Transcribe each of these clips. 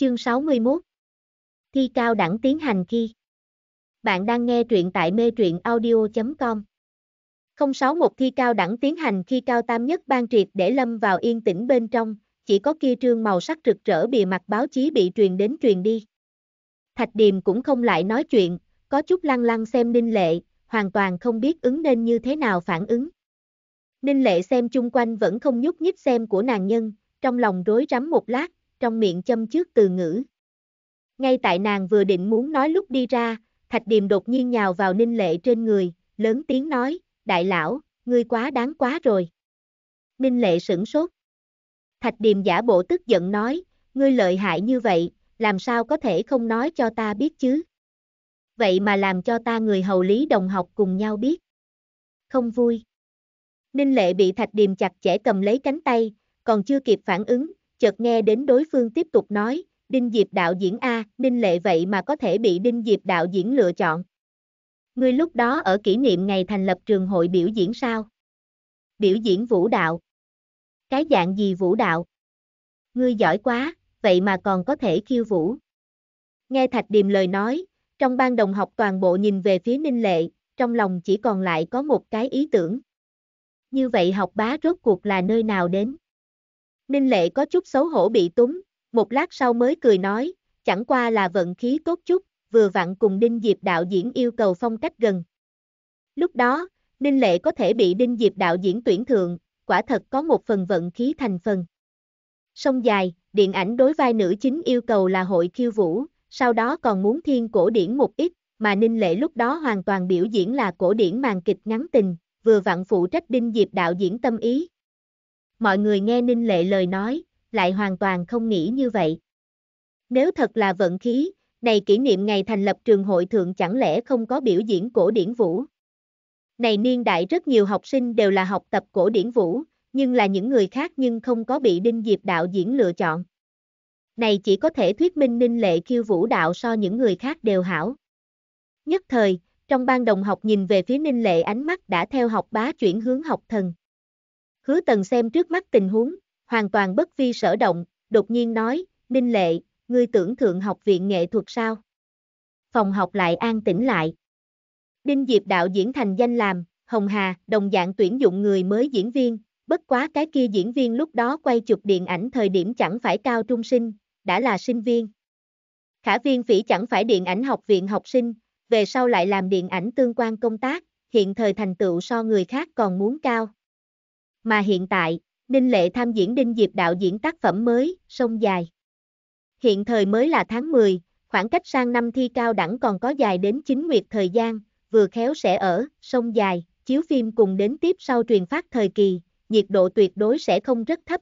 Chương 61 Thi cao đẳng tiến hành khi Bạn đang nghe truyện tại mê truyện audio.com 061 thi cao đẳng tiến hành khi cao tam nhất ban triệt để lâm vào yên tĩnh bên trong, chỉ có kia trương màu sắc rực rỡ bìa mặt báo chí bị truyền đến truyền đi. Thạch Điềm cũng không lại nói chuyện, có chút lăng lăng xem Ninh Lệ, hoàn toàn không biết ứng nên như thế nào phản ứng. Ninh Lệ xem chung quanh vẫn không nhúc nhích xem của nàng nhân, trong lòng rối rắm một lát, trong miệng châm trước từ ngữ. Ngay tại nàng vừa định muốn nói lúc đi ra, Thạch Điềm đột nhiên nhào vào ninh lệ trên người, lớn tiếng nói, đại lão, ngươi quá đáng quá rồi. Ninh lệ sửng sốt. Thạch Điềm giả bộ tức giận nói, ngươi lợi hại như vậy, làm sao có thể không nói cho ta biết chứ? Vậy mà làm cho ta người hầu lý đồng học cùng nhau biết. Không vui. Ninh lệ bị Thạch Điềm chặt chẽ cầm lấy cánh tay, còn chưa kịp phản ứng, chợt nghe đến đối phương tiếp tục nói, Đinh Diệp đạo diễn A, Ninh Lệ vậy mà có thể bị Đinh Diệp đạo diễn lựa chọn. Ngươi lúc đó ở kỷ niệm ngày thành lập trường hội biểu diễn sao? Biểu diễn vũ đạo. Cái dạng gì vũ đạo? Ngươi giỏi quá, vậy mà còn có thể khiêu vũ. Nghe Thạch Điềm lời nói, trong ban đồng học toàn bộ nhìn về phía Ninh Lệ, trong lòng chỉ còn lại có một cái ý tưởng. Như vậy học bá rốt cuộc là nơi nào đến? Ninh Lệ có chút xấu hổ bị túng, một lát sau mới cười nói, chẳng qua là vận khí tốt chút, vừa vặn cùng Đinh Diệp đạo diễn yêu cầu phong cách gần. Lúc đó, Ninh Lệ có thể bị Đinh Diệp đạo diễn tuyển thượng, quả thật có một phần vận khí thành phần. Sông dài, điện ảnh đối vai nữ chính yêu cầu là hội khiêu vũ, sau đó còn muốn thiên cổ điển một ít, mà Ninh Lệ lúc đó hoàn toàn biểu diễn là cổ điển màn kịch ngắn tình, vừa vặn phụ trách Đinh Diệp đạo diễn tâm ý mọi người nghe Ninh Lệ lời nói, lại hoàn toàn không nghĩ như vậy. Nếu thật là vận khí, này kỷ niệm ngày thành lập trường hội thượng chẳng lẽ không có biểu diễn cổ điển vũ. Này niên đại rất nhiều học sinh đều là học tập cổ điển vũ, nhưng là những người khác nhưng không có bị Đinh Diệp đạo diễn lựa chọn. Này chỉ có thể thuyết minh Ninh Lệ khiêu vũ đạo so những người khác đều hảo. Nhất thời, trong ban đồng học nhìn về phía Ninh Lệ ánh mắt đã theo học bá chuyển hướng học thần. Hứa tần xem trước mắt tình huống, hoàn toàn bất vi sở động, đột nhiên nói, Ninh Lệ, ngươi tưởng thượng học viện nghệ thuật sao? Phòng học lại an tĩnh lại. Đinh Diệp đạo diễn thành danh làm, Hồng Hà, đồng dạng tuyển dụng người mới diễn viên, bất quá cái kia diễn viên lúc đó quay chụp điện ảnh thời điểm chẳng phải cao trung sinh, đã là sinh viên. Khả viên phỉ chẳng phải điện ảnh học viện học sinh, về sau lại làm điện ảnh tương quan công tác, hiện thời thành tựu so người khác còn muốn cao mà hiện tại, Đinh Lệ tham diễn Đinh Diệp đạo diễn tác phẩm mới, Sông Dài. Hiện thời mới là tháng 10, khoảng cách sang năm thi cao đẳng còn có dài đến 9 nguyệt thời gian, vừa khéo sẽ ở, Sông Dài, chiếu phim cùng đến tiếp sau truyền phát thời kỳ, nhiệt độ tuyệt đối sẽ không rất thấp.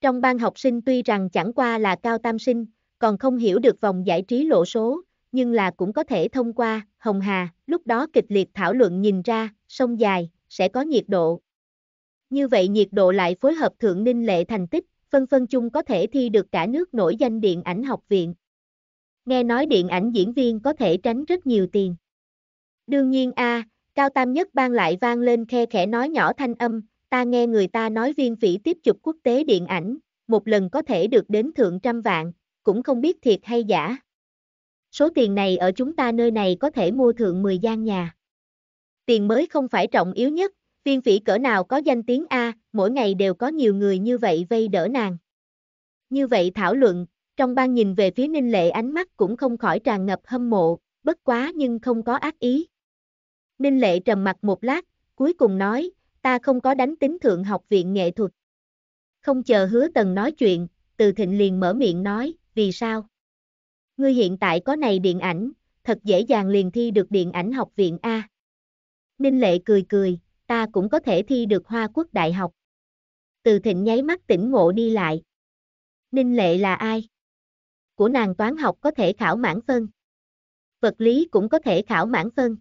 Trong ban học sinh tuy rằng chẳng qua là cao tam sinh, còn không hiểu được vòng giải trí lộ số, nhưng là cũng có thể thông qua, Hồng Hà, lúc đó kịch liệt thảo luận nhìn ra, sông dài, sẽ có nhiệt độ. Như vậy nhiệt độ lại phối hợp thượng ninh lệ thành tích, phân phân chung có thể thi được cả nước nổi danh điện ảnh học viện. Nghe nói điện ảnh diễn viên có thể tránh rất nhiều tiền. Đương nhiên a, à, Cao Tam Nhất ban lại vang lên khe khẽ nói nhỏ thanh âm, ta nghe người ta nói viên phỉ tiếp chụp quốc tế điện ảnh, một lần có thể được đến thượng trăm vạn, cũng không biết thiệt hay giả. Số tiền này ở chúng ta nơi này có thể mua thượng 10 gian nhà. Tiền mới không phải trọng yếu nhất, Viên phỉ cỡ nào có danh tiếng A, mỗi ngày đều có nhiều người như vậy vây đỡ nàng. Như vậy thảo luận, trong ban nhìn về phía ninh lệ ánh mắt cũng không khỏi tràn ngập hâm mộ, bất quá nhưng không có ác ý. Ninh lệ trầm mặt một lát, cuối cùng nói, ta không có đánh tính thượng học viện nghệ thuật. Không chờ hứa tần nói chuyện, từ thịnh liền mở miệng nói, vì sao? Ngươi hiện tại có này điện ảnh, thật dễ dàng liền thi được điện ảnh học viện A. Ninh lệ cười cười, ta cũng có thể thi được Hoa Quốc Đại học. Từ thịnh nháy mắt tỉnh ngộ đi lại. Ninh Lệ là ai? Của nàng toán học có thể khảo mãn phân. Vật lý cũng có thể khảo mãn phân.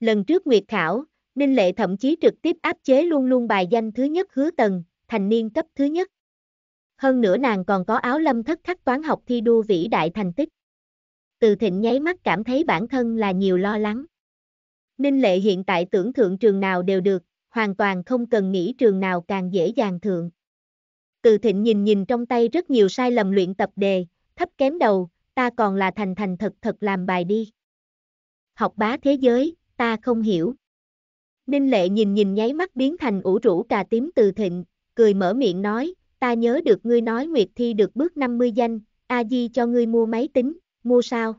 Lần trước Nguyệt Khảo, Ninh Lệ thậm chí trực tiếp áp chế luôn luôn bài danh thứ nhất hứa tần, thành niên cấp thứ nhất. Hơn nữa nàng còn có áo lâm thất khắc toán học thi đua vĩ đại thành tích. Từ thịnh nháy mắt cảm thấy bản thân là nhiều lo lắng. Ninh Lệ hiện tại tưởng thượng trường nào đều được, hoàn toàn không cần nghĩ trường nào càng dễ dàng thượng. Từ thịnh nhìn nhìn trong tay rất nhiều sai lầm luyện tập đề, thấp kém đầu, ta còn là thành thành thật thật làm bài đi. Học bá thế giới, ta không hiểu. Ninh lệ nhìn nhìn nháy mắt biến thành ủ rũ cà tím từ thịnh, cười mở miệng nói, ta nhớ được ngươi nói Nguyệt Thi được bước 50 danh, a di cho ngươi mua máy tính, mua sao?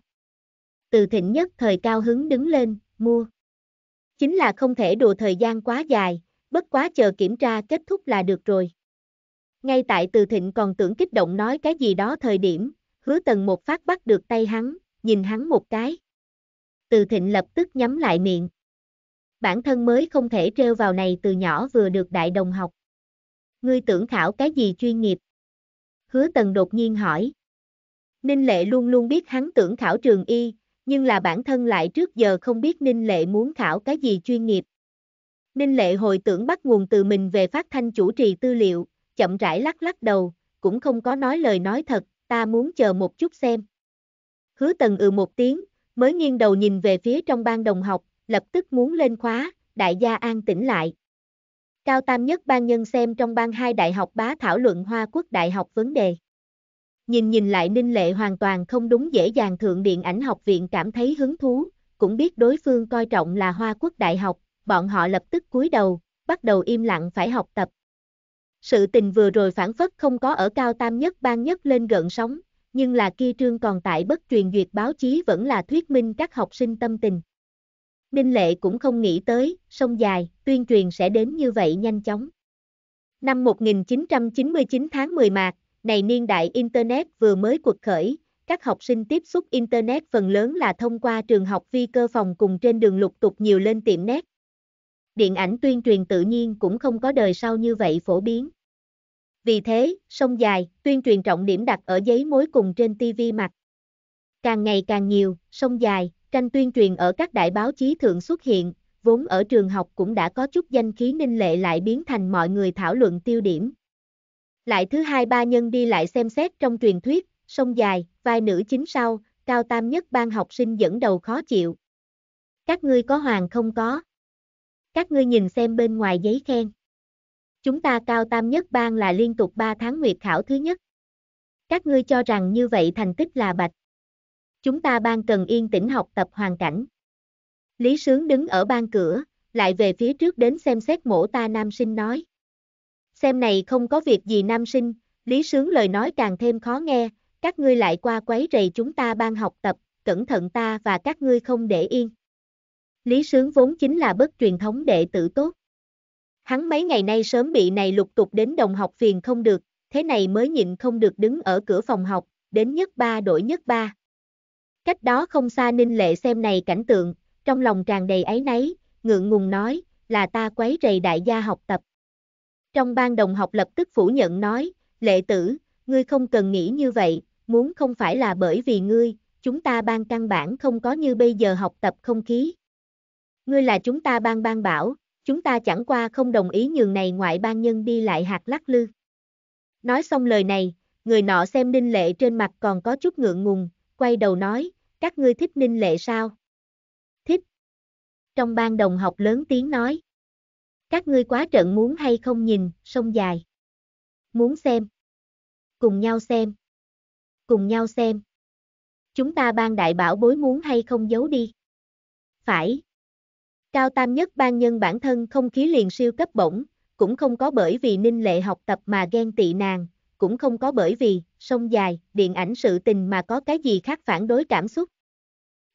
Từ thịnh nhất thời cao hứng đứng lên, mua. Chính là không thể đùa thời gian quá dài, bất quá chờ kiểm tra kết thúc là được rồi. Ngay tại Từ Thịnh còn tưởng kích động nói cái gì đó thời điểm, hứa tần một phát bắt được tay hắn, nhìn hắn một cái. Từ Thịnh lập tức nhắm lại miệng. Bản thân mới không thể treo vào này từ nhỏ vừa được đại đồng học. Ngươi tưởng khảo cái gì chuyên nghiệp? Hứa tần đột nhiên hỏi. Ninh Lệ luôn luôn biết hắn tưởng khảo trường y, nhưng là bản thân lại trước giờ không biết Ninh Lệ muốn khảo cái gì chuyên nghiệp. Ninh Lệ hồi tưởng bắt nguồn từ mình về phát thanh chủ trì tư liệu, chậm rãi lắc lắc đầu, cũng không có nói lời nói thật, ta muốn chờ một chút xem. Hứa tần ừ một tiếng, mới nghiêng đầu nhìn về phía trong ban đồng học, lập tức muốn lên khóa, đại gia an tĩnh lại. Cao Tam nhất ban nhân xem trong ban hai đại học bá thảo luận Hoa Quốc Đại học vấn đề. Nhìn nhìn lại Ninh Lệ hoàn toàn không đúng dễ dàng Thượng Điện ảnh học viện cảm thấy hứng thú, cũng biết đối phương coi trọng là Hoa Quốc Đại học, bọn họ lập tức cúi đầu, bắt đầu im lặng phải học tập. Sự tình vừa rồi phản phất không có ở cao tam nhất ban nhất lên gợn sóng, nhưng là kia trương còn tại bất truyền duyệt báo chí vẫn là thuyết minh các học sinh tâm tình. Ninh Lệ cũng không nghĩ tới, sông dài, tuyên truyền sẽ đến như vậy nhanh chóng. Năm 1999 tháng 10 mạc, này niên đại Internet vừa mới cuộc khởi, các học sinh tiếp xúc Internet phần lớn là thông qua trường học vi cơ phòng cùng trên đường lục tục nhiều lên tiệm nét. Điện ảnh tuyên truyền tự nhiên cũng không có đời sau như vậy phổ biến. Vì thế, sông dài, tuyên truyền trọng điểm đặt ở giấy mối cùng trên TV mặt. Càng ngày càng nhiều, sông dài, tranh tuyên truyền ở các đại báo chí thượng xuất hiện, vốn ở trường học cũng đã có chút danh khí ninh lệ lại biến thành mọi người thảo luận tiêu điểm lại thứ hai ba nhân đi lại xem xét trong truyền thuyết, sông dài, vai nữ chính sau, cao tam nhất ban học sinh dẫn đầu khó chịu. Các ngươi có hoàng không có. Các ngươi nhìn xem bên ngoài giấy khen. Chúng ta cao tam nhất ban là liên tục 3 tháng nguyệt khảo thứ nhất. Các ngươi cho rằng như vậy thành tích là bạch. Chúng ta ban cần yên tĩnh học tập hoàn cảnh. Lý Sướng đứng ở ban cửa, lại về phía trước đến xem xét mổ ta nam sinh nói xem này không có việc gì nam sinh, Lý Sướng lời nói càng thêm khó nghe, các ngươi lại qua quấy rầy chúng ta ban học tập, cẩn thận ta và các ngươi không để yên. Lý Sướng vốn chính là bất truyền thống đệ tử tốt. Hắn mấy ngày nay sớm bị này lục tục đến đồng học phiền không được, thế này mới nhịn không được đứng ở cửa phòng học, đến nhất ba đổi nhất ba. Cách đó không xa Ninh Lệ xem này cảnh tượng, trong lòng tràn đầy ấy nấy, ngượng ngùng nói, là ta quấy rầy đại gia học tập trong ban đồng học lập tức phủ nhận nói, lệ tử, ngươi không cần nghĩ như vậy, muốn không phải là bởi vì ngươi, chúng ta ban căn bản không có như bây giờ học tập không khí. Ngươi là chúng ta ban ban bảo, chúng ta chẳng qua không đồng ý nhường này ngoại ban nhân đi lại hạt lắc lư. Nói xong lời này, người nọ xem ninh lệ trên mặt còn có chút ngượng ngùng, quay đầu nói, các ngươi thích ninh lệ sao? Thích. Trong ban đồng học lớn tiếng nói. Các ngươi quá trận muốn hay không nhìn, sông dài. Muốn xem. Cùng nhau xem. Cùng nhau xem. Chúng ta ban đại bảo bối muốn hay không giấu đi. Phải. Cao tam nhất ban nhân bản thân không khí liền siêu cấp bổng, cũng không có bởi vì ninh lệ học tập mà ghen tị nàng, cũng không có bởi vì, sông dài, điện ảnh sự tình mà có cái gì khác phản đối cảm xúc.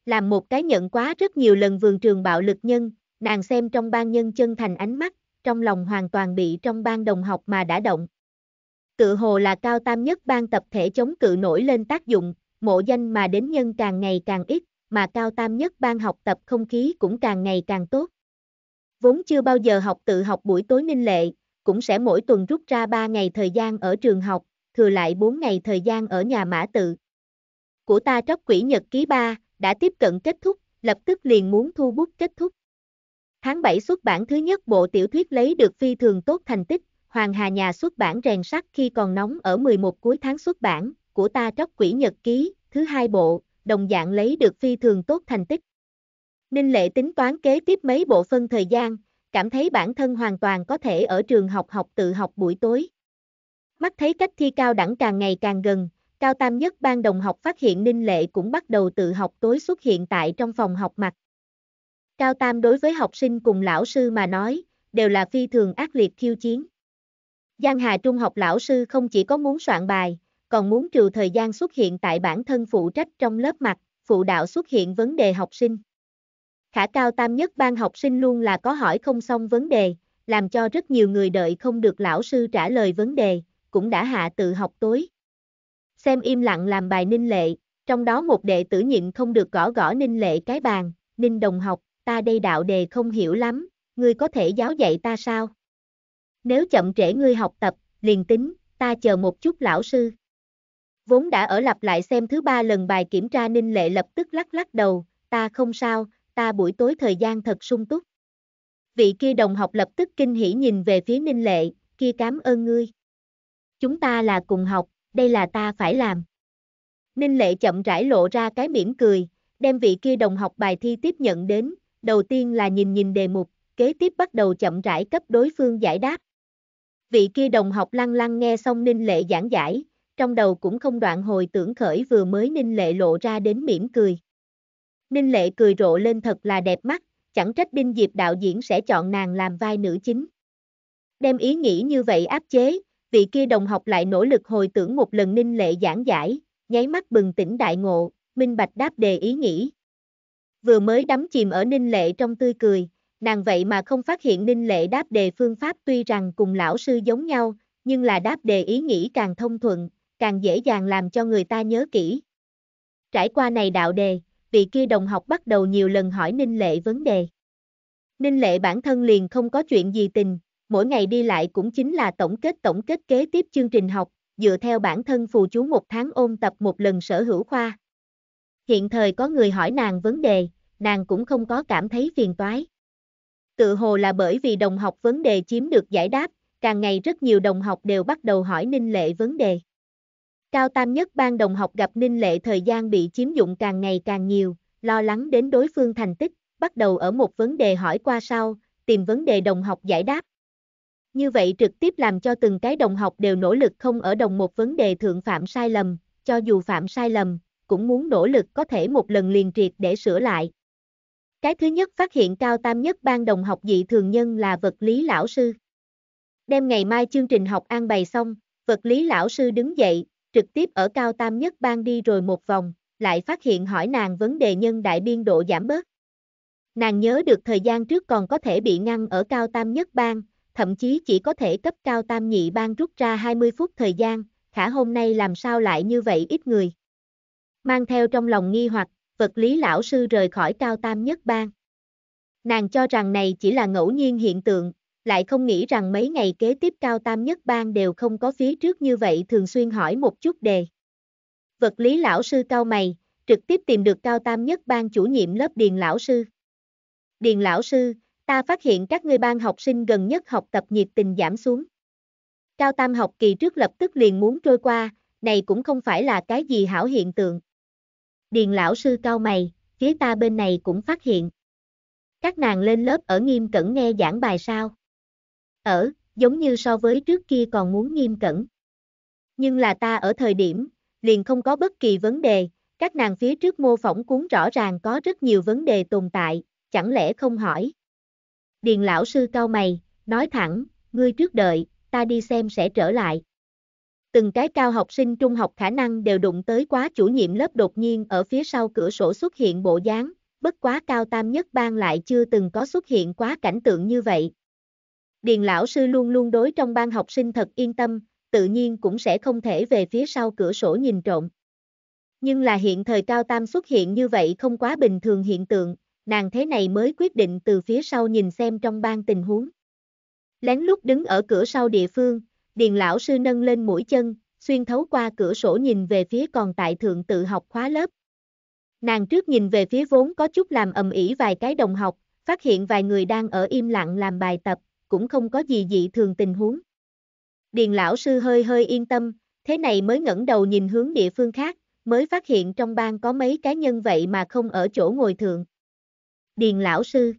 Làm một cái nhận quá rất nhiều lần vườn trường bạo lực nhân, Nàng xem trong ban nhân chân thành ánh mắt, trong lòng hoàn toàn bị trong ban đồng học mà đã động. Cự hồ là cao tam nhất ban tập thể chống cự nổi lên tác dụng, mộ danh mà đến nhân càng ngày càng ít, mà cao tam nhất ban học tập không khí cũng càng ngày càng tốt. Vốn chưa bao giờ học tự học buổi tối ninh lệ, cũng sẽ mỗi tuần rút ra 3 ngày thời gian ở trường học, thừa lại 4 ngày thời gian ở nhà mã tự. Của ta tróc quỷ nhật ký 3, đã tiếp cận kết thúc, lập tức liền muốn thu bút kết thúc. Tháng 7 xuất bản thứ nhất bộ tiểu thuyết lấy được phi thường tốt thành tích, Hoàng Hà nhà xuất bản rèn sắt khi còn nóng ở 11 cuối tháng xuất bản, của ta tróc quỷ nhật ký, thứ hai bộ, đồng dạng lấy được phi thường tốt thành tích. Ninh Lệ tính toán kế tiếp mấy bộ phân thời gian, cảm thấy bản thân hoàn toàn có thể ở trường học học tự học buổi tối. Mắt thấy cách thi cao đẳng càng ngày càng gần, cao tam nhất ban đồng học phát hiện Ninh Lệ cũng bắt đầu tự học tối xuất hiện tại trong phòng học mặt. Cao tam đối với học sinh cùng lão sư mà nói, đều là phi thường ác liệt khiêu chiến. Giang Hà Trung học lão sư không chỉ có muốn soạn bài, còn muốn trừ thời gian xuất hiện tại bản thân phụ trách trong lớp mặt, phụ đạo xuất hiện vấn đề học sinh. Khả cao tam nhất ban học sinh luôn là có hỏi không xong vấn đề, làm cho rất nhiều người đợi không được lão sư trả lời vấn đề, cũng đã hạ tự học tối. Xem im lặng làm bài ninh lệ, trong đó một đệ tử nhịn không được gõ gõ ninh lệ cái bàn, ninh đồng học, ta đây đạo đề không hiểu lắm, ngươi có thể giáo dạy ta sao? Nếu chậm trễ ngươi học tập, liền tính, ta chờ một chút lão sư. Vốn đã ở lặp lại xem thứ ba lần bài kiểm tra Ninh Lệ lập tức lắc lắc đầu, ta không sao, ta buổi tối thời gian thật sung túc. Vị kia đồng học lập tức kinh hỉ nhìn về phía Ninh Lệ, kia cảm ơn ngươi. Chúng ta là cùng học, đây là ta phải làm. Ninh Lệ chậm rãi lộ ra cái mỉm cười, đem vị kia đồng học bài thi tiếp nhận đến, đầu tiên là nhìn nhìn đề mục, kế tiếp bắt đầu chậm rãi cấp đối phương giải đáp. Vị kia đồng học lăng lăng nghe xong Ninh Lệ giảng giải, trong đầu cũng không đoạn hồi tưởng khởi vừa mới Ninh Lệ lộ ra đến mỉm cười. Ninh Lệ cười rộ lên thật là đẹp mắt, chẳng trách Đinh Diệp đạo diễn sẽ chọn nàng làm vai nữ chính. Đem ý nghĩ như vậy áp chế, vị kia đồng học lại nỗ lực hồi tưởng một lần Ninh Lệ giảng giải, nháy mắt bừng tỉnh đại ngộ, minh bạch đáp đề ý nghĩ vừa mới đắm chìm ở Ninh Lệ trong tươi cười, nàng vậy mà không phát hiện Ninh Lệ đáp đề phương pháp tuy rằng cùng lão sư giống nhau, nhưng là đáp đề ý nghĩ càng thông thuận, càng dễ dàng làm cho người ta nhớ kỹ. Trải qua này đạo đề, vị kia đồng học bắt đầu nhiều lần hỏi Ninh Lệ vấn đề. Ninh Lệ bản thân liền không có chuyện gì tình, mỗi ngày đi lại cũng chính là tổng kết tổng kết kế tiếp chương trình học, dựa theo bản thân phù chú một tháng ôn tập một lần sở hữu khoa. Hiện thời có người hỏi nàng vấn đề, nàng cũng không có cảm thấy phiền toái. Tự hồ là bởi vì đồng học vấn đề chiếm được giải đáp, càng ngày rất nhiều đồng học đều bắt đầu hỏi Ninh Lệ vấn đề. Cao tam nhất ban đồng học gặp Ninh Lệ thời gian bị chiếm dụng càng ngày càng nhiều, lo lắng đến đối phương thành tích, bắt đầu ở một vấn đề hỏi qua sau, tìm vấn đề đồng học giải đáp. Như vậy trực tiếp làm cho từng cái đồng học đều nỗ lực không ở đồng một vấn đề thượng phạm sai lầm, cho dù phạm sai lầm, cũng muốn nỗ lực có thể một lần liền triệt để sửa lại, cái thứ nhất phát hiện cao tam nhất ban đồng học dị thường nhân là vật lý lão sư. Đêm ngày mai chương trình học an bày xong, vật lý lão sư đứng dậy, trực tiếp ở cao tam nhất ban đi rồi một vòng, lại phát hiện hỏi nàng vấn đề nhân đại biên độ giảm bớt. Nàng nhớ được thời gian trước còn có thể bị ngăn ở cao tam nhất ban, thậm chí chỉ có thể cấp cao tam nhị ban rút ra 20 phút thời gian, khả hôm nay làm sao lại như vậy ít người. Mang theo trong lòng nghi hoặc, vật lý lão sư rời khỏi cao tam nhất bang. Nàng cho rằng này chỉ là ngẫu nhiên hiện tượng, lại không nghĩ rằng mấy ngày kế tiếp cao tam nhất bang đều không có phía trước như vậy thường xuyên hỏi một chút đề. Vật lý lão sư cao mày, trực tiếp tìm được cao tam nhất bang chủ nhiệm lớp Điền lão sư. Điền lão sư, ta phát hiện các ngươi ban học sinh gần nhất học tập nhiệt tình giảm xuống. Cao tam học kỳ trước lập tức liền muốn trôi qua, này cũng không phải là cái gì hảo hiện tượng. Điền lão sư cao mày, phía ta bên này cũng phát hiện. Các nàng lên lớp ở nghiêm cẩn nghe giảng bài sao? Ở, giống như so với trước kia còn muốn nghiêm cẩn. Nhưng là ta ở thời điểm, liền không có bất kỳ vấn đề, các nàng phía trước mô phỏng cuốn rõ ràng có rất nhiều vấn đề tồn tại, chẳng lẽ không hỏi? Điền lão sư cao mày, nói thẳng, ngươi trước đợi, ta đi xem sẽ trở lại từng cái cao học sinh trung học khả năng đều đụng tới quá chủ nhiệm lớp đột nhiên ở phía sau cửa sổ xuất hiện bộ dáng, bất quá cao tam nhất ban lại chưa từng có xuất hiện quá cảnh tượng như vậy. Điền lão sư luôn luôn đối trong ban học sinh thật yên tâm, tự nhiên cũng sẽ không thể về phía sau cửa sổ nhìn trộm. Nhưng là hiện thời cao tam xuất hiện như vậy không quá bình thường hiện tượng, nàng thế này mới quyết định từ phía sau nhìn xem trong ban tình huống. Lén lút đứng ở cửa sau địa phương, điền lão sư nâng lên mũi chân, xuyên thấu qua cửa sổ nhìn về phía còn tại thượng tự học khóa lớp. Nàng trước nhìn về phía vốn có chút làm ầm ĩ vài cái đồng học, phát hiện vài người đang ở im lặng làm bài tập, cũng không có gì dị thường tình huống. Điền lão sư hơi hơi yên tâm, thế này mới ngẩng đầu nhìn hướng địa phương khác, mới phát hiện trong bang có mấy cá nhân vậy mà không ở chỗ ngồi thượng. Điền lão sư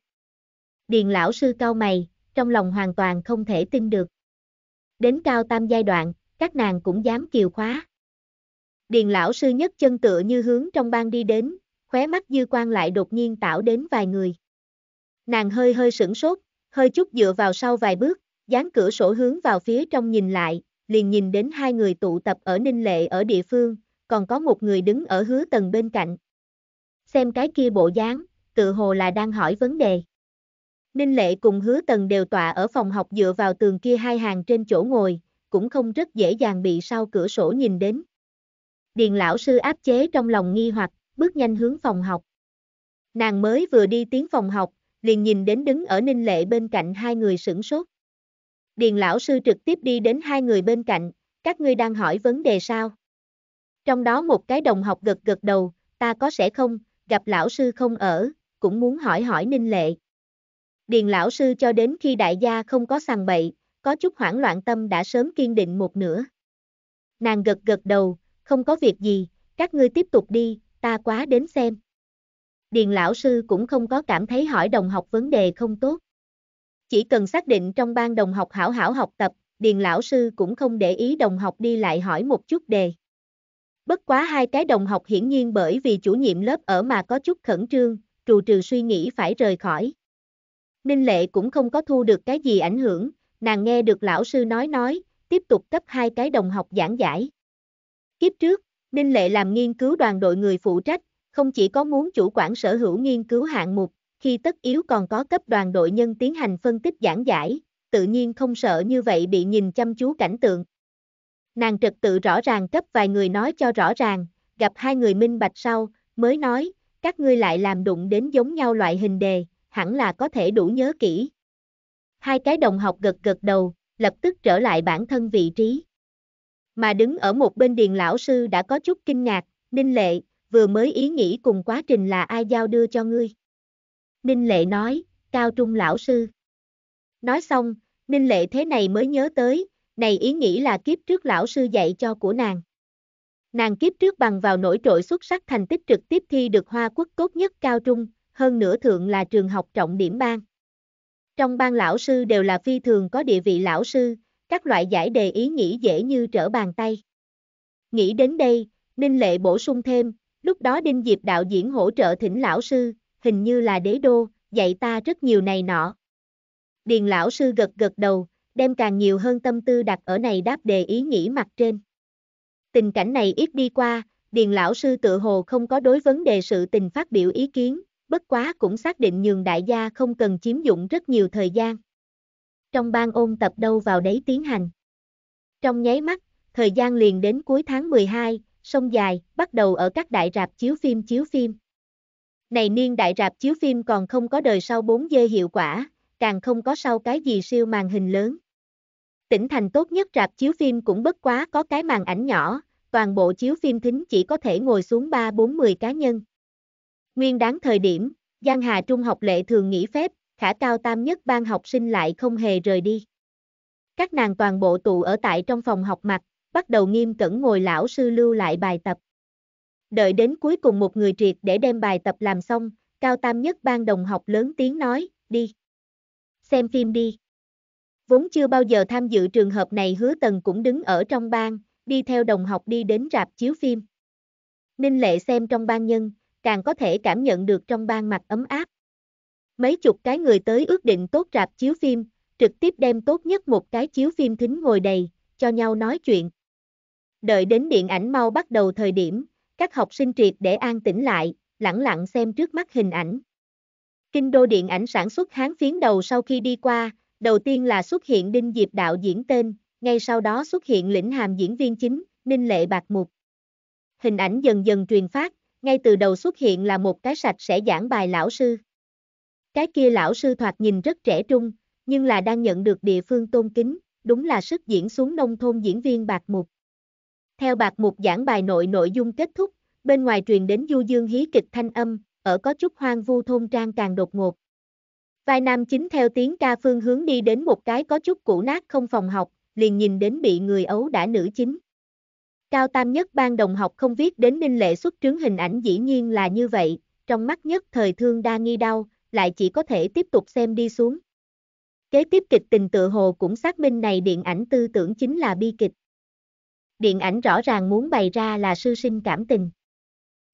Điền lão sư cao mày, trong lòng hoàn toàn không thể tin được. Đến cao tam giai đoạn, các nàng cũng dám kiều khóa. Điền lão sư nhất chân tựa như hướng trong bang đi đến, khóe mắt dư quan lại đột nhiên tạo đến vài người. Nàng hơi hơi sửng sốt, hơi chút dựa vào sau vài bước, dán cửa sổ hướng vào phía trong nhìn lại, liền nhìn đến hai người tụ tập ở Ninh Lệ ở địa phương, còn có một người đứng ở hứa tầng bên cạnh. Xem cái kia bộ dáng, tự hồ là đang hỏi vấn đề. Ninh Lệ cùng Hứa Tần đều tọa ở phòng học dựa vào tường kia hai hàng trên chỗ ngồi, cũng không rất dễ dàng bị sau cửa sổ nhìn đến. Điền lão sư áp chế trong lòng nghi hoặc, bước nhanh hướng phòng học. Nàng mới vừa đi tiếng phòng học, liền nhìn đến đứng ở Ninh Lệ bên cạnh hai người sửng sốt. Điền lão sư trực tiếp đi đến hai người bên cạnh, các ngươi đang hỏi vấn đề sao? Trong đó một cái đồng học gật gật đầu, ta có sẽ không, gặp lão sư không ở, cũng muốn hỏi hỏi Ninh Lệ. Điền lão sư cho đến khi đại gia không có sàng bậy, có chút hoảng loạn tâm đã sớm kiên định một nửa. Nàng gật gật đầu, không có việc gì, các ngươi tiếp tục đi, ta quá đến xem. Điền lão sư cũng không có cảm thấy hỏi đồng học vấn đề không tốt. Chỉ cần xác định trong ban đồng học hảo hảo học tập, điền lão sư cũng không để ý đồng học đi lại hỏi một chút đề. Bất quá hai cái đồng học hiển nhiên bởi vì chủ nhiệm lớp ở mà có chút khẩn trương, trù trừ suy nghĩ phải rời khỏi. Ninh Lệ cũng không có thu được cái gì ảnh hưởng, nàng nghe được lão sư nói nói, tiếp tục cấp hai cái đồng học giảng giải. Kiếp trước, Ninh Lệ làm nghiên cứu đoàn đội người phụ trách, không chỉ có muốn chủ quản sở hữu nghiên cứu hạng mục, khi tất yếu còn có cấp đoàn đội nhân tiến hành phân tích giảng giải, tự nhiên không sợ như vậy bị nhìn chăm chú cảnh tượng. Nàng trật tự rõ ràng cấp vài người nói cho rõ ràng, gặp hai người minh bạch sau, mới nói, các ngươi lại làm đụng đến giống nhau loại hình đề, hẳn là có thể đủ nhớ kỹ. Hai cái đồng học gật gật đầu, lập tức trở lại bản thân vị trí. Mà đứng ở một bên điền lão sư đã có chút kinh ngạc, Ninh Lệ, vừa mới ý nghĩ cùng quá trình là ai giao đưa cho ngươi. Ninh Lệ nói, cao trung lão sư. Nói xong, Ninh Lệ thế này mới nhớ tới, này ý nghĩ là kiếp trước lão sư dạy cho của nàng. Nàng kiếp trước bằng vào nổi trội xuất sắc thành tích trực tiếp thi được hoa quốc tốt nhất cao trung, hơn nữa thượng là trường học trọng điểm bang. Trong ban lão sư đều là phi thường có địa vị lão sư, các loại giải đề ý nghĩ dễ như trở bàn tay. Nghĩ đến đây, Ninh Lệ bổ sung thêm, lúc đó Đinh Diệp đạo diễn hỗ trợ thỉnh lão sư, hình như là đế đô, dạy ta rất nhiều này nọ. Điền lão sư gật gật đầu, đem càng nhiều hơn tâm tư đặt ở này đáp đề ý nghĩ mặt trên. Tình cảnh này ít đi qua, Điền lão sư tự hồ không có đối vấn đề sự tình phát biểu ý kiến, bất quá cũng xác định nhường đại gia không cần chiếm dụng rất nhiều thời gian. Trong ban ôn tập đâu vào đấy tiến hành. Trong nháy mắt, thời gian liền đến cuối tháng 12, sông dài, bắt đầu ở các đại rạp chiếu phim chiếu phim. Này niên đại rạp chiếu phim còn không có đời sau 4 dê hiệu quả, càng không có sau cái gì siêu màn hình lớn. Tỉnh thành tốt nhất rạp chiếu phim cũng bất quá có cái màn ảnh nhỏ, toàn bộ chiếu phim thính chỉ có thể ngồi xuống 3-40 cá nhân. Nguyên đáng thời điểm, Giang Hà Trung học lệ thường nghỉ phép, khả cao tam nhất ban học sinh lại không hề rời đi. Các nàng toàn bộ tụ ở tại trong phòng học mặt, bắt đầu nghiêm cẩn ngồi lão sư lưu lại bài tập. Đợi đến cuối cùng một người triệt để đem bài tập làm xong, cao tam nhất ban đồng học lớn tiếng nói, đi. Xem phim đi. Vốn chưa bao giờ tham dự trường hợp này hứa tần cũng đứng ở trong ban, đi theo đồng học đi đến rạp chiếu phim. Ninh lệ xem trong ban nhân, càng có thể cảm nhận được trong ban mặt ấm áp. Mấy chục cái người tới ước định tốt rạp chiếu phim, trực tiếp đem tốt nhất một cái chiếu phim thính ngồi đầy, cho nhau nói chuyện. Đợi đến điện ảnh mau bắt đầu thời điểm, các học sinh triệt để an tĩnh lại, lặng lặng xem trước mắt hình ảnh. Kinh đô điện ảnh sản xuất hán phiến đầu sau khi đi qua, đầu tiên là xuất hiện Đinh Diệp đạo diễn tên, ngay sau đó xuất hiện lĩnh hàm diễn viên chính, Ninh Lệ Bạc Mục. Hình ảnh dần dần truyền phát, ngay từ đầu xuất hiện là một cái sạch sẽ giảng bài lão sư. Cái kia lão sư thoạt nhìn rất trẻ trung, nhưng là đang nhận được địa phương tôn kính, đúng là sức diễn xuống nông thôn diễn viên Bạc Mục. Theo Bạc Mục giảng bài nội nội dung kết thúc, bên ngoài truyền đến du dương hí kịch thanh âm, ở có chút hoang vu thôn trang càng đột ngột. Vai nam chính theo tiếng ca phương hướng đi đến một cái có chút cũ nát không phòng học, liền nhìn đến bị người ấu đã nữ chính. Cao Tam nhất ban đồng học không viết đến Ninh Lệ xuất trướng hình ảnh dĩ nhiên là như vậy, trong mắt nhất thời thương đa nghi đau, lại chỉ có thể tiếp tục xem đi xuống. Kế tiếp kịch tình tự hồ cũng xác minh này điện ảnh tư tưởng chính là bi kịch. Điện ảnh rõ ràng muốn bày ra là sư sinh cảm tình.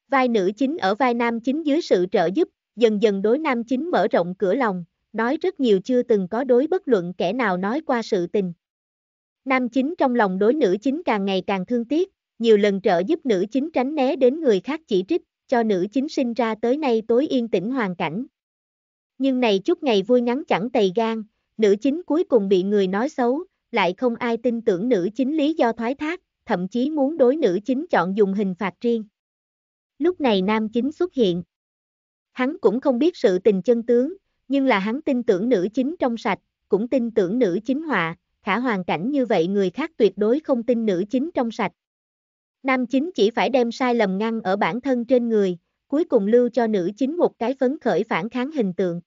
Vai nữ chính ở vai nam chính dưới sự trợ giúp, dần dần đối nam chính mở rộng cửa lòng, nói rất nhiều chưa từng có đối bất luận kẻ nào nói qua sự tình, Nam chính trong lòng đối nữ chính càng ngày càng thương tiếc, nhiều lần trợ giúp nữ chính tránh né đến người khác chỉ trích, cho nữ chính sinh ra tới nay tối yên tĩnh hoàn cảnh. Nhưng này chút ngày vui ngắn chẳng tày gan, nữ chính cuối cùng bị người nói xấu, lại không ai tin tưởng nữ chính lý do thoái thác, thậm chí muốn đối nữ chính chọn dùng hình phạt riêng. Lúc này nam chính xuất hiện. Hắn cũng không biết sự tình chân tướng, nhưng là hắn tin tưởng nữ chính trong sạch, cũng tin tưởng nữ chính họa, khả hoàn cảnh như vậy người khác tuyệt đối không tin nữ chính trong sạch. Nam chính chỉ phải đem sai lầm ngăn ở bản thân trên người, cuối cùng lưu cho nữ chính một cái phấn khởi phản kháng hình tượng.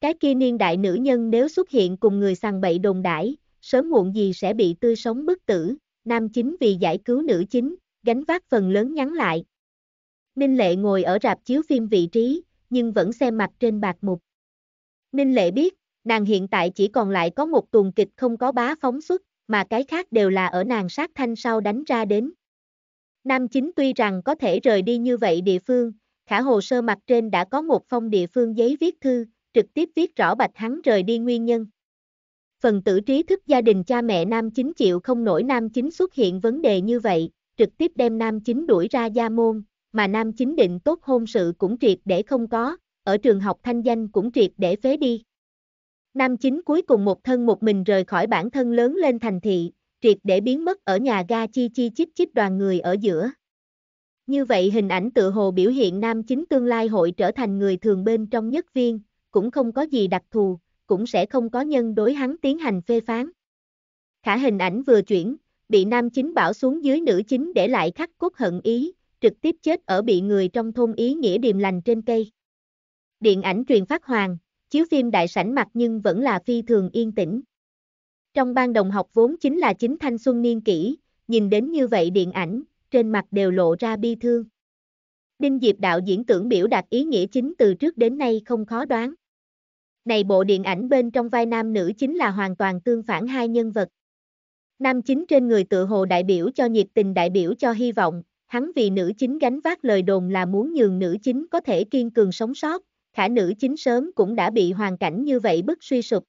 Cái kia niên đại nữ nhân nếu xuất hiện cùng người sàng bậy đồn đãi, sớm muộn gì sẽ bị tươi sống bức tử, nam chính vì giải cứu nữ chính, gánh vác phần lớn nhắn lại. Ninh Lệ ngồi ở rạp chiếu phim vị trí, nhưng vẫn xem mặt trên bạc mục. Ninh Lệ biết, nàng hiện tại chỉ còn lại có một tuần kịch không có bá phóng xuất, mà cái khác đều là ở nàng sát thanh sau đánh ra đến. Nam chính tuy rằng có thể rời đi như vậy địa phương, khả hồ sơ mặt trên đã có một phong địa phương giấy viết thư, trực tiếp viết rõ bạch hắn rời đi nguyên nhân. Phần tử trí thức gia đình cha mẹ nam chính chịu không nổi nam chính xuất hiện vấn đề như vậy, trực tiếp đem nam chính đuổi ra gia môn, mà nam chính định tốt hôn sự cũng triệt để không có, ở trường học thanh danh cũng triệt để phế đi. Nam chính cuối cùng một thân một mình rời khỏi bản thân lớn lên thành thị, triệt để biến mất ở nhà ga chi chi chít chít đoàn người ở giữa. Như vậy hình ảnh tự hồ biểu hiện nam chính tương lai hội trở thành người thường bên trong nhất viên, cũng không có gì đặc thù, cũng sẽ không có nhân đối hắn tiến hành phê phán. Khả hình ảnh vừa chuyển, bị nam chính bảo xuống dưới nữ chính để lại khắc cốt hận ý, trực tiếp chết ở bị người trong thôn ý nghĩa điềm lành trên cây. Điện ảnh truyền phát hoàng, chiếu phim đại sảnh mặt nhưng vẫn là phi thường yên tĩnh. Trong ban đồng học vốn chính là chính thanh xuân niên kỷ, nhìn đến như vậy điện ảnh, trên mặt đều lộ ra bi thương. Đinh Diệp đạo diễn tưởng biểu đạt ý nghĩa chính từ trước đến nay không khó đoán. Này bộ điện ảnh bên trong vai nam nữ chính là hoàn toàn tương phản hai nhân vật. Nam chính trên người tự hồ đại biểu cho nhiệt tình đại biểu cho hy vọng, hắn vì nữ chính gánh vác lời đồn là muốn nhường nữ chính có thể kiên cường sống sót, khả nữ chính sớm cũng đã bị hoàn cảnh như vậy bức suy sụp.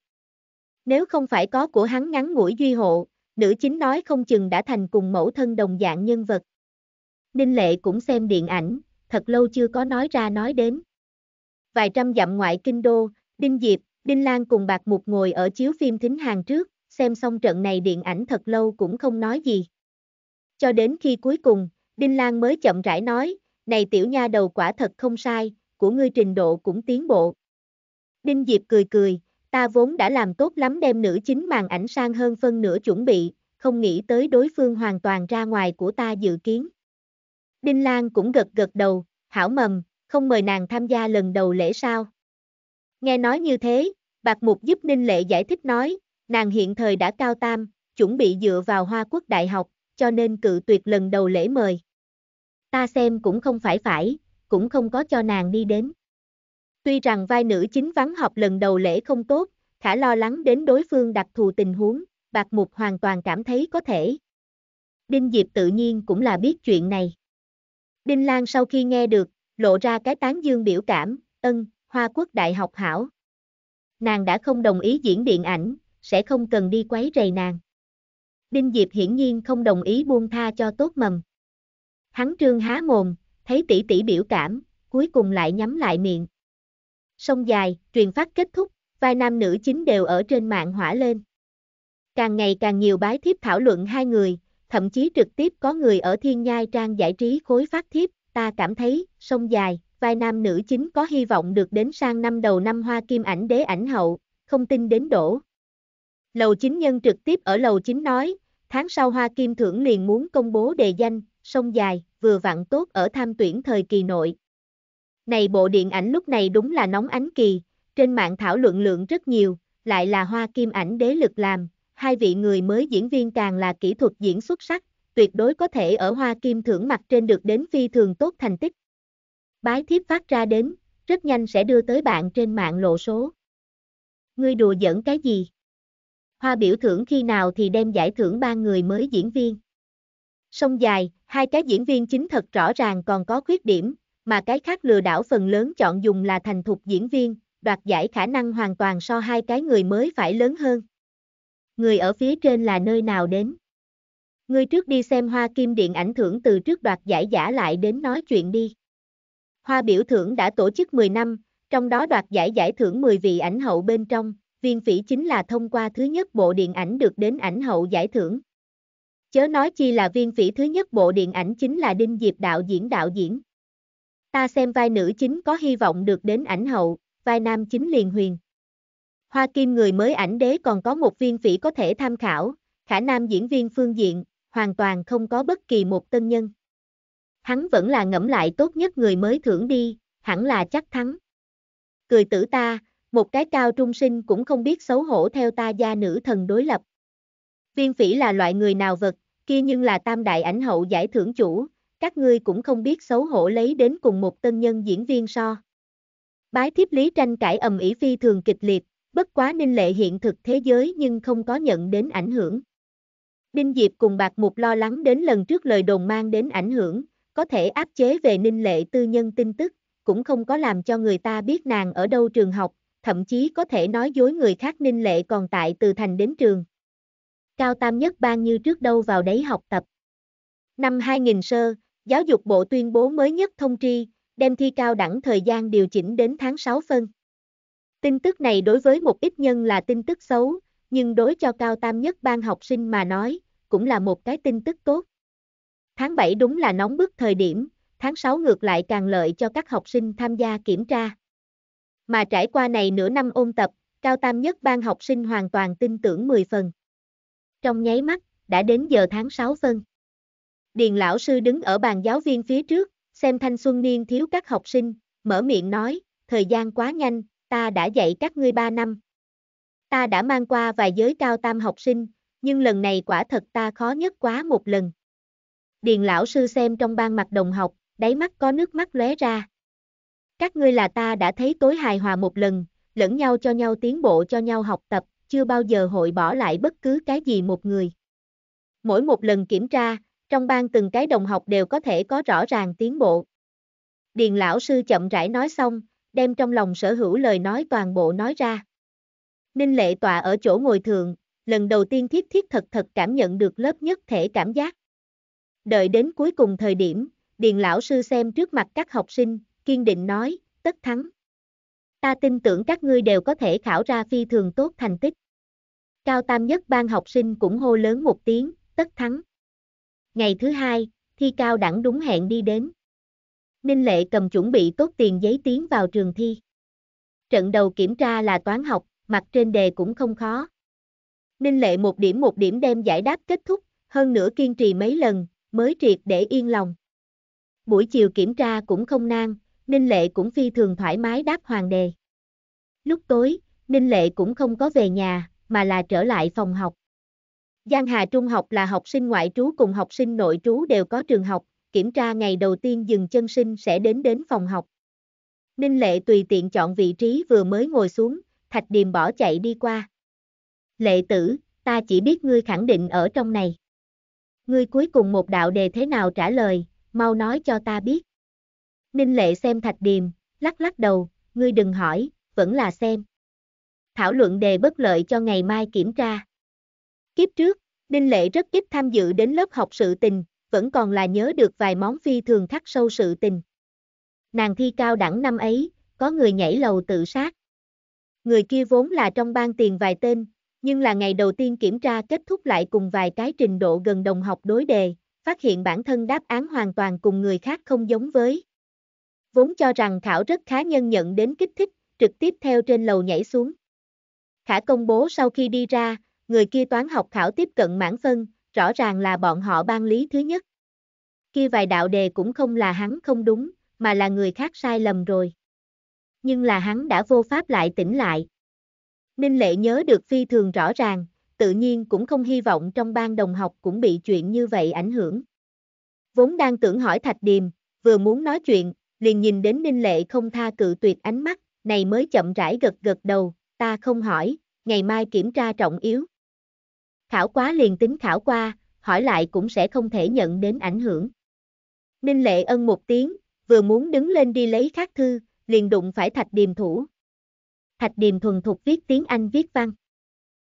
Nếu không phải có của hắn ngắn ngủi duy hộ, nữ chính nói không chừng đã thành cùng mẫu thân đồng dạng nhân vật. Ninh Lệ cũng xem điện ảnh, thật lâu chưa có nói ra nói đến. Vài trăm dặm ngoại kinh đô, Đinh Diệp, Đinh Lan cùng Bạc Mục ngồi ở chiếu phim thính hàng trước, xem xong trận này điện ảnh thật lâu cũng không nói gì. Cho đến khi cuối cùng, Đinh Lan mới chậm rãi nói, này tiểu nha đầu quả thật không sai, của ngươi trình độ cũng tiến bộ. Đinh Diệp cười cười, ta vốn đã làm tốt lắm đem nữ chính màn ảnh sang hơn phân nửa chuẩn bị, không nghĩ tới đối phương hoàn toàn ra ngoài của ta dự kiến. Đinh Lan cũng gật gật đầu, hảo mầm, không mời nàng tham gia lần đầu lễ sao. Nghe nói như thế, Bạc Mục giúp Ninh Lệ giải thích nói, nàng hiện thời đã cao tam, chuẩn bị dựa vào Hoa Quốc Đại học, cho nên cự tuyệt lần đầu lễ mời. Ta xem cũng không phải phải, cũng không có cho nàng đi đến. Tuy rằng vai nữ chính vắng học lần đầu lễ không tốt, khả lo lắng đến đối phương đặc thù tình huống, Bạc Mục hoàn toàn cảm thấy có thể. Đinh Diệp tự nhiên cũng là biết chuyện này. Đinh Lan sau khi nghe được, lộ ra cái tán dương biểu cảm, ân, Hoa Quốc Đại học hảo. Nàng đã không đồng ý diễn điện ảnh, sẽ không cần đi quấy rầy nàng. Đinh Diệp hiển nhiên không đồng ý buông tha cho tốt mầm. Hắn trương há mồm, thấy tỷ tỷ biểu cảm, cuối cùng lại nhắm lại miệng. Sông dài, truyền phát kết thúc, vai nam nữ chính đều ở trên mạng hỏa lên. Càng ngày càng nhiều bái thiếp thảo luận hai người, thậm chí trực tiếp có người ở thiên nhai trang giải trí khối phát thiếp, ta cảm thấy, sông dài, vai nam nữ chính có hy vọng được đến sang năm đầu năm hoa kim ảnh đế ảnh hậu, không tin đến đổ. Lầu chính nhân trực tiếp ở lầu chính nói, tháng sau hoa kim thưởng liền muốn công bố đề danh, sông dài, vừa vặn tốt ở tham tuyển thời kỳ nội. Này bộ điện ảnh lúc này đúng là nóng ánh kỳ, trên mạng thảo luận lượng rất nhiều, lại là hoa kim ảnh đế lực làm, hai vị người mới diễn viên càng là kỹ thuật diễn xuất sắc, tuyệt đối có thể ở hoa kim thưởng mặt trên được đến phi thường tốt thành tích. Bái thiếp phát ra đến, rất nhanh sẽ đưa tới bạn trên mạng lộ số. Ngươi đùa giỡn cái gì? Hoa biểu thưởng khi nào thì đem giải thưởng ba người mới diễn viên sông dài, hai cái diễn viên chính thật rõ ràng còn có khuyết điểm, mà cái khác lừa đảo phần lớn chọn dùng là thành thục diễn viên, đoạt giải khả năng hoàn toàn so hai cái người mới phải lớn hơn. Người ở phía trên là nơi nào đến? Ngươi trước đi xem hoa kim điện ảnh thưởng từ trước đoạt giải giả lại đến nói chuyện đi. Hoa biểu thưởng đã tổ chức 10 năm, trong đó đoạt giải giải thưởng 10 vị ảnh hậu bên trong, viên phỉ chính là thông qua thứ nhất bộ điện ảnh được đến ảnh hậu giải thưởng. Chớ nói chi là viên phỉ thứ nhất bộ điện ảnh chính là Đinh Diệp đạo diễn đạo diễn. Ta xem vai nữ chính có hy vọng được đến ảnh hậu, vai nam chính liền huyền. Hoa Kim người mới ảnh đế còn có một viên phỉ có thể tham khảo, khả nam diễn viên phương diện, hoàn toàn không có bất kỳ một tân nhân. Hắn vẫn là ngẫm lại tốt nhất người mới thưởng đi, hẳn là chắc thắng. Cười tử ta, một cái cao trung sinh cũng không biết xấu hổ theo ta gia nữ thần đối lập. Viên phỉ là loại người nào vật, kia nhưng là tam đại ảnh hậu giải thưởng chủ, các ngươi cũng không biết xấu hổ lấy đến cùng một tân nhân diễn viên so. Bái thiếp lý tranh cãi ầm ĩ phi thường kịch liệt, bất quá ninh lệ hiện thực thế giới nhưng không có nhận đến ảnh hưởng. Đinh Diệp cùng Bạc Mục lo lắng đến lần trước lời đồn mang đến ảnh hưởng, có thể áp chế về ninh lệ tư nhân tin tức, cũng không có làm cho người ta biết nàng ở đâu trường học, thậm chí có thể nói dối người khác ninh lệ còn tại từ thành đến trường cao tam nhất ban như trước đâu vào đấy học tập. Năm 2000 sơ, Giáo dục Bộ tuyên bố mới nhất thông tri, đem thi cao đẳng thời gian điều chỉnh đến tháng 6 phân. Tin tức này đối với một ít nhân là tin tức xấu, nhưng đối cho cao tam nhất ban học sinh mà nói, cũng là một cái tin tức tốt. Tháng 7 đúng là nóng bức thời điểm, tháng 6 ngược lại càng lợi cho các học sinh tham gia kiểm tra. Mà trải qua này nửa năm ôn tập, cao tam nhất ban học sinh hoàn toàn tin tưởng 10 phần trong nháy mắt, đã đến giờ tháng 6 phân. Điền lão sư đứng ở bàn giáo viên phía trước, xem thanh xuân niên thiếu các học sinh, mở miệng nói, thời gian quá nhanh, ta đã dạy các ngươi 3 năm. Ta đã mang qua vài giới cao tam học sinh, nhưng lần này quả thật ta khó nhất quá một lần. Điền lão sư xem trong ban mặt đồng học, đáy mắt có nước mắt lóe ra. Các ngươi là ta đã thấy tối hài hòa một lần, lẫn nhau cho nhau tiến bộ cho nhau học tập, chưa bao giờ hội bỏ lại bất cứ cái gì một người. Mỗi một lần kiểm tra, trong ban từng cái đồng học đều có thể có rõ ràng tiến bộ. Điền lão sư chậm rãi nói xong, đem trong lòng sở hữu lời nói toàn bộ nói ra. Ninh lệ tọa ở chỗ ngồi thường, lần đầu tiên thiết thiết thật thật cảm nhận được lớp nhất thể cảm giác. Đợi đến cuối cùng thời điểm, điền lão sư xem trước mặt các học sinh, kiên định nói, tất thắng. Ta tin tưởng các ngươi đều có thể khảo ra phi thường tốt thành tích. Cao tam nhất ban học sinh cũng hô lớn một tiếng, tất thắng. Ngày thứ hai, thi cao đẳng đúng hẹn đi đến. Ninh Lệ cầm chuẩn bị tốt tiền giấy tiến vào trường thi. Trận đầu kiểm tra là toán học, mặt trên đề cũng không khó. Ninh Lệ một điểm một điểm đem giải đáp kết thúc, hơn nữa kiên trì mấy lần, mới triệt để yên lòng. Buổi chiều kiểm tra cũng không nang, Ninh Lệ cũng phi thường thoải mái đáp hoàng đề. Lúc tối, Ninh Lệ cũng không có về nhà, mà là trở lại phòng học. Giang Hà Trung học là học sinh ngoại trú cùng học sinh nội trú đều có trường học, kiểm tra ngày đầu tiên dừng chân sinh sẽ đến đến phòng học. Ninh Lệ tùy tiện chọn vị trí vừa mới ngồi xuống, Thạch Điềm bỏ chạy đi qua. Lệ tử, ta chỉ biết ngươi khẳng định ở trong này. Ngươi cuối cùng một đạo đề thế nào trả lời, mau nói cho ta biết. Ninh Lệ xem Thạch Điềm, lắc lắc đầu, ngươi đừng hỏi, vẫn là xem thảo luận đề bất lợi cho ngày mai kiểm tra. Kiếp trước, Đinh Lệ rất ít tham dự đến lớp học sự tình, vẫn còn là nhớ được vài món phi thường khắc sâu sự tình. Nàng thi cao đẳng năm ấy, có người nhảy lầu tự sát. Người kia vốn là trong ban tiền vài tên, nhưng là ngày đầu tiên kiểm tra kết thúc lại cùng vài cái trình độ gần đồng học đối đề, phát hiện bản thân đáp án hoàn toàn cùng người khác không giống với. Vốn cho rằng thảo rất khá nhân nhận đến kích thích, trực tiếp theo trên lầu nhảy xuống. Khả công bố sau khi đi ra, người kia toán học khảo tiếp cận mãn phân, rõ ràng là bọn họ ban lý thứ nhất. Khi vài đạo đề cũng không là hắn không đúng, mà là người khác sai lầm rồi. Nhưng là hắn đã vô pháp lại tỉnh lại. Ninh lệ nhớ được phi thường rõ ràng, tự nhiên cũng không hy vọng trong ban đồng học cũng bị chuyện như vậy ảnh hưởng. Vốn đang tưởng hỏi Thạch Điềm, vừa muốn nói chuyện, liền nhìn đến Ninh Lệ không tha cự tuyệt ánh mắt, này mới chậm rãi gật gật đầu, ta không hỏi, ngày mai kiểm tra trọng yếu. Khảo quá liền tính khảo qua, hỏi lại cũng sẽ không thể nhận đến ảnh hưởng. Ninh Lệ ân một tiếng, vừa muốn đứng lên đi lấy khác thư, liền đụng phải Thạch Điềm thủ. Thạch Điềm thuần thục viết tiếng Anh viết văn.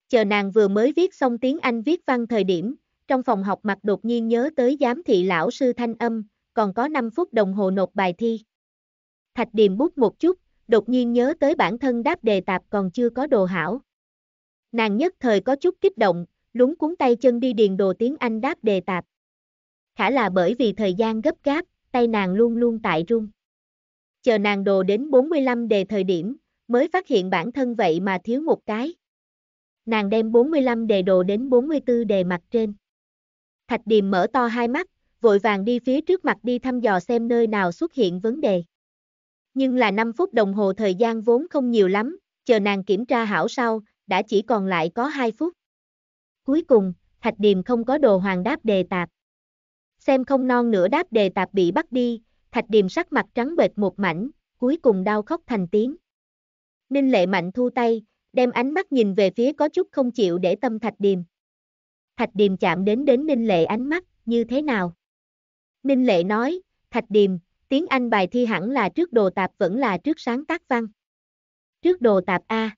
Chờ nàng vừa mới viết xong tiếng Anh viết văn thời điểm, trong phòng học mặt đột nhiên nhớ tới giám thị lão sư thanh âm, còn có 5 phút đồng hồ nộp bài thi. Thạch Điềm bút một chút, đột nhiên nhớ tới bản thân đáp đề tạp còn chưa có đồ hảo. Nàng nhất thời có chút kích động, lúng cuốn tay chân đi điền đồ tiếng Anh đáp đề tạp. Khả là bởi vì thời gian gấp gáp, tay nàng luôn luôn tại run. Chờ nàng đồ đến 45 đề thời điểm, mới phát hiện bản thân vậy mà thiếu một cái. Nàng đem 45 đề đồ đến 44 đề mặt trên. Thạch Điềm mở to hai mắt, vội vàng đi phía trước mặt đi thăm dò xem nơi nào xuất hiện vấn đề. Nhưng là 5 phút đồng hồ thời gian vốn không nhiều lắm, chờ nàng kiểm tra hảo sau, đã chỉ còn lại có 2 phút. Cuối cùng, Thạch Điềm không có đồ hoàng đáp đề tạp. Xem không non nữa đáp đề tạp bị bắt đi, Thạch Điềm sắc mặt trắng bệch một mảnh, cuối cùng đau khóc thành tiếng. Ninh Lệ Mạnh thu tay, đem ánh mắt nhìn về phía có chút không chịu để tâm Thạch Điềm. Thạch Điềm chạm đến đến Ninh Lệ ánh mắt, như thế nào? Ninh Lệ nói, Thạch Điềm, tiếng Anh bài thi hẳn là trước đồ tạp vẫn là trước sáng tác văn. Trước đồ tạp A.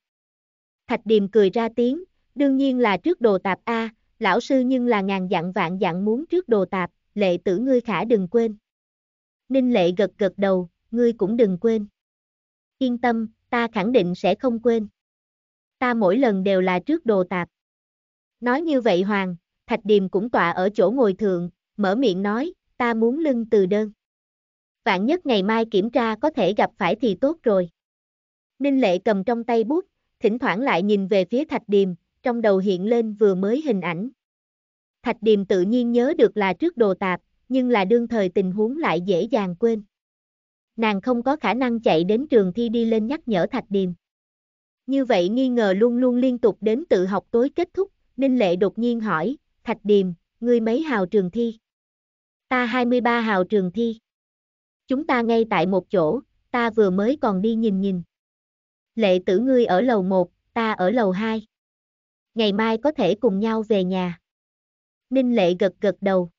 Thạch Điềm cười ra tiếng, đương nhiên là trước đồ tạp A, lão sư nhưng là ngàn dặn vạn dặn muốn trước đồ tạp, lệ tử ngươi khả đừng quên. Ninh lệ gật gật đầu, ngươi cũng đừng quên. Yên tâm, ta khẳng định sẽ không quên. Ta mỗi lần đều là trước đồ tạp. Nói như vậy Hoàng, Thạch Điềm cũng tọa ở chỗ ngồi thượng, mở miệng nói, ta muốn lưng từ đơn vạn nhất ngày mai kiểm tra có thể gặp phải thì tốt rồi. Ninh Lệ cầm trong tay bút, thỉnh thoảng lại nhìn về phía Thạch Điềm, trong đầu hiện lên vừa mới hình ảnh. Thạch Điềm tự nhiên nhớ được là trước đồ tạp, nhưng là đương thời tình huống lại dễ dàng quên. Nàng không có khả năng chạy đến trường thi đi lên nhắc nhở Thạch Điềm. Như vậy nghi ngờ luôn luôn liên tục đến tự học tối kết thúc, Ninh Lệ đột nhiên hỏi, Thạch Điềm, ngươi mấy hào trường thi? Ta 23 hào trường thi chúng ta ngay tại một chỗ, ta vừa mới còn đi nhìn nhìn. Lệ tử ngươi ở lầu 1, ta ở lầu 2. Ngày mai có thể cùng nhau về nhà. Ninh Lệ gật gật đầu.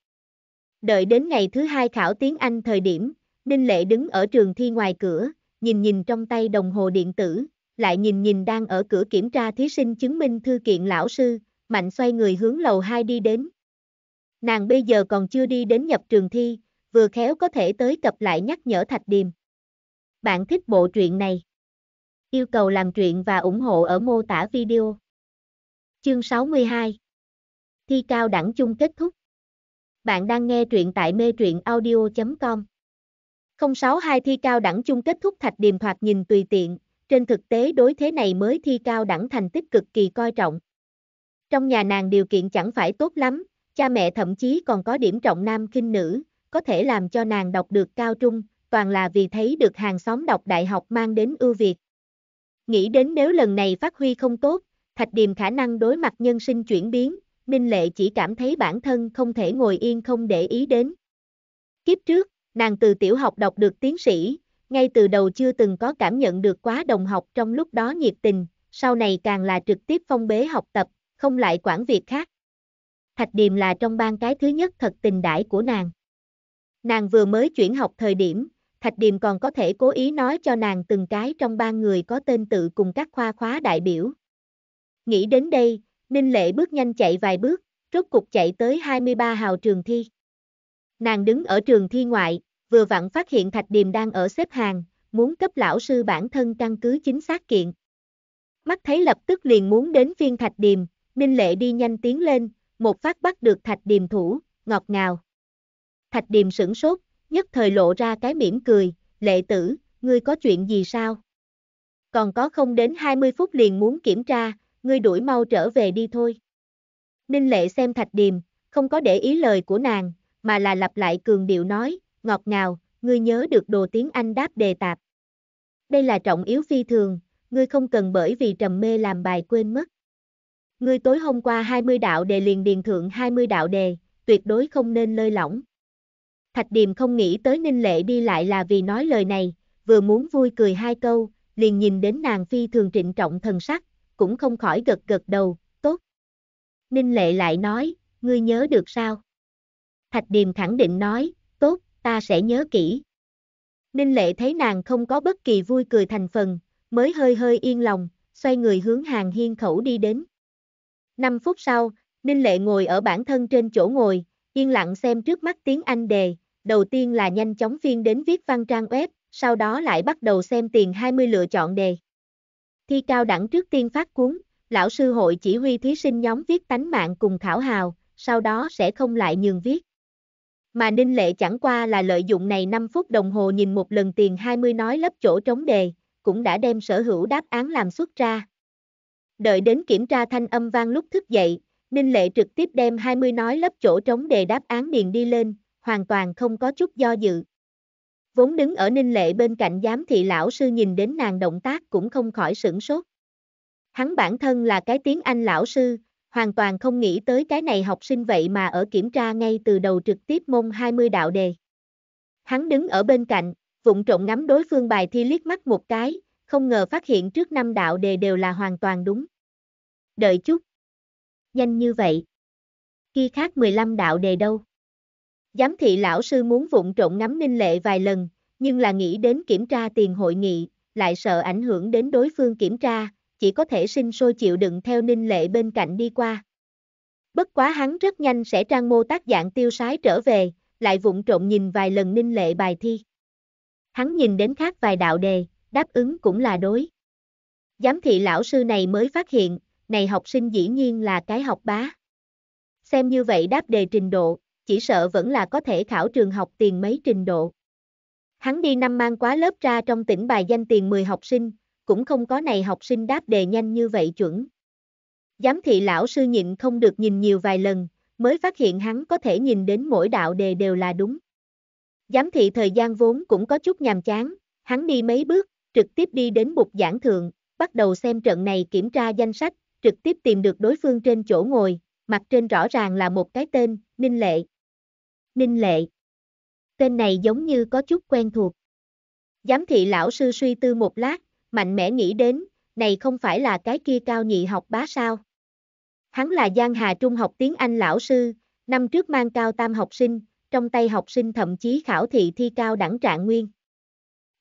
Đợi đến ngày thứ hai khảo tiếng Anh thời điểm, Ninh Lệ đứng ở trường thi ngoài cửa, nhìn nhìn trong tay đồng hồ điện tử, lại nhìn nhìn đang ở cửa kiểm tra thí sinh chứng minh thư kiện lão sư, mạnh xoay người hướng lầu 2 đi đến. Nàng bây giờ còn chưa đi đến nhập trường thi, vừa khéo có thể tới cập lại nhắc nhở Thạch Điềm. Bạn thích bộ truyện này? Yêu cầu làm truyện và ủng hộ ở mô tả video. Chương 62 Thi cao đẳng chung kết thúc. Bạn đang nghe truyện tại mê truyện audio.com 062 thi cao đẳng chung kết thúc Thạch Điềm thoạt nhìn tùy tiện, trên thực tế đối thế này mới thi cao đẳng thành tích cực kỳ coi trọng. Trong nhà nàng điều kiện chẳng phải tốt lắm, cha mẹ thậm chí còn có điểm trọng nam khinh nữ, có thể làm cho nàng đọc được cao trung, toàn là vì thấy được hàng xóm đọc đại học mang đến ưu việt. Nghĩ đến nếu lần này phát huy không tốt, Thạch Điềm khả năng đối mặt nhân sinh chuyển biến, Minh Lệ chỉ cảm thấy bản thân không thể ngồi yên không để ý đến. Kiếp trước, nàng từ tiểu học đọc được tiến sĩ, ngay từ đầu chưa từng có cảm nhận được quá đồng học trong lúc đó nhiệt tình, sau này càng là trực tiếp phong bế học tập, không lại quản việc khác. Thạch Điềm là trong ban cái thứ nhất thật tình đãi của nàng. Nàng vừa mới chuyển học thời điểm, Thạch Điềm còn có thể cố ý nói cho nàng từng cái trong ba người có tên tự cùng các khoa khóa đại biểu. Nghĩ đến đây, Ninh Lệ bước nhanh chạy vài bước, rốt cục chạy tới 23 hào trường thi. Nàng đứng ở trường thi ngoại, vừa vặn phát hiện Thạch Điềm đang ở xếp hàng, muốn cấp lão sư bản thân căn cứ chính xác kiện. Mắt thấy lập tức liền muốn đến phiên Thạch Điềm, Ninh Lệ đi nhanh tiến lên, một phát bắt được Thạch Điềm thủ, ngọt ngào. Thạch Điềm sửng sốt, nhất thời lộ ra cái mỉm cười, lệ tử, ngươi có chuyện gì sao? Còn có không đến 20 phút liền muốn kiểm tra, ngươi đuổi mau trở về đi thôi. Ninh lệ xem Thạch Điềm, không có để ý lời của nàng, mà là lặp lại cường điệu nói, ngọt ngào, ngươi nhớ được đồ tiếng Anh đáp đề tạp. Đây là trọng yếu phi thường, ngươi không cần bởi vì trầm mê làm bài quên mất. Ngươi tối hôm qua 20 đạo đề liền điền thượng 20 đạo đề, tuyệt đối không nên lơi lỏng. Thạch Điềm không nghĩ tới Ninh Lệ đi lại là vì nói lời này, vừa muốn vui cười hai câu, liền nhìn đến nàng phi thường trịnh trọng thần sắc, cũng không khỏi gật gật đầu, tốt. Ninh Lệ lại nói, ngươi nhớ được sao? Thạch Điềm khẳng định nói, tốt, ta sẽ nhớ kỹ. Ninh Lệ thấy nàng không có bất kỳ vui cười thành phần, mới hơi hơi yên lòng, xoay người hướng hàng hiên khẩu đi đến. Năm phút sau, Ninh Lệ ngồi ở bản thân trên chỗ ngồi, yên lặng xem trước mắt tiếng Anh đề, đầu tiên là nhanh chóng phiên đến viết văn trang web, sau đó lại bắt đầu xem tiền 20 lựa chọn đề. Thi cao đẳng trước tiên phát cuốn, lão sư hội chỉ huy thí sinh nhóm viết tánh mạng cùng khảo hào, sau đó sẽ không lại nhường viết. Mà Ninh Lệ chẳng qua là lợi dụng này 5 phút đồng hồ nhìn một lần tiền 20 nói lấp chỗ trống đề, cũng đã đem sở hữu đáp án làm xuất ra. Đợi đến kiểm tra thanh âm vang lúc thức dậy, Ninh Lệ trực tiếp đem 20 nói lấp chỗ trống đề đáp án điền đi lên, hoàn toàn không có chút do dự. Vốn đứng ở ninh lệ bên cạnh giám thị lão sư nhìn đến nàng động tác cũng không khỏi sửng sốt. Hắn bản thân là cái tiếng Anh lão sư, hoàn toàn không nghĩ tới cái này học sinh vậy mà ở kiểm tra ngay từ đầu trực tiếp môn 20 đạo đề. Hắn đứng ở bên cạnh, vụng trộn ngắm đối phương bài thi liếc mắt một cái, không ngờ phát hiện trước năm đạo đề đều là hoàn toàn đúng. Đợi chút. Nhanh như vậy. Khi khác 15 đạo đề đâu? Giám thị lão sư muốn vụng trộn ngắm Ninh Lệ vài lần, nhưng là nghĩ đến kiểm tra tiền hội nghị, lại sợ ảnh hưởng đến đối phương kiểm tra, chỉ có thể sinh sôi chịu đựng theo Ninh Lệ bên cạnh đi qua. Bất quá hắn rất nhanh sẽ trang mô tác dạng tiêu sái trở về, lại vụng trộn nhìn vài lần Ninh Lệ bài thi. Hắn nhìn đến khác vài đạo đề, đáp ứng cũng là đối. Giám thị lão sư này mới phát hiện, này học sinh dĩ nhiên là cái học bá. Xem như vậy đáp đề trình độ, chỉ sợ vẫn là có thể khảo trường học tiền mấy trình độ. Hắn đi năm mang quá lớp ra trong tỉnh bài danh tiền 10 học sinh, cũng không có này học sinh đáp đề nhanh như vậy chuẩn. Giám thị lão sư nhịn không được nhìn nhiều vài lần, mới phát hiện hắn có thể nhìn đến mỗi đạo đề đều là đúng. Giám thị thời gian vốn cũng có chút nhàm chán, hắn đi mấy bước, trực tiếp đi đến bục giảng thượng, bắt đầu xem trận này kiểm tra danh sách, trực tiếp tìm được đối phương trên chỗ ngồi, mặt trên rõ ràng là một cái tên, Ninh Lệ. Ninh Lệ. Tên này giống như có chút quen thuộc. Giám thị lão sư suy tư một lát, mạnh mẽ nghĩ đến, này không phải là cái kia cao nhị học bá sao. Hắn là Giang Hà Trung học tiếng Anh lão sư, năm trước mang cao tam học sinh, trong tay học sinh thậm chí khảo thị thi cao đẳng trạng nguyên.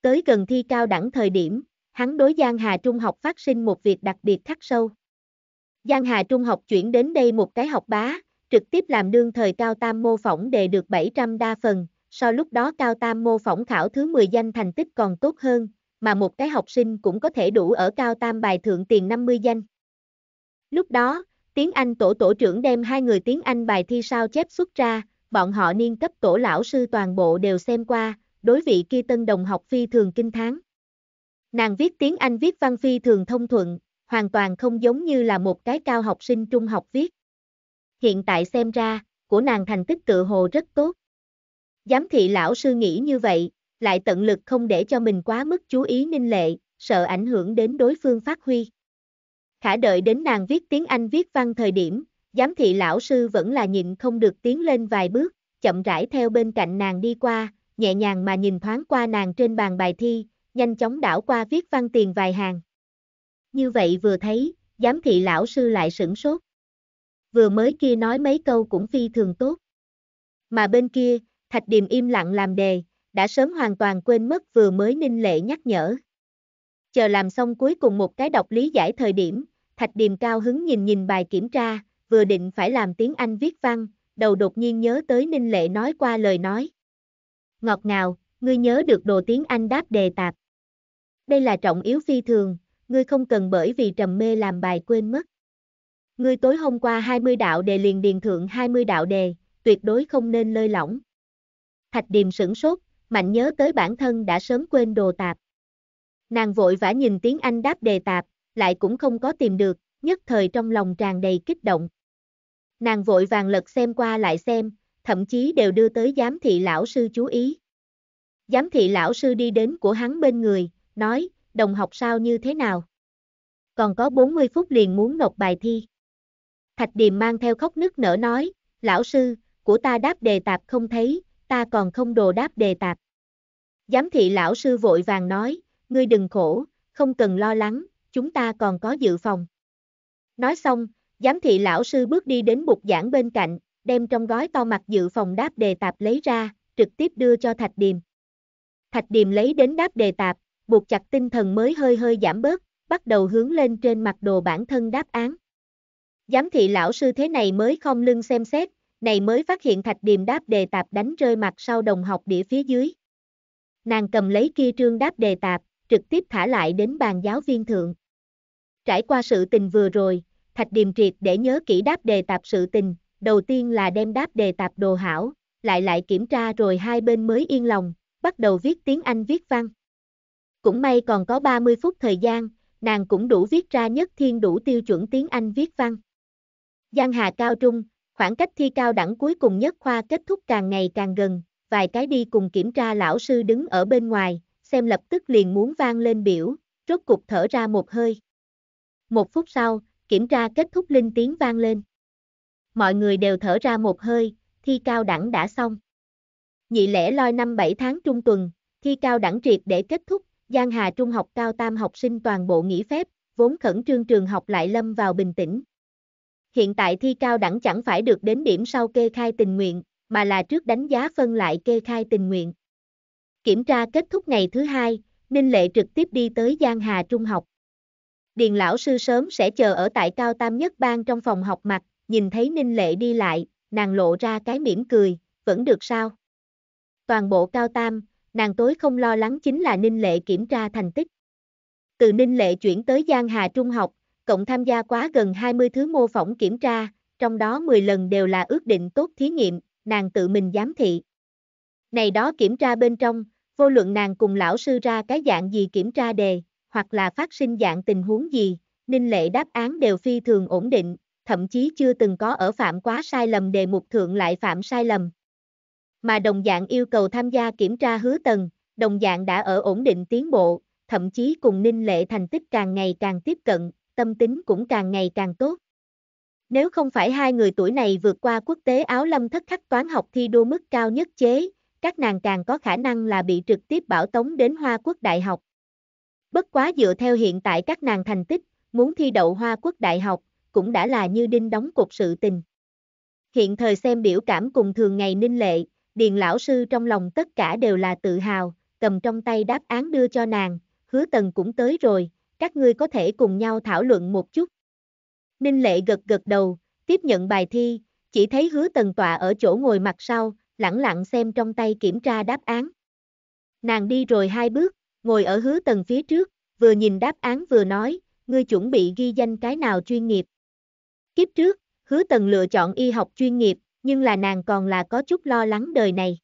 Tới gần thi cao đẳng thời điểm, hắn đối Giang Hà Trung học phát sinh một việc đặc biệt khắc sâu. Giang Hà Trung học chuyển đến đây một cái học bá, trực tiếp làm đương thời Cao Tam mô phỏng đề được 700 đa phần, so lúc đó Cao Tam mô phỏng khảo thứ 10 danh thành tích còn tốt hơn, mà một cái học sinh cũng có thể đủ ở Cao Tam bài thượng tiền 50 danh. Lúc đó, tiếng Anh tổ tổ trưởng đem hai người tiếng Anh bài thi sao chép xuất ra, bọn họ niên cấp tổ lão sư toàn bộ đều xem qua, đối vị kia tân đồng học phi thường kinh tháng. Nàng viết tiếng Anh viết văn phi thường thông thuận, hoàn toàn không giống như là một cái cao học sinh trung học viết hiện tại xem ra, của nàng thành tích tự hồ rất tốt. Giám thị lão sư nghĩ như vậy, lại tận lực không để cho mình quá mức chú ý ninh lệ, sợ ảnh hưởng đến đối phương phát huy. Khả đợi đến nàng viết tiếng Anh viết văn thời điểm, giám thị lão sư vẫn là nhịn không được tiến lên vài bước, chậm rãi theo bên cạnh nàng đi qua, nhẹ nhàng mà nhìn thoáng qua nàng trên bàn bài thi, nhanh chóng đảo qua viết văn tiền vài hàng. Như vậy vừa thấy, giám thị lão sư lại sửng sốt vừa mới kia nói mấy câu cũng phi thường tốt. Mà bên kia, Thạch Điềm im lặng làm đề, đã sớm hoàn toàn quên mất vừa mới Ninh Lệ nhắc nhở. Chờ làm xong cuối cùng một cái đọc lý giải thời điểm, Thạch Điềm cao hứng nhìn nhìn bài kiểm tra, vừa định phải làm tiếng Anh viết văn, đầu đột nhiên nhớ tới Ninh Lệ nói qua lời nói. Ngọt ngào, ngươi nhớ được đồ tiếng Anh đáp đề tạp. Đây là trọng yếu phi thường, ngươi không cần bởi vì trầm mê làm bài quên mất. Ngươi tối hôm qua 20 đạo đề liền điền thượng 20 đạo đề, tuyệt đối không nên lơi lỏng. Thạch điềm sửng sốt, mạnh nhớ tới bản thân đã sớm quên đồ tạp. Nàng vội vã nhìn tiếng Anh đáp đề tạp, lại cũng không có tìm được, nhất thời trong lòng tràn đầy kích động. Nàng vội vàng lật xem qua lại xem, thậm chí đều đưa tới giám thị lão sư chú ý. Giám thị lão sư đi đến của hắn bên người, nói, đồng học sao như thế nào? Còn có 40 phút liền muốn nộp bài thi. Thạch Điềm mang theo khóc nức nở nói, lão sư, của ta đáp đề tạp không thấy, ta còn không đồ đáp đề tạp. Giám thị lão sư vội vàng nói, ngươi đừng khổ, không cần lo lắng, chúng ta còn có dự phòng. Nói xong, giám thị lão sư bước đi đến bục giảng bên cạnh, đem trong gói to mặt dự phòng đáp đề tạp lấy ra, trực tiếp đưa cho Thạch Điềm. Thạch Điềm lấy đến đáp đề tạp, buộc chặt tinh thần mới hơi hơi giảm bớt, bắt đầu hướng lên trên mặt đồ bản thân đáp án. Giám thị lão sư thế này mới không lưng xem xét, này mới phát hiện thạch điềm đáp đề tạp đánh rơi mặt sau đồng học đĩa phía dưới. Nàng cầm lấy kia trương đáp đề tạp, trực tiếp thả lại đến bàn giáo viên thượng. Trải qua sự tình vừa rồi, thạch điềm triệt để nhớ kỹ đáp đề tạp sự tình, đầu tiên là đem đáp đề tạp đồ hảo, lại lại kiểm tra rồi hai bên mới yên lòng, bắt đầu viết tiếng Anh viết văn. Cũng may còn có 30 phút thời gian, nàng cũng đủ viết ra nhất thiên đủ tiêu chuẩn tiếng Anh viết văn. Giang Hà cao trung, khoảng cách thi cao đẳng cuối cùng nhất khoa kết thúc càng ngày càng gần, vài cái đi cùng kiểm tra lão sư đứng ở bên ngoài, xem lập tức liền muốn vang lên biểu, rốt cục thở ra một hơi. Một phút sau, kiểm tra kết thúc linh tiếng vang lên. Mọi người đều thở ra một hơi, thi cao đẳng đã xong. Nhị lễ loi năm 7 tháng trung tuần, thi cao đẳng triệt để kết thúc, Giang Hà Trung học cao tam học sinh toàn bộ nghỉ phép, vốn khẩn trương trường học lại lâm vào bình tĩnh, hiện tại thi cao đẳng chẳng phải được đến điểm sau kê khai tình nguyện, mà là trước đánh giá phân lại kê khai tình nguyện. Kiểm tra kết thúc ngày thứ hai, Ninh Lệ trực tiếp đi tới Giang Hà Trung học. Điền lão sư sớm sẽ chờ ở tại cao tam nhất bang trong phòng học mặt, nhìn thấy Ninh Lệ đi lại, nàng lộ ra cái mỉm cười, vẫn được sao. Toàn bộ cao tam, nàng tối không lo lắng chính là Ninh Lệ kiểm tra thành tích. Từ Ninh Lệ chuyển tới Giang Hà Trung học, cộng tham gia quá gần 20 thứ mô phỏng kiểm tra, trong đó 10 lần đều là ước định tốt thí nghiệm, nàng tự mình giám thị. Này đó kiểm tra bên trong, vô luận nàng cùng lão sư ra cái dạng gì kiểm tra đề, hoặc là phát sinh dạng tình huống gì, Ninh Lệ đáp án đều phi thường ổn định, thậm chí chưa từng có ở phạm quá sai lầm đề mục thượng lại phạm sai lầm. Mà đồng dạng yêu cầu tham gia kiểm tra hứa tầng, đồng dạng đã ở ổn định tiến bộ, thậm chí cùng Ninh Lệ thành tích càng ngày càng tiếp cận, tâm tính cũng càng ngày càng tốt. Nếu không phải hai người tuổi này vượt qua quốc tế áo lâm thất khắc toán học thi đua mức cao nhất chế, các nàng càng có khả năng là bị trực tiếp bảo tống đến Hoa Quốc Đại học. Bất quá dựa theo hiện tại các nàng thành tích, muốn thi đậu Hoa Quốc Đại học, cũng đã là như đinh đóng cột sự tình. Hiện thời xem biểu cảm cùng thường ngày ninh lệ, điền lão sư trong lòng tất cả đều là tự hào, cầm trong tay đáp án đưa cho nàng, hứa tần cũng tới rồi, các ngươi có thể cùng nhau thảo luận một chút. Ninh Lệ gật gật đầu, tiếp nhận bài thi, chỉ thấy hứa tần tọa ở chỗ ngồi mặt sau, lẳng lặng xem trong tay kiểm tra đáp án. Nàng đi rồi hai bước, ngồi ở hứa tần phía trước, vừa nhìn đáp án vừa nói, ngươi chuẩn bị ghi danh cái nào chuyên nghiệp. Kiếp trước, hứa tần lựa chọn y học chuyên nghiệp, nhưng là nàng còn là có chút lo lắng đời này.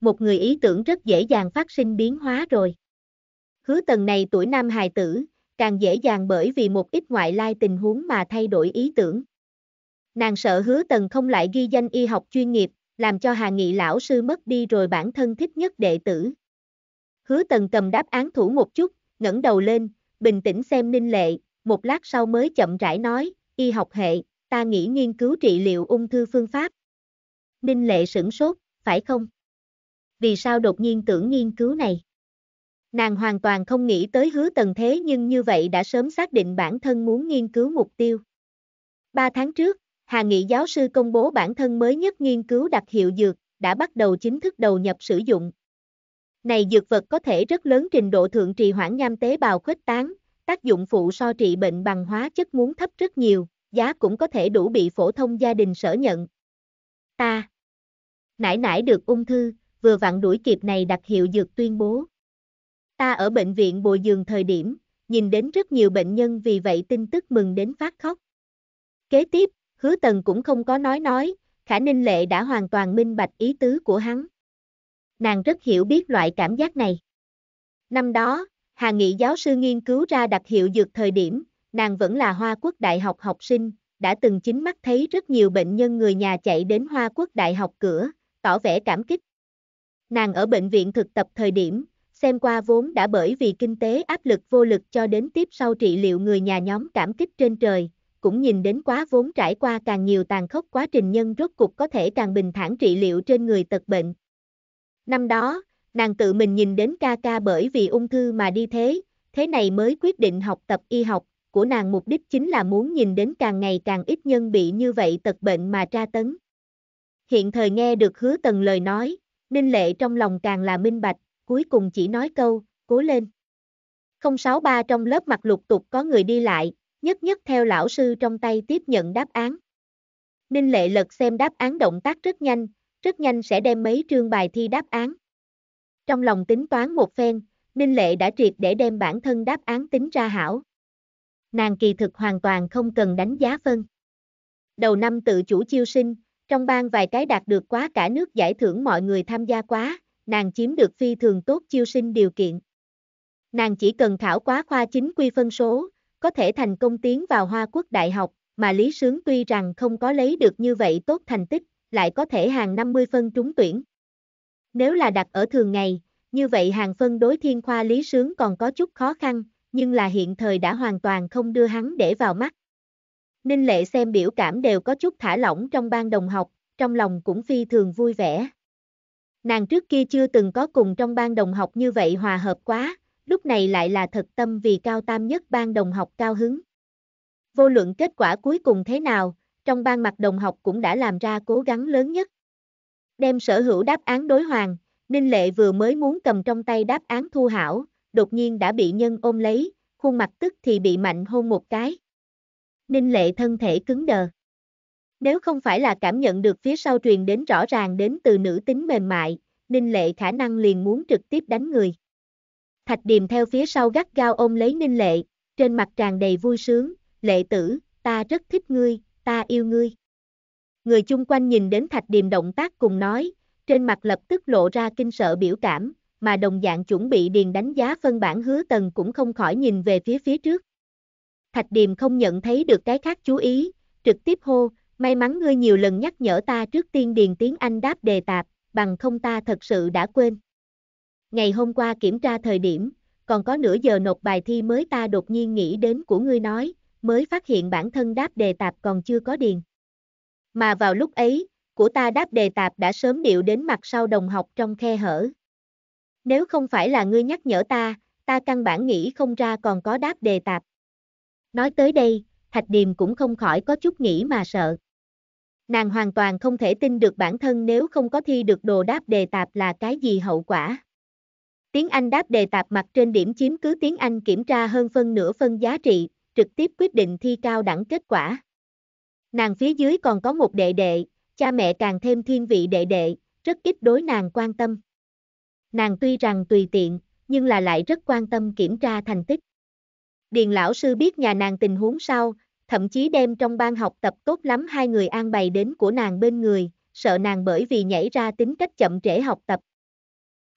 Một người ý tưởng rất dễ dàng phát sinh biến hóa rồi hứa tần này tuổi nam hài tử, càng dễ dàng bởi vì một ít ngoại lai tình huống mà thay đổi ý tưởng. Nàng sợ hứa tần không lại ghi danh y học chuyên nghiệp, làm cho Hà Nghị lão sư mất đi rồi bản thân thích nhất đệ tử. Hứa tần cầm đáp án thủ một chút, ngẩng đầu lên, bình tĩnh xem ninh lệ, một lát sau mới chậm rãi nói, y học hệ, ta nghĩ nghiên cứu trị liệu ung thư phương pháp. Ninh lệ sửng sốt, phải không? Vì sao đột nhiên tưởng nghiên cứu này? Nàng hoàn toàn không nghĩ tới hứa tần thế nhưng như vậy đã sớm xác định bản thân muốn nghiên cứu mục tiêu. Ba tháng trước, Hà Nghị giáo sư công bố bản thân mới nhất nghiên cứu đặc hiệu dược, đã bắt đầu chính thức đầu nhập sử dụng. Này dược vật có thể rất lớn trình độ thượng trì hoãn nham tế bào khuếch tán, tác dụng phụ so trị bệnh bằng hóa chất muốn thấp rất nhiều, giá cũng có thể đủ bị phổ thông gia đình sở nhận. Ta nãi nãi được ung thư, vừa vặn đuổi kịp này đặc hiệu dược tuyên bố. Ta ở bệnh viện bồi giường thời điểm, nhìn đến rất nhiều bệnh nhân vì vậy tin tức mừng đến phát khóc. Kế tiếp, hứa tần cũng không có nói nói, khả ninh lệ đã hoàn toàn minh bạch ý tứ của hắn. Nàng rất hiểu biết loại cảm giác này. Năm đó, Hà Nghị giáo sư nghiên cứu ra đặc hiệu dược thời điểm, nàng vẫn là Hoa Quốc Đại học học sinh, đã từng chính mắt thấy rất nhiều bệnh nhân người nhà chạy đến Hoa Quốc Đại học cửa, tỏ vẻ cảm kích. Nàng ở bệnh viện thực tập thời điểm, xem qua vốn đã bởi vì kinh tế áp lực vô lực cho đến tiếp sau trị liệu người nhà nhóm cảm kích trên trời, cũng nhìn đến quá vốn trải qua càng nhiều tàn khốc quá trình nhân rốt cục có thể càng bình thản trị liệu trên người tật bệnh. Năm đó, nàng tự mình nhìn đến ca ca bởi vì ung thư mà đi thế, thế này mới quyết định học tập y học, của nàng mục đích chính là muốn nhìn đến càng ngày càng ít nhân bị như vậy tật bệnh mà tra tấn. Hiện thời nghe được hứa tần lời nói, Ninh Lệ trong lòng càng là minh bạch, cuối cùng chỉ nói câu, cố lên. 063 trong lớp mặt lục tục có người đi lại, nhất nhất theo lão sư trong tay tiếp nhận đáp án. Ninh Lệ lật xem đáp án động tác rất nhanh, rất nhanh sẽ đem mấy trương bài thi đáp án. Trong lòng tính toán một phen, Ninh Lệ đã triệt để đem bản thân đáp án tính ra hảo. Nàng kỳ thực hoàn toàn không cần đánh giá phân. Đầu năm tự chủ chiêu sinh, trong bang vài cái đạt được quá cả nước giải thưởng mọi người tham gia quá, nàng chiếm được phi thường tốt chiêu sinh điều kiện. Nàng chỉ cần khảo quá khoa chính quy phân số, có thể thành công tiến vào Hoa Quốc Đại học, mà Lý Sướng tuy rằng không có lấy được như vậy tốt thành tích, lại có thể hàng 50 phân trúng tuyển. Nếu là đặt ở thường ngày, như vậy hàng phân đối thiên khoa Lý Sướng còn có chút khó khăn, nhưng là hiện thời đã hoàn toàn không đưa hắn để vào mắt. Ninh Lệ xem biểu cảm đều có chút thả lỏng trong ban đồng học, trong lòng cũng phi thường vui vẻ. Nàng trước kia chưa từng có cùng trong ban đồng học như vậy hòa hợp quá, lúc này lại là thật tâm vì cao tam nhất ban đồng học cao hứng. Vô luận kết quả cuối cùng thế nào, trong ban mặt đồng học cũng đã làm ra cố gắng lớn nhất. Đem sở hữu đáp án đối hoàng, Ninh Lệ vừa mới muốn cầm trong tay đáp án thu hảo, đột nhiên đã bị nhân ôm lấy, khuôn mặt tức thì bị mạnh hôn một cái. Ninh Lệ thân thể cứng đờ. Nếu không phải là cảm nhận được phía sau truyền đến rõ ràng đến từ nữ tính mềm mại, Ninh Lệ khả năng liền muốn trực tiếp đánh người. Thạch Điềm theo phía sau gắt gao ôm lấy Ninh Lệ, trên mặt tràn đầy vui sướng, Lệ tử, ta rất thích ngươi, ta yêu ngươi. Người chung quanh nhìn đến Thạch Điềm động tác cùng nói, trên mặt lập tức lộ ra kinh sợ biểu cảm, mà đồng dạng chuẩn bị điền đánh giá phân bản hứa tần cũng không khỏi nhìn về phía phía trước. Thạch Điềm không nhận thấy được cái khác chú ý, trực tiếp hô, May mắn ngươi nhiều lần nhắc nhở ta trước tiên điền tiếng Anh đáp đề tạp, bằng không ta thật sự đã quên. Ngày hôm qua kiểm tra thời điểm, còn có nửa giờ nộp bài thi mới ta đột nhiên nghĩ đến của ngươi nói, mới phát hiện bản thân đáp đề tạp còn chưa có điền. Mà vào lúc ấy, của ta đáp đề tạp đã sớm điệu đến mặt sau đồng học trong khe hở. Nếu không phải là ngươi nhắc nhở ta, ta căn bản nghĩ không ra còn có đáp đề tạp. Nói tới đây, Thạch Điềm cũng không khỏi có chút nghĩ mà sợ. Nàng hoàn toàn không thể tin được bản thân nếu không có thi được đồ đáp đề tạp là cái gì hậu quả. Tiếng Anh đáp đề tạp mặt trên điểm chiếm cứ tiếng Anh kiểm tra hơn phân nửa phân giá trị, trực tiếp quyết định thi cao đẳng kết quả. Nàng phía dưới còn có một đệ đệ, cha mẹ càng thêm thiên vị đệ đệ, rất ít đối nàng quan tâm. Nàng tuy rằng tùy tiện, nhưng là lại rất quan tâm kiểm tra thành tích. Điền lão sư biết nhà nàng tình huống sau, thậm chí đem trong ban học tập tốt lắm hai người an bày đến của nàng bên người, sợ nàng bởi vì nhảy ra tính cách chậm trễ học tập.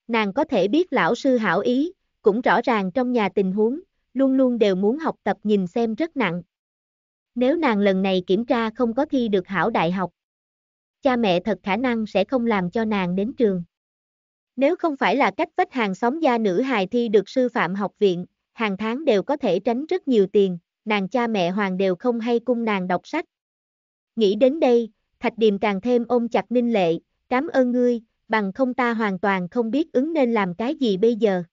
Nàng có thể biết lão sư hảo ý, cũng rõ ràng trong nhà tình huống, luôn luôn đều muốn học tập nhìn xem rất nặng. Nếu nàng lần này kiểm tra không có thi được hảo đại học, cha mẹ thật khả năng sẽ không làm cho nàng đến trường. Nếu không phải là cách vách hàng xóm gia nữ hài thi được sư phạm học viện, hàng tháng đều có thể tránh rất nhiều tiền, nàng cha mẹ hoàng đều không hay cung nàng đọc sách. Nghĩ đến đây, thạch điềm càng thêm ôm chặt ninh lệ, cảm ơn ngươi, bằng không ta hoàn toàn không biết ứng nên làm cái gì bây giờ.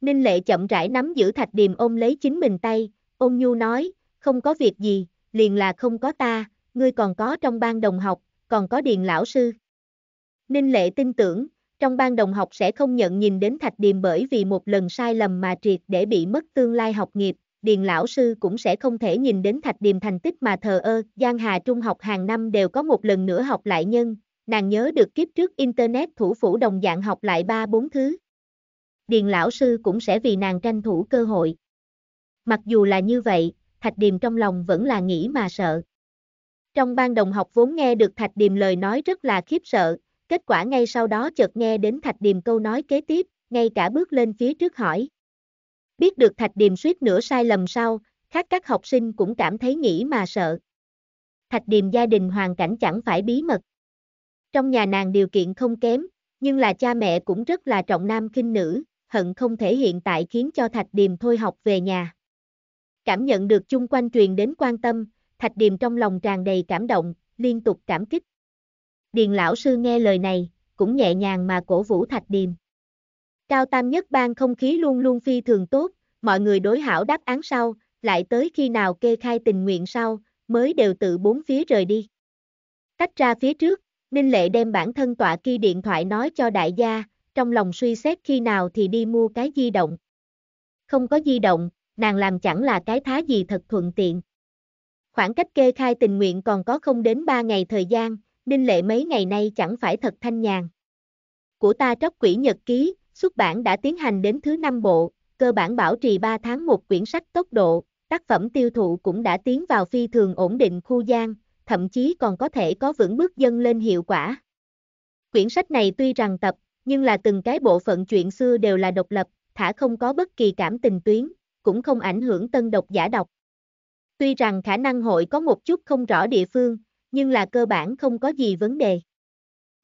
Ninh lệ chậm rãi nắm giữ thạch điềm ôm lấy chính mình tay, ôn nhu nói, không có việc gì, liền là không có ta, ngươi còn có trong ban đồng học, còn có điền lão sư. Ninh lệ tin tưởng, trong ban đồng học sẽ không nhận nhìn đến thạch điềm bởi vì một lần sai lầm mà triệt để bị mất tương lai học nghiệp, Điền lão sư cũng sẽ không thể nhìn đến Thạch Điềm thành tích mà thờ ơ, Giang Hà Trung học hàng năm đều có một lần nữa học lại nhân, nàng nhớ được kiếp trước Internet thủ phủ đồng dạng học lại ba bốn thứ. Điền lão sư cũng sẽ vì nàng tranh thủ cơ hội. Mặc dù là như vậy, Thạch Điềm trong lòng vẫn là nghĩ mà sợ. Trong ban đồng học vốn nghe được Thạch Điềm lời nói rất là khiếp sợ, kết quả ngay sau đó chợt nghe đến Thạch Điềm câu nói kế tiếp, ngay cả bước lên phía trước hỏi. Biết được Thạch Điềm suýt nữa sai lầm sau, khác các học sinh cũng cảm thấy nghĩ mà sợ. Thạch Điềm gia đình hoàn cảnh chẳng phải bí mật. Trong nhà nàng điều kiện không kém, nhưng là cha mẹ cũng rất là trọng nam khinh nữ, hận không thể hiện tại khiến cho Thạch Điềm thôi học về nhà. Cảm nhận được chung quanh truyền đến quan tâm, Thạch Điềm trong lòng tràn đầy cảm động, liên tục cảm kích. Điền lão sư nghe lời này, cũng nhẹ nhàng mà cổ vũ Thạch Điềm. Cao tam nhất bang không khí luôn luôn phi thường tốt, mọi người đối hảo đáp án sau, lại tới khi nào kê khai tình nguyện sau, mới đều tự bốn phía rời đi. cách ra phía trước, Ninh Lệ đem bản thân tọa kia điện thoại nói cho đại gia, trong lòng suy xét khi nào thì đi mua cái di động. Không có di động, nàng làm chẳng là cái thá gì thật thuận tiện. Khoảng cách kê khai tình nguyện còn có không đến 3 ngày thời gian, Ninh Lệ mấy ngày nay chẳng phải thật thanh nhàn. Của ta tróc quỷ nhật ký, Xuất bản đã tiến hành đến thứ năm bộ, cơ bản bảo trì 3 tháng một quyển sách tốc độ, tác phẩm tiêu thụ cũng đã tiến vào phi thường ổn định khu gian, thậm chí còn có thể có vững bước dâng lên hiệu quả. Quyển sách này tuy rằng tập, nhưng là từng cái bộ phận chuyện xưa đều là độc lập, thả không có bất kỳ cảm tình tuyến, cũng không ảnh hưởng tân độc giả đọc. Tuy rằng khả năng hội có một chút không rõ địa phương, nhưng là cơ bản không có gì vấn đề.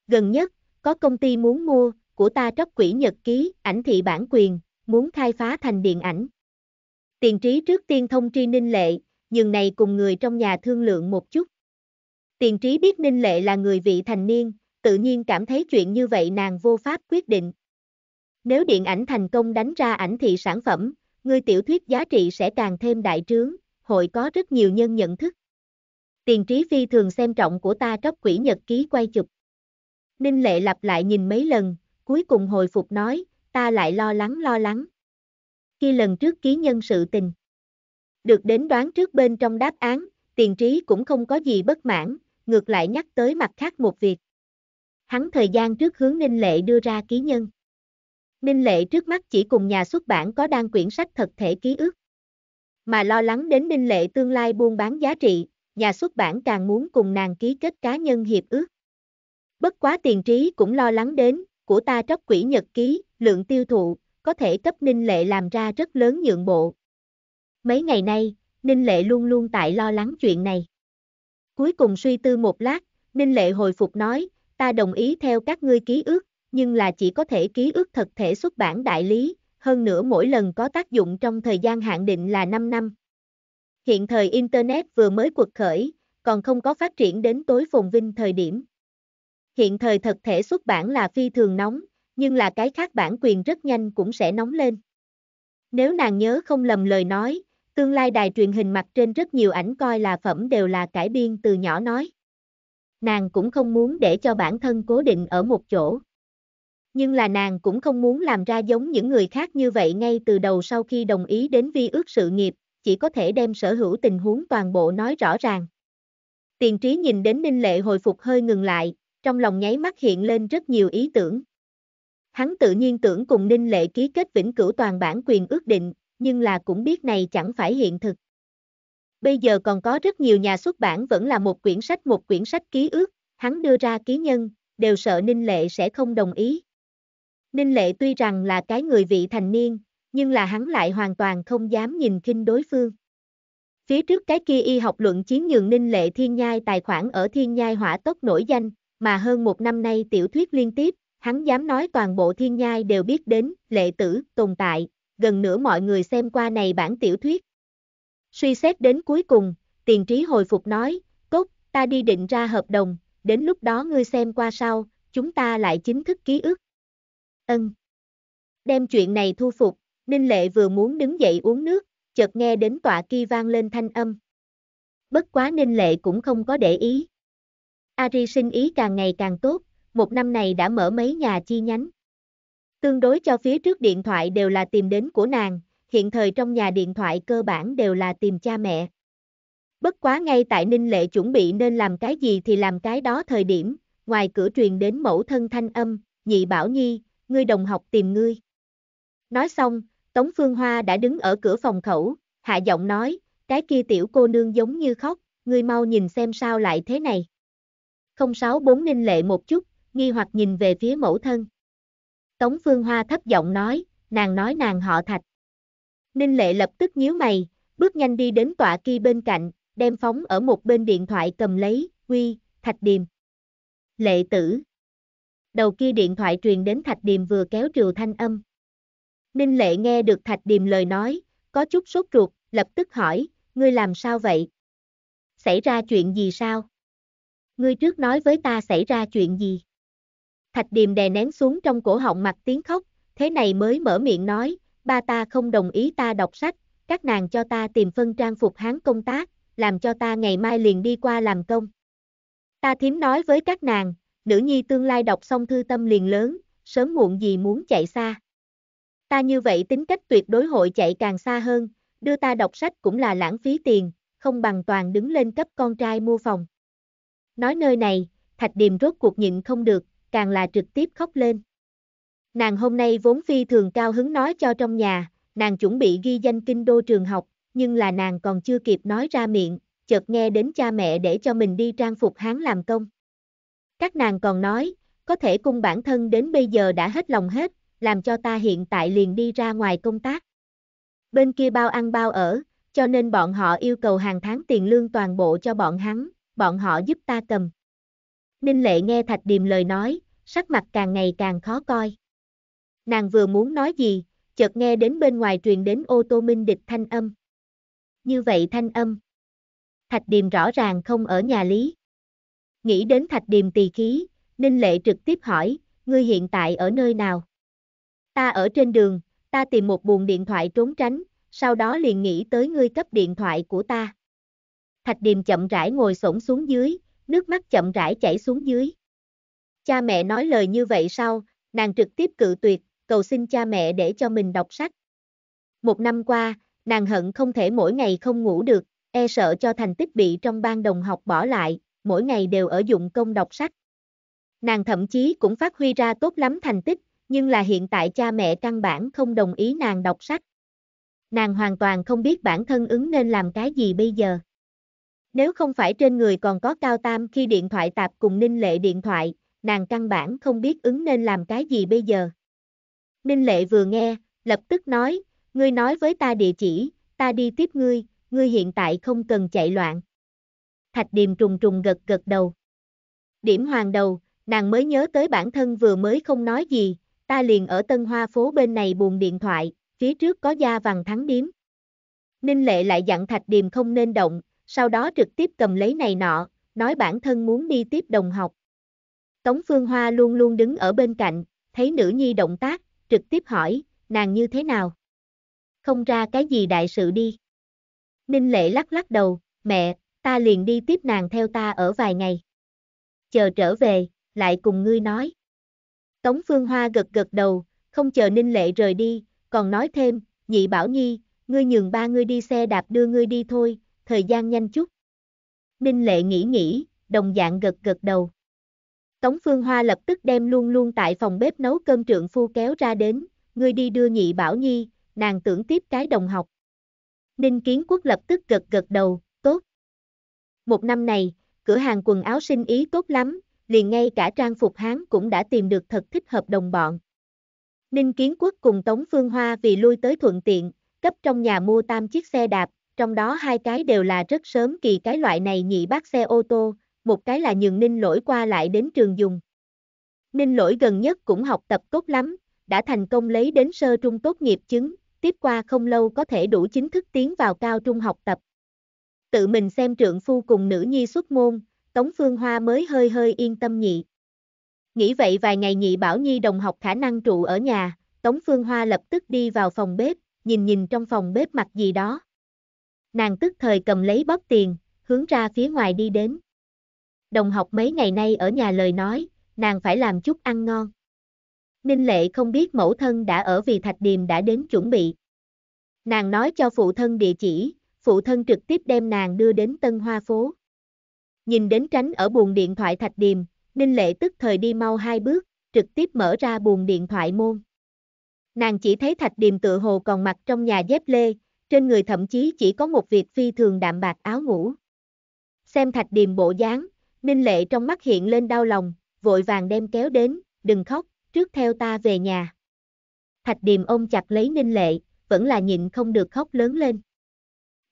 Gần nhất, có công ty muốn mua, của ta tróc quỷ nhật ký, ảnh thị bản quyền, muốn khai phá thành điện ảnh. Tiền trí trước tiên thông tri Ninh Lệ, nhưng này cùng người trong nhà thương lượng một chút. Tiền trí biết Ninh Lệ là người vị thành niên, tự nhiên cảm thấy chuyện như vậy nàng vô pháp quyết định. Nếu điện ảnh thành công đánh ra ảnh thị sản phẩm, người tiểu thuyết giá trị sẽ càng thêm đại trướng, hội có rất nhiều nhân nhận thức. Tiền trí phi thường xem trọng của ta cấp quỷ nhật ký quay chụp. Ninh Lệ lặp lại nhìn mấy lần, cuối cùng hồi phục nói, ta lại lo lắng lo lắng. Khi lần trước ký nhân sự tình, được đến đoán trước bên trong đáp án, tiền trí cũng không có gì bất mãn, ngược lại nhắc tới mặt khác một việc. Hắn thời gian trước hướng Ninh Lệ đưa ra ký nhân. Ninh Lệ trước mắt chỉ cùng nhà xuất bản có đăng quyển sách thật thể ký ức. Mà lo lắng đến Ninh Lệ tương lai buôn bán giá trị, nhà xuất bản càng muốn cùng nàng ký kết cá nhân hiệp ước. Bất quá tiền trí cũng lo lắng đến, của ta tróc quỷ nhật ký, lượng tiêu thụ, có thể cấp Ninh Lệ làm ra rất lớn nhượng bộ. Mấy ngày nay, Ninh Lệ luôn luôn tại lo lắng chuyện này. Cuối cùng suy tư một lát, Ninh Lệ hồi phục nói, ta đồng ý theo các ngươi ký ước, nhưng là chỉ có thể ký ước thực thể xuất bản đại lý, hơn nữa mỗi lần có tác dụng trong thời gian hạn định là 5 năm. Hiện thời Internet vừa mới quật khởi, còn không có phát triển đến tối phồn vinh thời điểm. Hiện thời thật thể xuất bản là phi thường nóng, nhưng là cái khác bản quyền rất nhanh cũng sẽ nóng lên. Nếu nàng nhớ không lầm lời nói, tương lai đài truyền hình mặt trên rất nhiều ảnh coi là phẩm đều là cải biên từ nhỏ nói. Nàng cũng không muốn để cho bản thân cố định ở một chỗ. Nhưng là nàng cũng không muốn làm ra giống những người khác như vậy ngay từ đầu sau khi đồng ý đến vi ước sự nghiệp, chỉ có thể đem sở hữu tình huống toàn bộ nói rõ ràng. Tiền trí nhìn đến Ninh Lệ hồi phục hơi ngừng lại, trong lòng nháy mắt hiện lên rất nhiều ý tưởng. Hắn tự nhiên tưởng cùng Ninh Lệ ký kết vĩnh cửu toàn bản quyền ước định, nhưng là cũng biết này chẳng phải hiện thực. Bây giờ còn có rất nhiều nhà xuất bản vẫn là một quyển sách một quyển sách ký ước, hắn đưa ra ký nhân, đều sợ Ninh Lệ sẽ không đồng ý. Ninh Lệ tuy rằng là cái người vị thành niên, nhưng là hắn lại hoàn toàn không dám nhìn kinh đối phương. Phía trước cái kia y học luận chiến nhường Ninh Lệ Thiên Nhai tài khoản ở Thiên Nhai hỏa tốc nổi danh, mà hơn một năm nay tiểu thuyết liên tiếp, hắn dám nói toàn bộ thiên nhai đều biết đến, lệ tử, tồn tại, gần nửa mọi người xem qua này bản tiểu thuyết. Suy xét đến cuối cùng, tiền trí hồi phục nói, tốt, ta đi định ra hợp đồng, đến lúc đó ngươi xem qua sau, chúng ta lại chính thức ký ức. Ân. Đem chuyện này thu phục, Ninh Lệ vừa muốn đứng dậy uống nước, chợt nghe đến tọa kia vang lên thanh âm. Bất quá Ninh Lệ cũng không có để ý. Ari sinh ý càng ngày càng tốt, một năm này đã mở mấy nhà chi nhánh. Tương đối cho phía trước điện thoại đều là tìm đến của nàng, hiện thời trong nhà điện thoại cơ bản đều là tìm cha mẹ. Bất quá ngay tại Ninh Lệ chuẩn bị nên làm cái gì thì làm cái đó thời điểm, ngoài cửa truyền đến mẫu thân thanh âm, nhị bảo nhi, ngươi đồng học tìm ngươi. Nói xong, Tống Phương Hoa đã đứng ở cửa phòng khẩu, hạ giọng nói, cái kia tiểu cô nương giống như khóc, ngươi mau nhìn xem sao lại thế này không sáu bốn Ninh Lệ một chút, nghi hoặc nhìn về phía mẫu thân. Tống Phương Hoa thấp giọng nói, nàng nói nàng họ thạch. Ninh Lệ lập tức nhíu mày, bước nhanh đi đến tọa kia bên cạnh, đem phóng ở một bên điện thoại cầm lấy, quy, thạch điềm. Lệ tử. Đầu kia điện thoại truyền đến thạch điềm vừa kéo trừ thanh âm. Ninh Lệ nghe được thạch điềm lời nói, có chút sốt ruột, lập tức hỏi, ngươi làm sao vậy? Xảy ra chuyện gì sao? Ngươi trước nói với ta xảy ra chuyện gì? Thạch điềm đè nén xuống trong cổ họng mặt tiếng khóc, thế này mới mở miệng nói, ba ta không đồng ý ta đọc sách, các nàng cho ta tìm phân trang phục hán công tác, làm cho ta ngày mai liền đi qua làm công. Ta thím nói với các nàng, nữ nhi tương lai đọc xong thư tâm liền lớn, sớm muộn gì muốn chạy xa. Ta như vậy tính cách tuyệt đối hội chạy càng xa hơn, đưa ta đọc sách cũng là lãng phí tiền, không bằng toàn đứng lên cấp con trai mua phòng. Nói nơi này, thạch điềm rốt cuộc nhịn không được, càng là trực tiếp khóc lên. Nàng hôm nay vốn phi thường cao hứng nói cho trong nhà, nàng chuẩn bị ghi danh kinh đô trường học, nhưng là nàng còn chưa kịp nói ra miệng, chợt nghe đến cha mẹ để cho mình đi trang phục hán làm công. Các nàng còn nói, có thể cung bản thân đến bây giờ đã hết lòng hết, làm cho ta hiện tại liền đi ra ngoài công tác. Bên kia bao ăn bao ở, cho nên bọn họ yêu cầu hàng tháng tiền lương toàn bộ cho bọn hắn, bọn họ giúp ta cầm. Ninh lệ nghe thạch điềm lời nói, sắc mặt càng ngày càng khó coi. Nàng vừa muốn nói gì, chợt nghe đến bên ngoài truyền đến ô tô minh địch thanh âm. Như vậy thanh âm. Thạch điềm rõ ràng không ở nhà lý. Nghĩ đến thạch điềm tỳ khí, Ninh lệ trực tiếp hỏi, ngươi hiện tại ở nơi nào? Ta ở trên đường, ta tìm một buồng điện thoại trốn tránh, sau đó liền nghĩ tới ngươi cấp điện thoại của ta. Thạch Điềm chậm rãi ngồi xổm xuống dưới, nước mắt chậm rãi chảy xuống dưới. Cha mẹ nói lời như vậy sau, nàng trực tiếp cự tuyệt, cầu xin cha mẹ để cho mình đọc sách. Một năm qua, nàng hận không thể mỗi ngày không ngủ được, e sợ cho thành tích bị trong ban đồng học bỏ lại, mỗi ngày đều ở dụng công đọc sách. Nàng thậm chí cũng phát huy ra tốt lắm thành tích, nhưng là hiện tại cha mẹ căn bản không đồng ý nàng đọc sách. Nàng hoàn toàn không biết bản thân ứng nên làm cái gì bây giờ. Nếu không phải trên người còn có cao tam khi điện thoại tạp cùng Ninh Lệ điện thoại, nàng căn bản không biết ứng nên làm cái gì bây giờ. Ninh Lệ vừa nghe, lập tức nói, ngươi nói với ta địa chỉ, ta đi tiếp ngươi, ngươi hiện tại không cần chạy loạn. Thạch Điềm trùng trùng gật gật đầu. Điểm hoàng đầu, nàng mới nhớ tới bản thân vừa mới không nói gì, ta liền ở Tân Hoa phố bên này buồn điện thoại, phía trước có gia vàng thắng điếm. Ninh Lệ lại dặn Thạch Điềm không nên động, sau đó trực tiếp cầm lấy này nọ, nói bản thân muốn đi tiếp đồng học. Tống Phương Hoa luôn luôn đứng ở bên cạnh, thấy nữ nhi động tác, trực tiếp hỏi, nàng như thế nào? Không ra cái gì đại sự đi. Ninh Lệ lắc lắc đầu, mẹ, ta liền đi tiếp nàng theo ta ở vài ngày. Chờ trở về, lại cùng ngươi nói. Tống Phương Hoa gật gật đầu, không chờ Ninh Lệ rời đi, còn nói thêm, nhị bảo nhi, ngươi nhường ba ngươi đi xe đạp đưa ngươi đi thôi, thời gian nhanh chút. Ninh Lệ nghĩ nghĩ, đồng dạng gật gật đầu. Tống Phương Hoa lập tức đem luôn luôn tại phòng bếp nấu cơm trượng phu kéo ra đến, người đi đưa nhị bảo nhi, nàng tưởng tiếp cái đồng học. Ninh Kiến Quốc lập tức gật gật đầu, tốt. Một năm này, cửa hàng quần áo sinh ý tốt lắm, liền ngay cả trang phục hán cũng đã tìm được thật thích hợp đồng bọn. Ninh Kiến Quốc cùng Tống Phương Hoa vì lui tới thuận tiện, cấp trong nhà mua tam chiếc xe đạp, trong đó hai cái đều là rất sớm kỳ cái loại này nhị bác xe ô tô, một cái là nhường ninh lỗi qua lại đến trường dùng. Ninh lỗi gần nhất cũng học tập tốt lắm, đã thành công lấy đến sơ trung tốt nghiệp chứng, tiếp qua không lâu có thể đủ chính thức tiến vào cao trung học tập. Tự mình xem trượng phu cùng nữ nhi xuất môn, Tống Phương Hoa mới hơi hơi yên tâm nhị. Nghĩ vậy vài ngày nhị bảo nhi đồng học khả năng trụ ở nhà, Tống Phương Hoa lập tức đi vào phòng bếp, nhìn nhìn trong phòng bếp mặt gì đó. Nàng tức thời cầm lấy bóp tiền, hướng ra phía ngoài đi đến. Đồng học mấy ngày nay ở nhà lời nói, nàng phải làm chút ăn ngon. Ninh Lệ không biết mẫu thân đã ở vì Thạch Điềm đã đến chuẩn bị. Nàng nói cho phụ thân địa chỉ, phụ thân trực tiếp đem nàng đưa đến Tân Hoa Phố. Nhìn đến tránh ở buồng điện thoại Thạch Điềm, Ninh Lệ tức thời đi mau hai bước, trực tiếp mở ra buồng điện thoại môn. Nàng chỉ thấy Thạch Điềm tự hồ còn mặc trong nhà dép lê, trên người thậm chí chỉ có một việc phi thường đạm bạc áo ngủ. Xem thạch điềm bộ dáng, Minh Lệ trong mắt hiện lên đau lòng, vội vàng đem kéo đến, đừng khóc, trước theo ta về nhà. Thạch điềm ôm chặt lấy Ninh Lệ, vẫn là nhịn không được khóc lớn lên.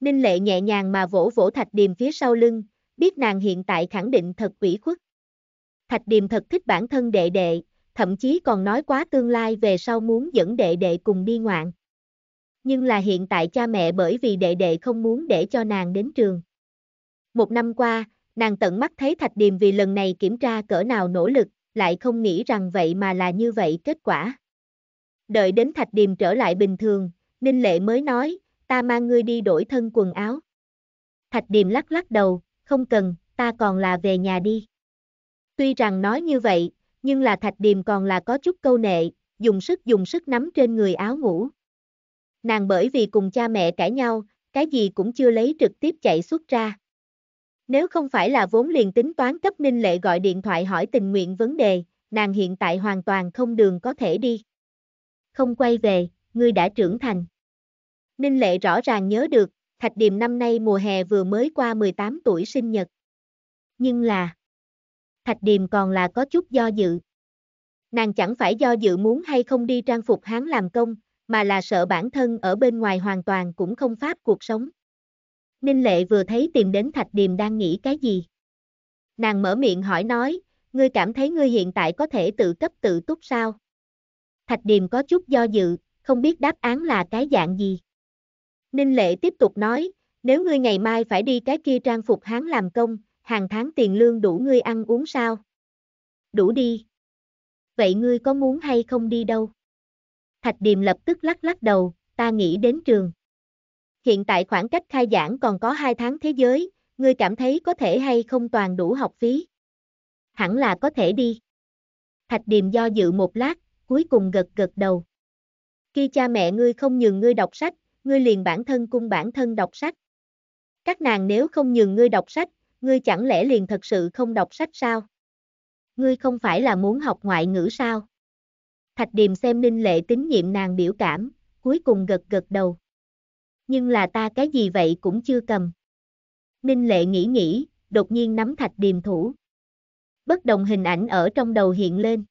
Ninh Lệ nhẹ nhàng mà vỗ vỗ thạch điềm phía sau lưng, biết nàng hiện tại khẳng định thật quỷ khuất. Thạch điềm thật thích bản thân đệ đệ, thậm chí còn nói quá tương lai về sau muốn dẫn đệ đệ cùng đi ngoạn nhưng là hiện tại cha mẹ bởi vì đệ đệ không muốn để cho nàng đến trường. Một năm qua, nàng tận mắt thấy Thạch Điềm vì lần này kiểm tra cỡ nào nỗ lực, lại không nghĩ rằng vậy mà là như vậy kết quả. Đợi đến Thạch Điềm trở lại bình thường, Ninh Lệ mới nói, ta mang ngươi đi đổi thân quần áo. Thạch Điềm lắc lắc đầu, không cần, ta còn là về nhà đi. Tuy rằng nói như vậy, nhưng là Thạch Điềm còn là có chút câu nệ, dùng sức dùng sức nắm trên người áo ngủ. Nàng bởi vì cùng cha mẹ cãi nhau, cái gì cũng chưa lấy trực tiếp chạy xuất ra. Nếu không phải là vốn liền tính toán cấp ninh lệ gọi điện thoại hỏi tình nguyện vấn đề, nàng hiện tại hoàn toàn không đường có thể đi. Không quay về, ngươi đã trưởng thành. Ninh lệ rõ ràng nhớ được, Thạch Điềm năm nay mùa hè vừa mới qua 18 tuổi sinh nhật. Nhưng là, Thạch Điềm còn là có chút do dự. Nàng chẳng phải do dự muốn hay không đi trang phục hắn làm công, mà là sợ bản thân ở bên ngoài hoàn toàn cũng không pháp cuộc sống. Ninh Lệ vừa thấy tìm đến Thạch Điềm đang nghĩ cái gì. Nàng mở miệng hỏi nói, ngươi cảm thấy ngươi hiện tại có thể tự cấp tự túc sao? Thạch Điềm có chút do dự, không biết đáp án là cái dạng gì. Ninh Lệ tiếp tục nói, nếu ngươi ngày mai phải đi cái kia trang phục hán làm công, hàng tháng tiền lương đủ ngươi ăn uống sao? Đủ đi. Vậy ngươi có muốn hay không đi đâu? Thạch Điềm lập tức lắc lắc đầu, ta nghĩ đến trường. Hiện tại khoảng cách khai giảng còn có 2 tháng thế giới, ngươi cảm thấy có thể hay không toàn đủ học phí. Hẳn là có thể đi. Thạch Điềm do dự một lát, cuối cùng gật gật đầu. Khi cha mẹ ngươi không nhường ngươi đọc sách, ngươi liền bản thân cung bản thân đọc sách. Các nàng nếu không nhường ngươi đọc sách, ngươi chẳng lẽ liền thật sự không đọc sách sao? Ngươi không phải là muốn học ngoại ngữ sao? Thạch Điềm xem Ninh Lệ tín nhiệm nàng biểu cảm, cuối cùng gật gật đầu. Nhưng là ta cái gì vậy cũng chưa cầm. Ninh Lệ nghĩ nghĩ, đột nhiên nắm Thạch Điềm thủ. Bất đồng hình ảnh ở trong đầu hiện lên.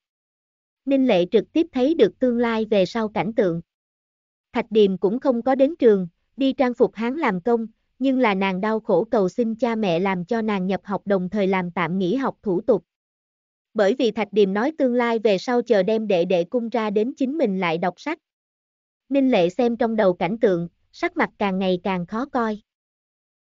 Ninh Lệ trực tiếp thấy được tương lai về sau cảnh tượng. Thạch Điềm cũng không có đến trường, đi trang phục hán làm công, nhưng là nàng đau khổ cầu xin cha mẹ làm cho nàng nhập học đồng thời làm tạm nghỉ học thủ tục bởi vì Thạch Điềm nói tương lai về sau chờ đem đệ đệ cung ra đến chính mình lại đọc sách. Ninh Lệ xem trong đầu cảnh tượng, sắc mặt càng ngày càng khó coi.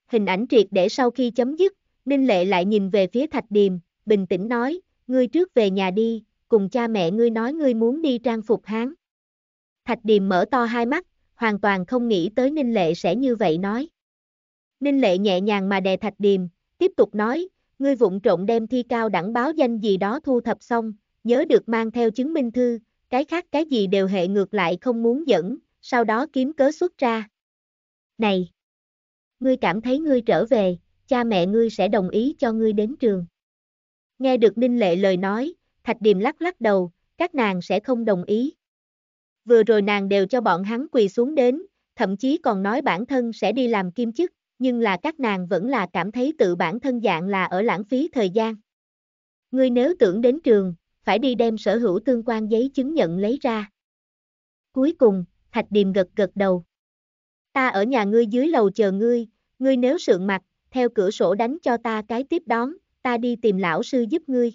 Hình ảnh triệt để sau khi chấm dứt, Ninh Lệ lại nhìn về phía Thạch Điềm, bình tĩnh nói, ngươi trước về nhà đi, cùng cha mẹ ngươi nói ngươi muốn đi trang phục hán. Thạch Điềm mở to hai mắt, hoàn toàn không nghĩ tới Ninh Lệ sẽ như vậy nói. Ninh Lệ nhẹ nhàng mà đè Thạch Điềm, tiếp tục nói, ngươi vụng trộn đem thi cao đẳng báo danh gì đó thu thập xong, nhớ được mang theo chứng minh thư, cái khác cái gì đều hệ ngược lại không muốn dẫn, sau đó kiếm cớ xuất ra. Này! Ngươi cảm thấy ngươi trở về, cha mẹ ngươi sẽ đồng ý cho ngươi đến trường. Nghe được Ninh Lệ lời nói, Thạch Điềm lắc lắc đầu, các nàng sẽ không đồng ý. Vừa rồi nàng đều cho bọn hắn quỳ xuống đến, thậm chí còn nói bản thân sẽ đi làm kim chức nhưng là các nàng vẫn là cảm thấy tự bản thân dạng là ở lãng phí thời gian. Ngươi nếu tưởng đến trường, phải đi đem sở hữu tương quan giấy chứng nhận lấy ra. Cuối cùng, Thạch Điềm gật gật đầu. Ta ở nhà ngươi dưới lầu chờ ngươi, ngươi nếu sượng mặt, theo cửa sổ đánh cho ta cái tiếp đón, ta đi tìm lão sư giúp ngươi.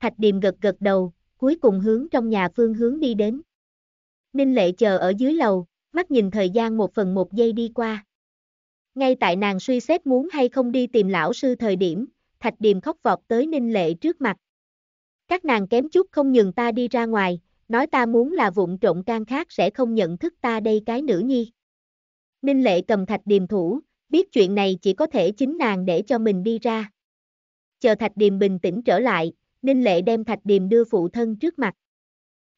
Thạch Điềm gật gật đầu, cuối cùng hướng trong nhà phương hướng đi đến. Ninh Lệ chờ ở dưới lầu, mắt nhìn thời gian một phần một giây đi qua. Ngay tại nàng suy xét muốn hay không đi tìm lão sư thời điểm, thạch điềm khóc vọt tới ninh lệ trước mặt. Các nàng kém chút không nhường ta đi ra ngoài, nói ta muốn là vụn trộn can khác sẽ không nhận thức ta đây cái nữ nhi. Ninh lệ cầm thạch điềm thủ, biết chuyện này chỉ có thể chính nàng để cho mình đi ra. Chờ thạch điềm bình tĩnh trở lại, Ninh lệ đem thạch điềm đưa phụ thân trước mặt.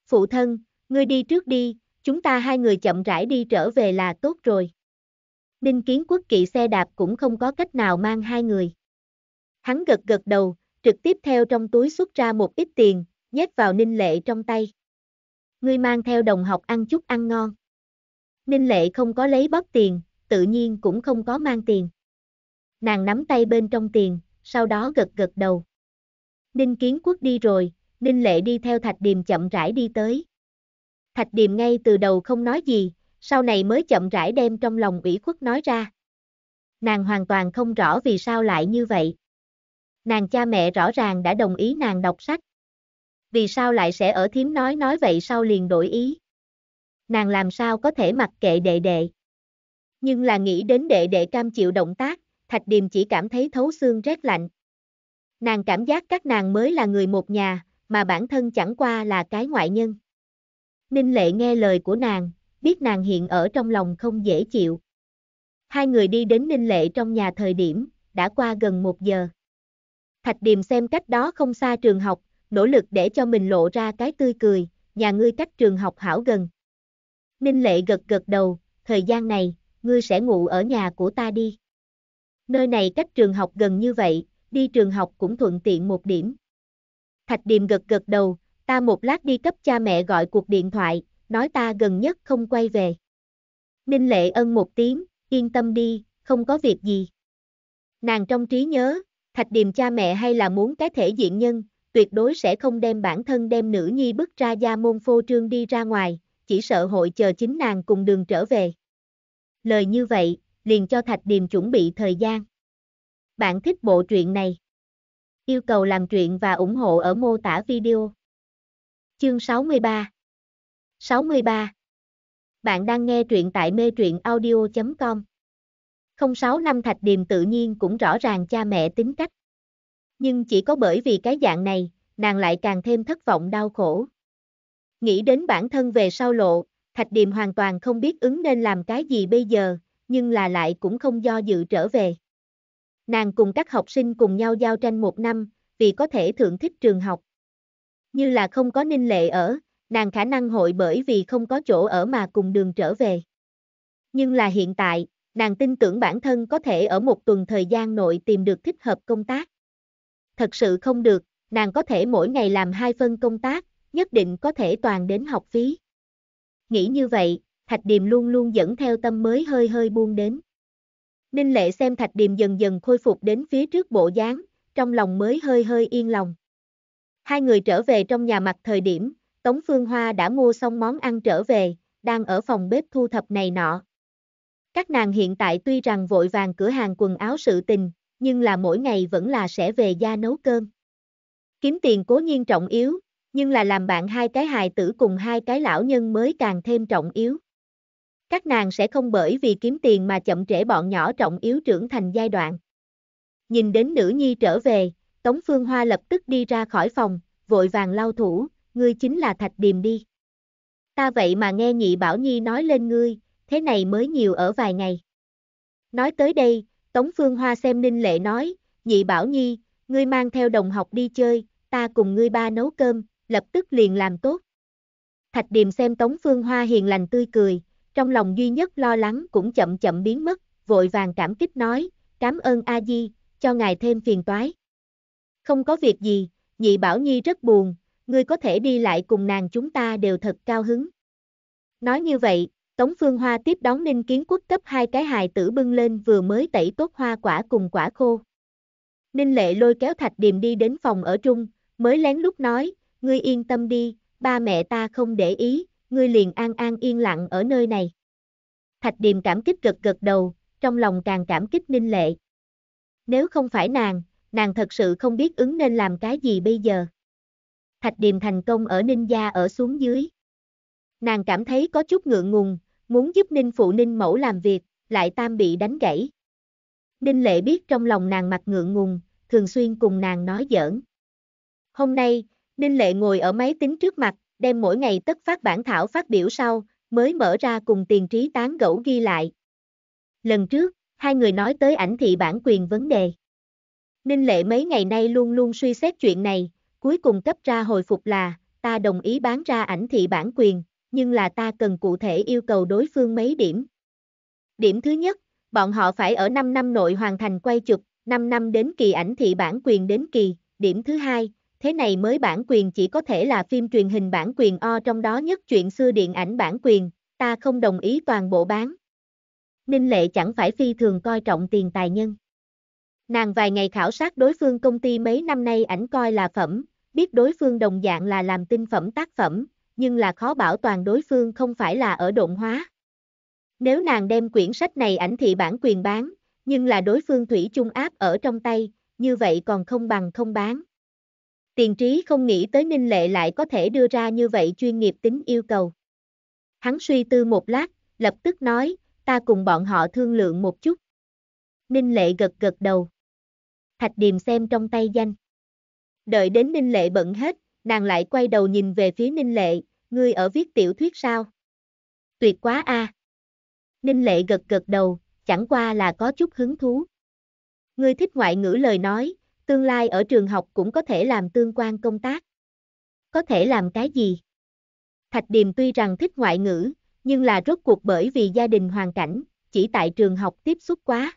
Phụ thân, ngươi đi trước đi, chúng ta hai người chậm rãi đi trở về là tốt rồi. Đinh Kiến Quốc kỵ xe đạp cũng không có cách nào mang hai người. Hắn gật gật đầu, trực tiếp theo trong túi xuất ra một ít tiền, nhét vào Ninh Lệ trong tay. Ngươi mang theo đồng học ăn chút ăn ngon. Ninh Lệ không có lấy bóp tiền, tự nhiên cũng không có mang tiền. Nàng nắm tay bên trong tiền, sau đó gật gật đầu. Ninh Kiến Quốc đi rồi, Ninh Lệ đi theo Thạch Điềm chậm rãi đi tới. Thạch Điềm ngay từ đầu không nói gì, sau này mới chậm rãi đem trong lòng ủy khuất nói ra. Nàng hoàn toàn không rõ vì sao lại như vậy. Nàng cha mẹ rõ ràng đã đồng ý nàng đọc sách. Vì sao lại sẽ ở thiếm nói nói vậy sau liền đổi ý. Nàng làm sao có thể mặc kệ đệ đệ. Nhưng là nghĩ đến đệ đệ cam chịu động tác, Thạch Điềm chỉ cảm thấy thấu xương rét lạnh. Nàng cảm giác các nàng mới là người một nhà, mà bản thân chẳng qua là cái ngoại nhân. Ninh Lệ nghe lời của nàng, biết nàng hiện ở trong lòng không dễ chịu. Hai người đi đến Ninh Lệ trong nhà thời điểm, đã qua gần một giờ. Thạch Điềm xem cách đó không xa trường học, nỗ lực để cho mình lộ ra cái tươi cười, nhà ngươi cách trường học hảo gần. Ninh Lệ gật gật đầu, thời gian này, ngươi sẽ ngủ ở nhà của ta đi. Nơi này cách trường học gần như vậy, đi trường học cũng thuận tiện một điểm. Thạch Điềm gật gật đầu, ta một lát đi cấp cha mẹ gọi cuộc điện thoại, nói ta gần nhất không quay về. Ninh lệ ân một tiếng, yên tâm đi, không có việc gì. Nàng trong trí nhớ, thạch điềm cha mẹ hay là muốn cái thể diện nhân, tuyệt đối sẽ không đem bản thân đem nữ nhi bức ra gia môn phô trương đi ra ngoài, chỉ sợ hội chờ chính nàng cùng đường trở về. Lời như vậy, liền cho thạch điềm chuẩn bị thời gian. Bạn thích bộ truyện này? Yêu cầu làm truyện và ủng hộ ở mô tả video. Chương 63 63. Bạn đang nghe truyện tại mê truyện audio.com 06 năm Thạch Điềm tự nhiên cũng rõ ràng cha mẹ tính cách. Nhưng chỉ có bởi vì cái dạng này, nàng lại càng thêm thất vọng đau khổ. Nghĩ đến bản thân về sau lộ, Thạch Điềm hoàn toàn không biết ứng nên làm cái gì bây giờ, nhưng là lại cũng không do dự trở về. Nàng cùng các học sinh cùng nhau giao tranh một năm, vì có thể thưởng thích trường học. Như là không có ninh lệ ở, nàng khả năng hội bởi vì không có chỗ ở mà cùng đường trở về. Nhưng là hiện tại, nàng tin tưởng bản thân có thể ở một tuần thời gian nội tìm được thích hợp công tác. Thật sự không được, nàng có thể mỗi ngày làm hai phân công tác, nhất định có thể toàn đến học phí. Nghĩ như vậy, Thạch Điềm luôn luôn dẫn theo tâm mới hơi hơi buông đến. Ninh Lệ xem Thạch Điềm dần dần khôi phục đến phía trước bộ dáng, trong lòng mới hơi hơi yên lòng. Hai người trở về trong nhà mặt thời điểm, Tống Phương Hoa đã mua xong món ăn trở về, đang ở phòng bếp thu thập này nọ. Các nàng hiện tại tuy rằng vội vàng cửa hàng quần áo sự tình, nhưng là mỗi ngày vẫn là sẽ về gia nấu cơm. Kiếm tiền cố nhiên trọng yếu, nhưng là làm bạn hai cái hài tử cùng hai cái lão nhân mới càng thêm trọng yếu. Các nàng sẽ không bởi vì kiếm tiền mà chậm trễ bọn nhỏ trọng yếu trưởng thành giai đoạn. Nhìn đến nữ nhi trở về, Tống Phương Hoa lập tức đi ra khỏi phòng, vội vàng lau thủ, ngươi chính là Thạch Điềm đi. Ta vậy mà nghe nhị Bảo Nhi nói lên ngươi, thế này mới nhiều ở vài ngày. Nói tới đây, Tống Phương Hoa xem Ninh Lệ nói, nhị Bảo Nhi, ngươi mang theo đồng học đi chơi, ta cùng ngươi ba nấu cơm, lập tức liền làm tốt. Thạch Điềm xem Tống Phương Hoa hiền lành tươi cười, trong lòng duy nhất lo lắng cũng chậm chậm biến mất, vội vàng cảm kích nói, cảm ơn A Di, cho ngài thêm phiền toái. Không có việc gì, nhị Bảo Nhi rất buồn, ngươi có thể đi lại cùng nàng chúng ta đều thật cao hứng. Nói như vậy, Tống Phương Hoa tiếp đón Ninh Kiến Quốc cấp hai cái hài tử bưng lên vừa mới tẩy tốt hoa quả cùng quả khô. Ninh Lệ lôi kéo Thạch Điềm đi đến phòng ở trung, mới lén lúc nói, ngươi yên tâm đi, ba mẹ ta không để ý, ngươi liền an an yên lặng ở nơi này. Thạch Điềm cảm kích gật gật đầu, trong lòng càng cảm kích Ninh Lệ. Nếu không phải nàng, nàng thật sự không biết ứng nên làm cái gì bây giờ. Thạch Điềm thành công ở Ninh Gia ở xuống dưới. Nàng cảm thấy có chút ngượng ngùng, muốn giúp Ninh Phụ Ninh Mẫu làm việc, lại tam bị đánh gãy. Ninh Lệ biết trong lòng nàng mặt ngượng ngùng, thường xuyên cùng nàng nói giỡn. Hôm nay, Ninh Lệ ngồi ở máy tính trước mặt, đem mỗi ngày tất phát bản thảo phát biểu sau, mới mở ra cùng tiền trí tán gẫu ghi lại. Lần trước, hai người nói tới ảnh thị bản quyền vấn đề. Ninh Lệ mấy ngày nay luôn luôn suy xét chuyện này, Cuối cùng cấp ra hồi phục là, ta đồng ý bán ra ảnh thị bản quyền, nhưng là ta cần cụ thể yêu cầu đối phương mấy điểm. Điểm thứ nhất, bọn họ phải ở 5 năm nội hoàn thành quay chụp, 5 năm đến kỳ ảnh thị bản quyền đến kỳ. Điểm thứ hai, thế này mới bản quyền chỉ có thể là phim truyền hình bản quyền O trong đó nhất chuyện xưa điện ảnh bản quyền, ta không đồng ý toàn bộ bán. Ninh Lệ chẳng phải phi thường coi trọng tiền tài nhân. Nàng vài ngày khảo sát đối phương công ty mấy năm nay ảnh coi là phẩm, biết đối phương đồng dạng là làm tinh phẩm tác phẩm, nhưng là khó bảo toàn đối phương không phải là ở độn hóa. Nếu nàng đem quyển sách này ảnh thị bản quyền bán, nhưng là đối phương thủy chung áp ở trong tay, như vậy còn không bằng không bán. Tiền trí không nghĩ tới Ninh Lệ lại có thể đưa ra như vậy chuyên nghiệp tính yêu cầu. Hắn suy tư một lát, lập tức nói, ta cùng bọn họ thương lượng một chút. Ninh Lệ gật gật đầu. Thạch Điềm xem trong tay danh. Đợi đến Ninh Lệ bận hết, nàng lại quay đầu nhìn về phía Ninh Lệ, ngươi ở viết tiểu thuyết sao? Tuyệt quá a. À. Ninh Lệ gật gật đầu, chẳng qua là có chút hứng thú. Ngươi thích ngoại ngữ lời nói, tương lai ở trường học cũng có thể làm tương quan công tác. Có thể làm cái gì? Thạch Điềm tuy rằng thích ngoại ngữ, nhưng là rốt cuộc bởi vì gia đình hoàn cảnh, chỉ tại trường học tiếp xúc quá.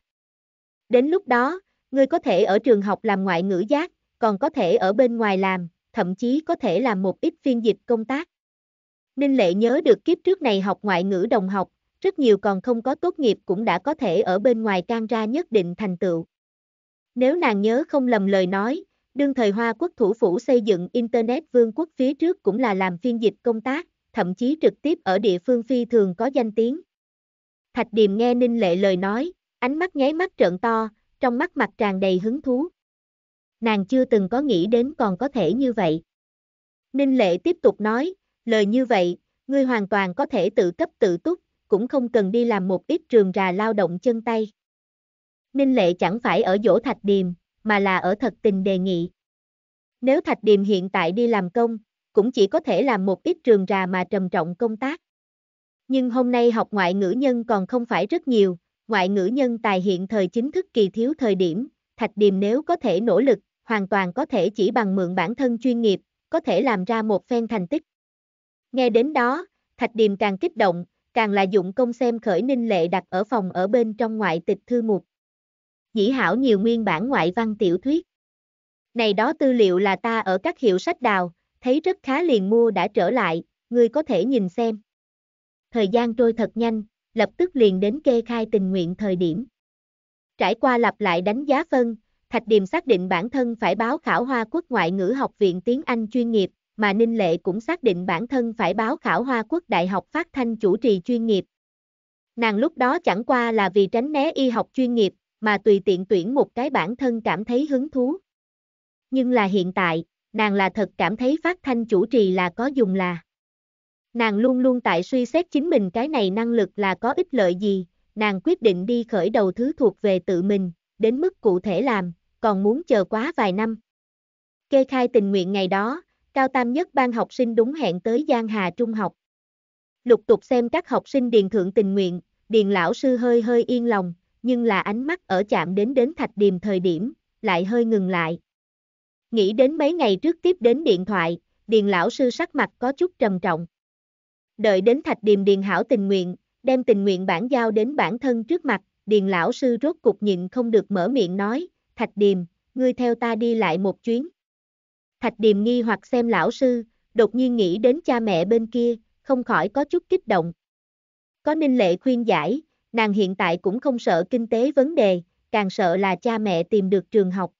Đến lúc đó, ngươi có thể ở trường học làm ngoại ngữ giác, còn có thể ở bên ngoài làm, thậm chí có thể làm một ít phiên dịch công tác. Ninh Lệ nhớ được kiếp trước này học ngoại ngữ đồng học, rất nhiều còn không có tốt nghiệp cũng đã có thể ở bên ngoài can ra nhất định thành tựu. Nếu nàng nhớ không lầm lời nói, đương thời Hoa quốc thủ phủ xây dựng Internet vương quốc phía trước cũng là làm phiên dịch công tác, thậm chí trực tiếp ở địa phương phi thường có danh tiếng. Thạch Điềm nghe Ninh Lệ lời nói, ánh mắt nháy mắt trợn to, trong mắt mặt tràn đầy hứng thú nàng chưa từng có nghĩ đến còn có thể như vậy. Ninh Lệ tiếp tục nói, lời như vậy, ngươi hoàn toàn có thể tự cấp tự túc, cũng không cần đi làm một ít trường rà lao động chân tay. Ninh Lệ chẳng phải ở dỗ Thạch Điềm, mà là ở thật tình đề nghị. Nếu Thạch Điềm hiện tại đi làm công, cũng chỉ có thể làm một ít trường rà mà trầm trọng công tác. Nhưng hôm nay học ngoại ngữ nhân còn không phải rất nhiều, ngoại ngữ nhân tài hiện thời chính thức kỳ thiếu thời điểm, Thạch Điềm nếu có thể nỗ lực, hoàn toàn có thể chỉ bằng mượn bản thân chuyên nghiệp, có thể làm ra một phen thành tích. Nghe đến đó, Thạch Điềm càng kích động, càng là dụng công xem khởi ninh lệ đặt ở phòng ở bên trong ngoại tịch thư mục. Dĩ hảo nhiều nguyên bản ngoại văn tiểu thuyết. Này đó tư liệu là ta ở các hiệu sách đào, thấy rất khá liền mua đã trở lại, ngươi có thể nhìn xem. Thời gian trôi thật nhanh, lập tức liền đến kê khai tình nguyện thời điểm. Trải qua lặp lại đánh giá phân, Thạch Điềm xác định bản thân phải báo khảo Hoa Quốc Ngoại ngữ Học viện Tiếng Anh chuyên nghiệp, mà Ninh Lệ cũng xác định bản thân phải báo khảo Hoa Quốc Đại học Phát thanh chủ trì chuyên nghiệp. Nàng lúc đó chẳng qua là vì tránh né y học chuyên nghiệp, mà tùy tiện tuyển một cái bản thân cảm thấy hứng thú. Nhưng là hiện tại, nàng là thật cảm thấy phát thanh chủ trì là có dùng là. Nàng luôn luôn tại suy xét chính mình cái này năng lực là có ích lợi gì, nàng quyết định đi khởi đầu thứ thuộc về tự mình, đến mức cụ thể làm, còn muốn chờ quá vài năm. Kê khai tình nguyện ngày đó, cao tam nhất ban học sinh đúng hẹn tới Giang Hà Trung học. Lục tục xem các học sinh điền thượng tình nguyện, điền lão sư hơi hơi yên lòng, nhưng là ánh mắt ở chạm đến đến thạch điềm thời điểm, lại hơi ngừng lại. Nghĩ đến mấy ngày trước tiếp đến điện thoại, điền lão sư sắc mặt có chút trầm trọng. Đợi đến thạch điềm điền hảo tình nguyện, đem tình nguyện bản giao đến bản thân trước mặt, điền lão sư rốt cục nhịn không được mở miệng nói, thạch điềm, ngươi theo ta đi lại một chuyến. Thạch điềm nghi hoặc xem lão sư, đột nhiên nghĩ đến cha mẹ bên kia, không khỏi có chút kích động. Có ninh lệ khuyên giải, nàng hiện tại cũng không sợ kinh tế vấn đề, càng sợ là cha mẹ tìm được trường học.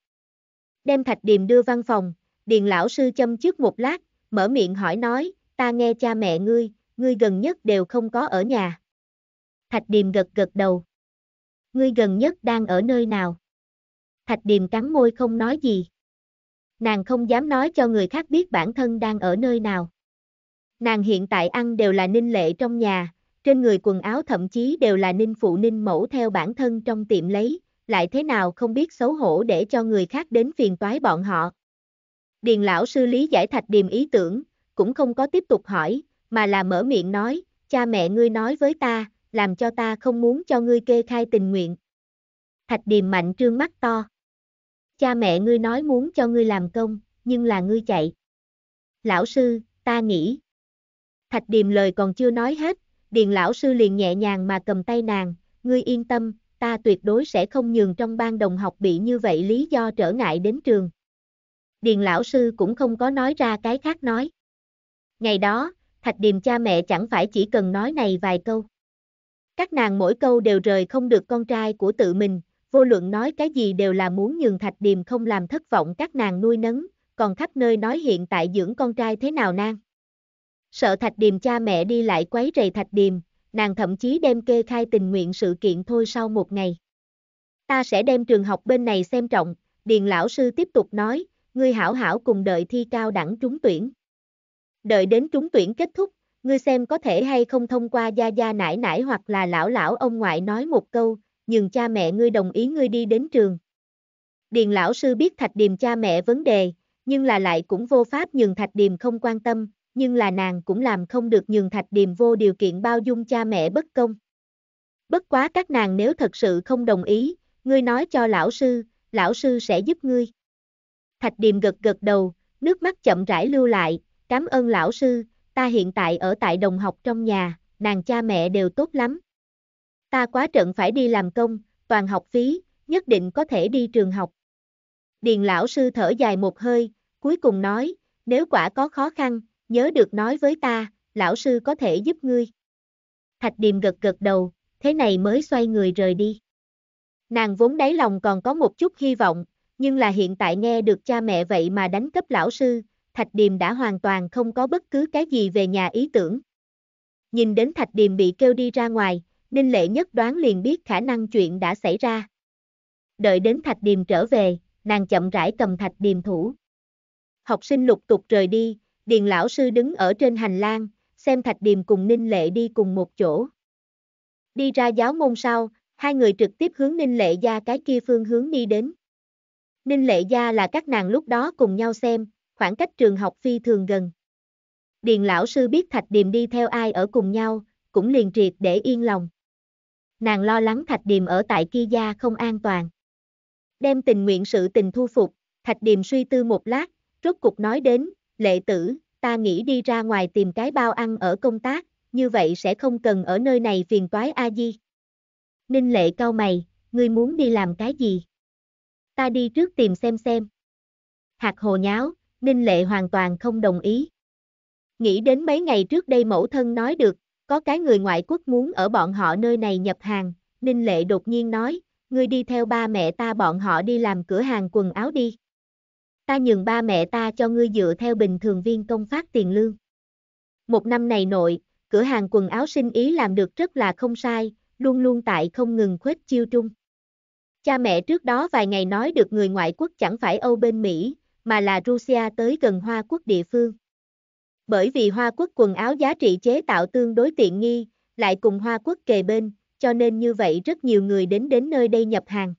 Đem thạch điềm đưa văn phòng, điền lão sư châm trước một lát, mở miệng hỏi nói, ta nghe cha mẹ ngươi, ngươi gần nhất đều không có ở nhà. Thạch điềm gật gật đầu ngươi gần nhất đang ở nơi nào? Thạch Điềm cắn môi không nói gì. Nàng không dám nói cho người khác biết bản thân đang ở nơi nào. Nàng hiện tại ăn đều là ninh lệ trong nhà, trên người quần áo thậm chí đều là ninh phụ ninh mẫu theo bản thân trong tiệm lấy, lại thế nào không biết xấu hổ để cho người khác đến phiền toái bọn họ. Điền lão sư lý giải thạch điềm ý tưởng, cũng không có tiếp tục hỏi, mà là mở miệng nói, cha mẹ ngươi nói với ta, làm cho ta không muốn cho ngươi kê khai tình nguyện. Thạch điềm mạnh trương mắt to. Cha mẹ ngươi nói muốn cho ngươi làm công, nhưng là ngươi chạy. Lão sư, ta nghĩ. Thạch điềm lời còn chưa nói hết, điền lão sư liền nhẹ nhàng mà cầm tay nàng, ngươi yên tâm, ta tuyệt đối sẽ không nhường trong ban đồng học bị như vậy lý do trở ngại đến trường. Điền lão sư cũng không có nói ra cái khác nói. Ngày đó, Thạch Điềm cha mẹ chẳng phải chỉ cần nói này vài câu. Các nàng mỗi câu đều rời không được con trai của tự mình, vô luận nói cái gì đều là muốn nhường thạch điềm không làm thất vọng các nàng nuôi nấng, còn khắp nơi nói hiện tại dưỡng con trai thế nào nang. Sợ thạch điềm cha mẹ đi lại quấy rầy thạch điềm, nàng thậm chí đem kê khai tình nguyện sự kiện thôi sau một ngày. Ta sẽ đem trường học bên này xem trọng, điền lão sư tiếp tục nói, ngươi hảo hảo cùng đợi thi cao đẳng trúng tuyển. Đợi đến trúng tuyển kết thúc, ngươi xem có thể hay không thông qua gia gia nải nải hoặc là lão lão ông ngoại nói một câu, nhường cha mẹ ngươi đồng ý ngươi đi đến trường. Điền lão sư biết Thạch Điềm cha mẹ vấn đề, nhưng là lại cũng vô pháp nhường Thạch Điềm không quan tâm, nhưng là nàng cũng làm không được nhường Thạch Điềm vô điều kiện bao dung cha mẹ bất công. Bất quá các nàng nếu thật sự không đồng ý, ngươi nói cho lão sư, lão sư sẽ giúp ngươi. Thạch Điềm gật gật đầu, nước mắt chậm rãi lưu lại, cảm ơn lão sư, ta hiện tại ở tại đồng học trong nhà, nàng cha mẹ đều tốt lắm. Ta quá trận phải đi làm công, toàn học phí, nhất định có thể đi trường học. Điền lão sư thở dài một hơi, cuối cùng nói, nếu quả có khó khăn, nhớ được nói với ta, lão sư có thể giúp ngươi. Thạch điềm gật gật đầu, thế này mới xoay người rời đi. Nàng vốn đáy lòng còn có một chút hy vọng, nhưng là hiện tại nghe được cha mẹ vậy mà đánh cấp lão sư, Thạch Điềm đã hoàn toàn không có bất cứ cái gì về nhà ý tưởng. Nhìn đến Thạch Điềm bị kêu đi ra ngoài, Ninh Lệ nhất đoán liền biết khả năng chuyện đã xảy ra. Đợi đến Thạch Điềm trở về, nàng chậm rãi cầm Thạch Điềm thủ. Học sinh lục tục rời đi, Điền lão sư đứng ở trên hành lang, xem Thạch Điềm cùng Ninh Lệ đi cùng một chỗ. Đi ra giáo môn sau, hai người trực tiếp hướng Ninh Lệ Gia cái kia phương hướng đi đến. Ninh Lệ Gia là các nàng lúc đó cùng nhau xem, khoảng cách trường học phi thường gần. Điền lão sư biết Thạch Điềm đi theo ai ở cùng nhau, cũng liền triệt để yên lòng. Nàng lo lắng Thạch Điềm ở tại kia gia không an toàn. Đem tình nguyện sự tình thu phục, Thạch Điềm suy tư một lát, rốt cục nói đến, lệ tử, ta nghĩ đi ra ngoài tìm cái bao ăn ở công tác, như vậy sẽ không cần ở nơi này phiền toái A-di. Ninh lệ cao mày, ngươi muốn đi làm cái gì? Ta đi trước tìm xem xem. Hạt hồ nháo, Ninh Lệ hoàn toàn không đồng ý. Nghĩ đến mấy ngày trước đây mẫu thân nói được, có cái người ngoại quốc muốn ở bọn họ nơi này nhập hàng, Ninh Lệ đột nhiên nói, ngươi đi theo ba mẹ ta bọn họ đi làm cửa hàng quần áo đi. Ta nhường ba mẹ ta cho ngươi dựa theo bình thường viên công phát tiền lương. Một năm này nội, cửa hàng quần áo sinh ý làm được rất là không sai, luôn luôn tại không ngừng khuếch chiêu trung. Cha mẹ trước đó vài ngày nói được người ngoại quốc chẳng phải Âu bên Mỹ, mà là Russia tới gần Hoa quốc địa phương. Bởi vì Hoa quốc quần áo giá trị chế tạo tương đối tiện nghi, lại cùng Hoa quốc kề bên, cho nên như vậy rất nhiều người đến đến nơi đây nhập hàng.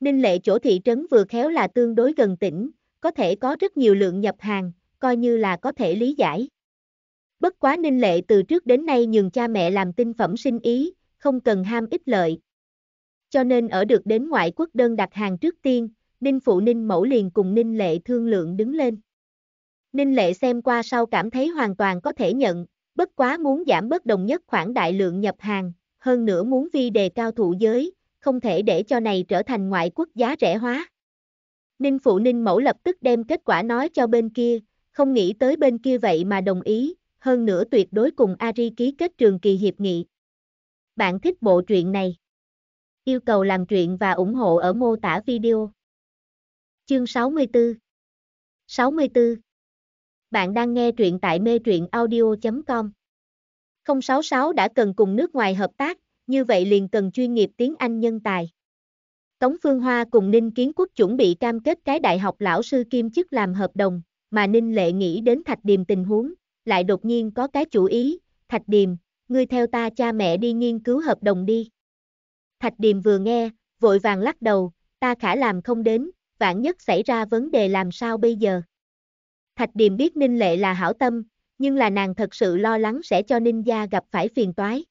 Ninh lệ chỗ thị trấn vừa khéo là tương đối gần tỉnh, có thể có rất nhiều lượng nhập hàng, coi như là có thể lý giải. Bất quá Ninh Lệ từ trước đến nay nhường cha mẹ làm tinh phẩm sinh ý, không cần ham ích lợi. Cho nên ở được đến ngoại quốc đơn đặt hàng trước tiên, Ninh Phụ Ninh Mẫu liền cùng Ninh Lệ thương lượng đứng lên. Ninh Lệ xem qua sau cảm thấy hoàn toàn có thể nhận, bất quá muốn giảm bớt đồng nhất khoản đại lượng nhập hàng, hơn nữa muốn vi đề cao thụ giới, không thể để cho này trở thành ngoại quốc giá rẻ hóa. Ninh Phụ Ninh Mẫu lập tức đem kết quả nói cho bên kia, không nghĩ tới bên kia vậy mà đồng ý, hơn nữa tuyệt đối cùng Ari ký kết trường kỳ hiệp nghị. Bạn thích bộ truyện này? Yêu cầu làm truyện và ủng hộ ở mô tả video. Chương 64 64 Bạn đang nghe truyện tại mê truyện audio.com 066 đã cần cùng nước ngoài hợp tác, như vậy liền cần chuyên nghiệp tiếng Anh nhân tài. Tống Phương Hoa cùng Ninh Kiến Quốc chuẩn bị cam kết cái đại học lão sư kim chức làm hợp đồng, mà Ninh Lệ nghĩ đến Thạch Điềm tình huống, lại đột nhiên có cái chủ ý, Thạch Điềm, ngươi theo ta cha mẹ đi nghiên cứu hợp đồng đi. Thạch Điềm vừa nghe, vội vàng lắc đầu, ta khả làm không đến, vạn nhất xảy ra vấn đề làm sao bây giờ. Thạch Điềm biết Ninh Lệ là hảo tâm, nhưng là nàng thật sự lo lắng sẽ cho Ninh gia gặp phải phiền toái.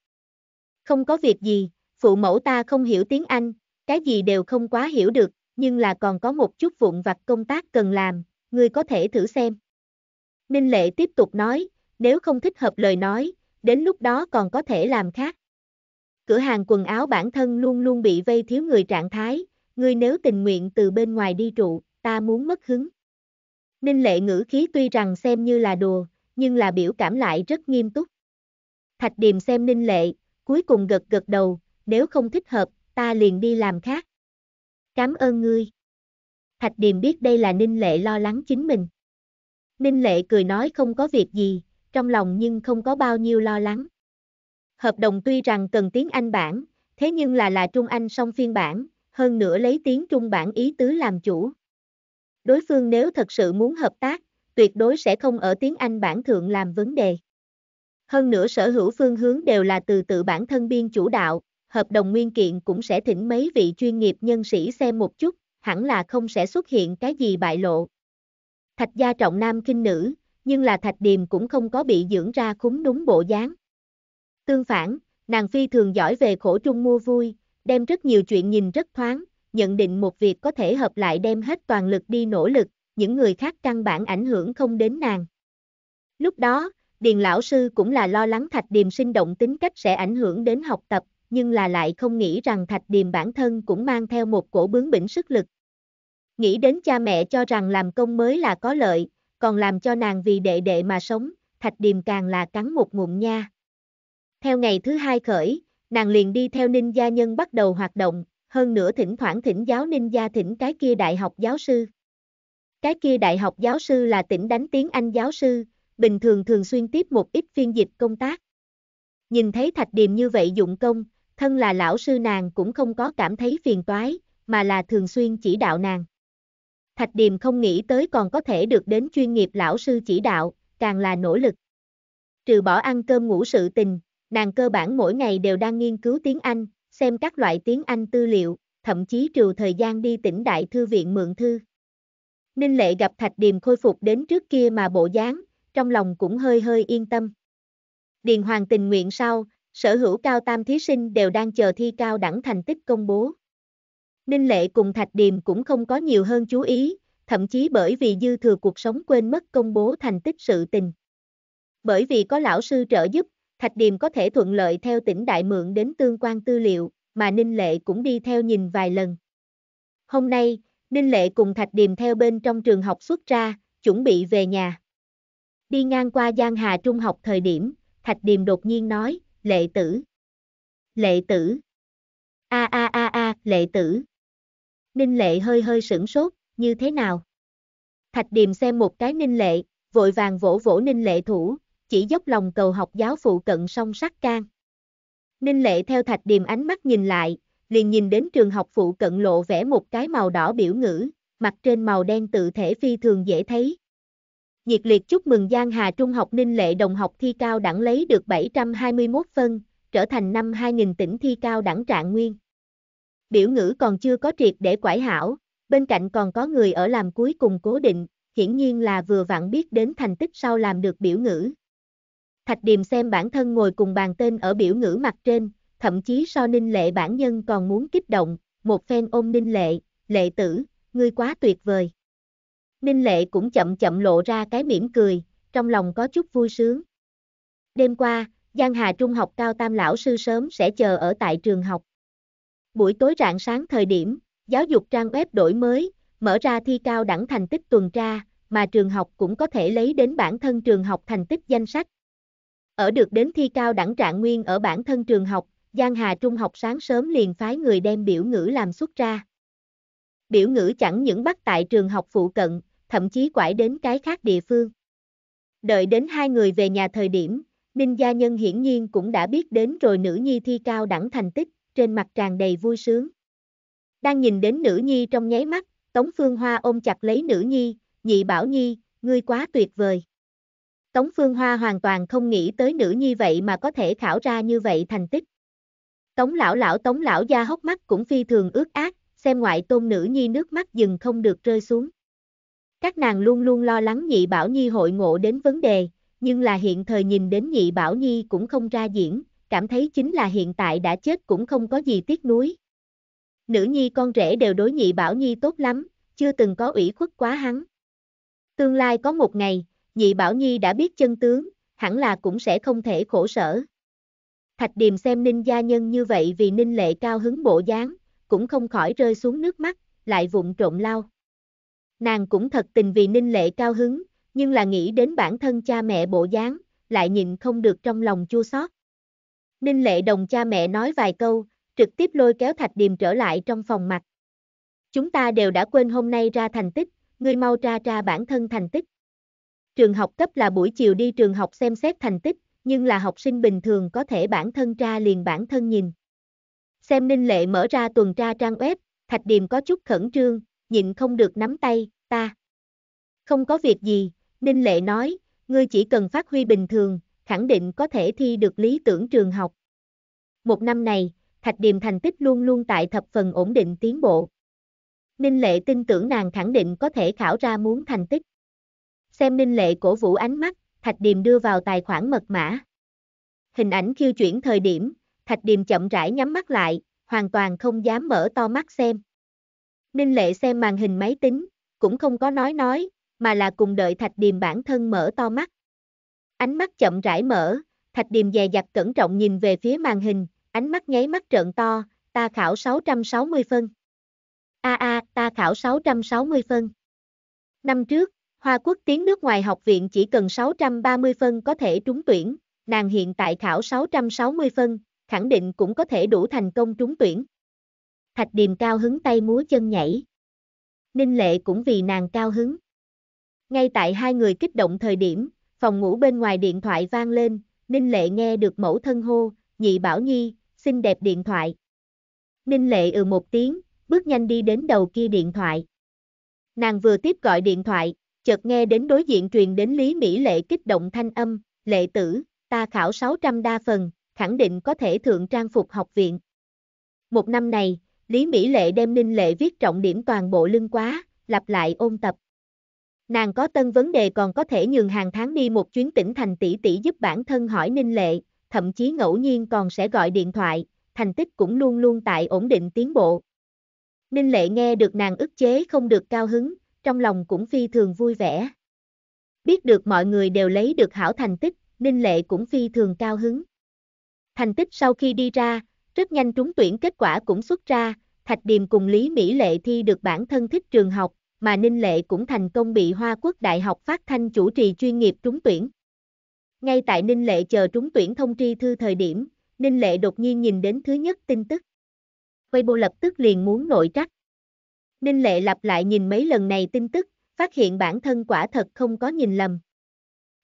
Không có việc gì, phụ mẫu ta không hiểu tiếng Anh, cái gì đều không quá hiểu được, nhưng là còn có một chút vụn vặt công tác cần làm, ngươi có thể thử xem. Ninh Lệ tiếp tục nói, nếu không thích hợp lời nói, đến lúc đó còn có thể làm khác. Cửa hàng quần áo bản thân luôn luôn bị vây thiếu người trạng thái, ngươi nếu tình nguyện từ bên ngoài đi trụ, ta muốn mất hứng. Ninh lệ ngữ khí tuy rằng xem như là đùa, nhưng là biểu cảm lại rất nghiêm túc. Thạch điềm xem ninh lệ, cuối cùng gật gật đầu, nếu không thích hợp, ta liền đi làm khác. Cảm ơn ngươi. Thạch điềm biết đây là ninh lệ lo lắng chính mình. Ninh lệ cười nói không có việc gì, trong lòng nhưng không có bao nhiêu lo lắng. Hợp đồng tuy rằng cần tiếng Anh bản, thế nhưng là là Trung Anh song phiên bản, hơn nữa lấy tiếng Trung bản ý tứ làm chủ. Đối phương nếu thật sự muốn hợp tác, tuyệt đối sẽ không ở tiếng Anh bản thượng làm vấn đề. Hơn nữa sở hữu phương hướng đều là từ tự bản thân biên chủ đạo, hợp đồng nguyên kiện cũng sẽ thỉnh mấy vị chuyên nghiệp nhân sĩ xem một chút, hẳn là không sẽ xuất hiện cái gì bại lộ. Thạch gia trọng nam kinh nữ, nhưng là thạch điềm cũng không có bị dưỡng ra khúng đúng bộ dáng. Tương phản, nàng phi thường giỏi về khổ trung mua vui, đem rất nhiều chuyện nhìn rất thoáng, nhận định một việc có thể hợp lại đem hết toàn lực đi nỗ lực, những người khác căn bản ảnh hưởng không đến nàng. Lúc đó, Điền lão sư cũng là lo lắng Thạch Điềm sinh động tính cách sẽ ảnh hưởng đến học tập, nhưng là lại không nghĩ rằng Thạch Điềm bản thân cũng mang theo một cổ bướng bỉnh sức lực. Nghĩ đến cha mẹ cho rằng làm công mới là có lợi, còn làm cho nàng vì đệ đệ mà sống, Thạch Điềm càng là cắn một ngụm nha. Theo ngày thứ hai khởi, nàng liền đi theo ninh gia nhân bắt đầu hoạt động, hơn nữa thỉnh thoảng thỉnh giáo ninh gia thỉnh cái kia đại học giáo sư. Cái kia đại học giáo sư là tỉnh đánh tiếng Anh giáo sư, bình thường thường xuyên tiếp một ít phiên dịch công tác. Nhìn thấy Thạch Điềm như vậy dụng công, thân là lão sư nàng cũng không có cảm thấy phiền toái, mà là thường xuyên chỉ đạo nàng. Thạch Điềm không nghĩ tới còn có thể được đến chuyên nghiệp lão sư chỉ đạo, càng là nỗ lực. Trừ bỏ ăn cơm ngủ sự tình, nàng cơ bản mỗi ngày đều đang nghiên cứu tiếng Anh, xem các loại tiếng Anh tư liệu, thậm chí trừ thời gian đi tỉnh đại thư viện mượn thư. Ninh Lệ gặp Thạch Điềm khôi phục đến trước kia mà bộ dáng, trong lòng cũng hơi hơi yên tâm. Điền Hoàng tình nguyện sau, sở hữu cao tam thí sinh đều đang chờ thi cao đẳng thành tích công bố. Ninh Lệ cùng Thạch Điềm cũng không có nhiều hơn chú ý, thậm chí bởi vì dư thừa cuộc sống quên mất công bố thành tích sự tình. Bởi vì có lão sư trợ giúp, Thạch Điềm có thể thuận lợi theo tỉnh Đại Mượn đến tương quan tư liệu, mà Ninh Lệ cũng đi theo nhìn vài lần. Hôm nay, Ninh Lệ cùng Thạch Điềm theo bên trong trường học xuất ra, chuẩn bị về nhà. Đi ngang qua Giang Hà Trung học thời điểm, Thạch Điềm đột nhiên nói, Lệ tử. Lệ tử. A a a a, Lệ tử. Ninh Lệ hơi hơi sửng sốt, như thế nào? Thạch Điềm xem một cái Ninh Lệ, vội vàng vỗ vỗ Ninh Lệ thủ, chỉ dốc lòng cầu học giáo phụ cận sông sắc can. Ninh lệ theo thạch điềm ánh mắt nhìn lại, liền nhìn đến trường học phụ cận lộ vẽ một cái màu đỏ biểu ngữ, mặt trên màu đen tự thể phi thường dễ thấy. Nhiệt liệt chúc mừng Giang Hà Trung học Ninh Lệ đồng học thi cao đẳng lấy được 721 phân, trở thành năm 2000 tỉnh thi cao đẳng trạng nguyên. Biểu ngữ còn chưa có triệt để quải hảo, bên cạnh còn có người ở làm cuối cùng cố định, hiển nhiên là vừa vặn biết đến thành tích sau làm được biểu ngữ. Thạch Điềm xem bản thân ngồi cùng bàn tên ở biểu ngữ mặt trên, thậm chí so ninh lệ bản nhân còn muốn kích động, một phen ôm ninh lệ, lệ tử, ngươi quá tuyệt vời. Ninh lệ cũng chậm chậm lộ ra cái mỉm cười, trong lòng có chút vui sướng. Đêm qua, Giang Hà Trung học cao tam lão sư sớm sẽ chờ ở tại trường học. Buổi tối rạng sáng thời điểm, giáo dục trang web đổi mới, mở ra thi cao đẳng thành tích tuần tra, mà trường học cũng có thể lấy đến bản thân trường học thành tích danh sách, ở được đến thi cao đẳng trạng nguyên ở bản thân trường học, Giang Hà Trung học sáng sớm liền phái người đem biểu ngữ làm xuất ra. Biểu ngữ chẳng những bắt tại trường học phụ cận, thậm chí quải đến cái khác địa phương. Đợi đến hai người về nhà thời điểm, Ninh Gia Nhân hiển nhiên cũng đã biết đến rồi nữ nhi thi cao đẳng thành tích, trên mặt tràn đầy vui sướng. Đang nhìn đến nữ nhi trong nháy mắt, Tống Phương Hoa ôm chặt lấy nữ nhi, nhị bảo nhi, ngươi quá tuyệt vời. Tống Phương Hoa hoàn toàn không nghĩ tới nữ nhi vậy mà có thể khảo ra như vậy thành tích. Tống lão lão tống lão gia hốc mắt cũng phi thường ướt át, xem ngoại tôn nữ nhi nước mắt dừng không được rơi xuống. Các nàng luôn luôn lo lắng nhị bảo nhi hội ngộ đến vấn đề, nhưng là hiện thời nhìn đến nhị bảo nhi cũng không ra diễn, cảm thấy chính là hiện tại đã chết cũng không có gì tiếc nuối. Nữ nhi con rể đều đối nhị bảo nhi tốt lắm, chưa từng có ủy khuất quá hắn. Tương lai có một ngày, nhị Bảo Nhi đã biết chân tướng, hẳn là cũng sẽ không thể khổ sở. Thạch Điềm xem Ninh gia nhân như vậy vì Ninh Lệ cao hứng bộ dáng, cũng không khỏi rơi xuống nước mắt, lại vụng trộm lao. Nàng cũng thật tình vì Ninh Lệ cao hứng, nhưng là nghĩ đến bản thân cha mẹ bộ dáng, lại nhìn không được trong lòng chua xót. Ninh Lệ đồng cha mẹ nói vài câu, trực tiếp lôi kéo Thạch Điềm trở lại trong phòng mặt. Chúng ta đều đã quên hôm nay ra thành tích, ngươi mau ra ra bản thân thành tích. Trường học cấp là buổi chiều đi trường học xem xét thành tích, nhưng là học sinh bình thường có thể bản thân tra liền bản thân nhìn. Xem Ninh Lệ mở ra tuần tra trang web, Thạch Điềm có chút khẩn trương, nhịn không được nắm tay, ta. Không có việc gì, Ninh Lệ nói, ngươi chỉ cần phát huy bình thường, khẳng định có thể thi được lý tưởng trường học. Một năm này, Thạch Điềm thành tích luôn luôn tại thập phần ổn định tiến bộ. Ninh Lệ tin tưởng nàng khẳng định có thể khảo ra muốn thành tích. Xem Ninh Lệ cổ vũ ánh mắt, Thạch Điềm đưa vào tài khoản mật mã. Hình ảnh khiêu chuyển thời điểm, Thạch Điềm chậm rãi nhắm mắt lại, hoàn toàn không dám mở to mắt xem. Ninh Lệ xem màn hình máy tính, cũng không có nói nói, mà là cùng đợi Thạch Điềm bản thân mở to mắt. Ánh mắt chậm rãi mở, Thạch Điềm dè dặt cẩn trọng nhìn về phía màn hình, ánh mắt nháy mắt trợn to, ta khảo 660 phân. A a, ta khảo 660 phân. Năm trước, Hoa Quốc tiếng nước ngoài học viện chỉ cần 630 phân có thể trúng tuyển, nàng hiện tại khảo 660 phân, khẳng định cũng có thể đủ thành công trúng tuyển. Thạch Điềm cao hứng tay múa chân nhảy. Ninh Lệ cũng vì nàng cao hứng. Ngay tại hai người kích động thời điểm, phòng ngủ bên ngoài điện thoại vang lên, Ninh Lệ nghe được mẫu thân hô, nhị bảo nhi, xinh đẹp điện thoại. Ninh Lệ ừ một tiếng, bước nhanh đi đến đầu kia điện thoại. Nàng vừa tiếp gọi điện thoại, chợt nghe đến đối diện truyền đến Lý Mỹ Lệ kích động thanh âm, lệ tử, ta khảo 600 đa phần, khẳng định có thể thượng trang phục học viện. Một năm này, Lý Mỹ Lệ đem Ninh Lệ viết trọng điểm toàn bộ lưng quá, lặp lại ôn tập. Nàng có tân vấn đề còn có thể nhường hàng tháng đi một chuyến tỉnh thành tỷ tỷ giúp bản thân hỏi Ninh Lệ, thậm chí ngẫu nhiên còn sẽ gọi điện thoại, thành tích cũng luôn luôn tại ổn định tiến bộ. Ninh Lệ nghe được nàng ức chế không được cao hứng, trong lòng cũng phi thường vui vẻ. Biết được mọi người đều lấy được hảo thành tích, Ninh Lệ cũng phi thường cao hứng. Thành tích sau khi đi ra, rất nhanh trúng tuyển kết quả cũng xuất ra, Thạch Điềm cùng Lý Mỹ Lệ thi được bản thân thích trường học, mà Ninh Lệ cũng thành công bị Hoa Quốc Đại học Phát Thanh chủ trì chuyên nghiệp trúng tuyển. Ngay tại Ninh Lệ chờ trúng tuyển thông tri thư thời điểm, Ninh Lệ đột nhiên nhìn đến thứ nhất tin tức. Weibo lập tức liền muốn nội trách. Ninh Lệ lặp lại nhìn mấy lần này tin tức, phát hiện bản thân quả thật không có nhìn lầm.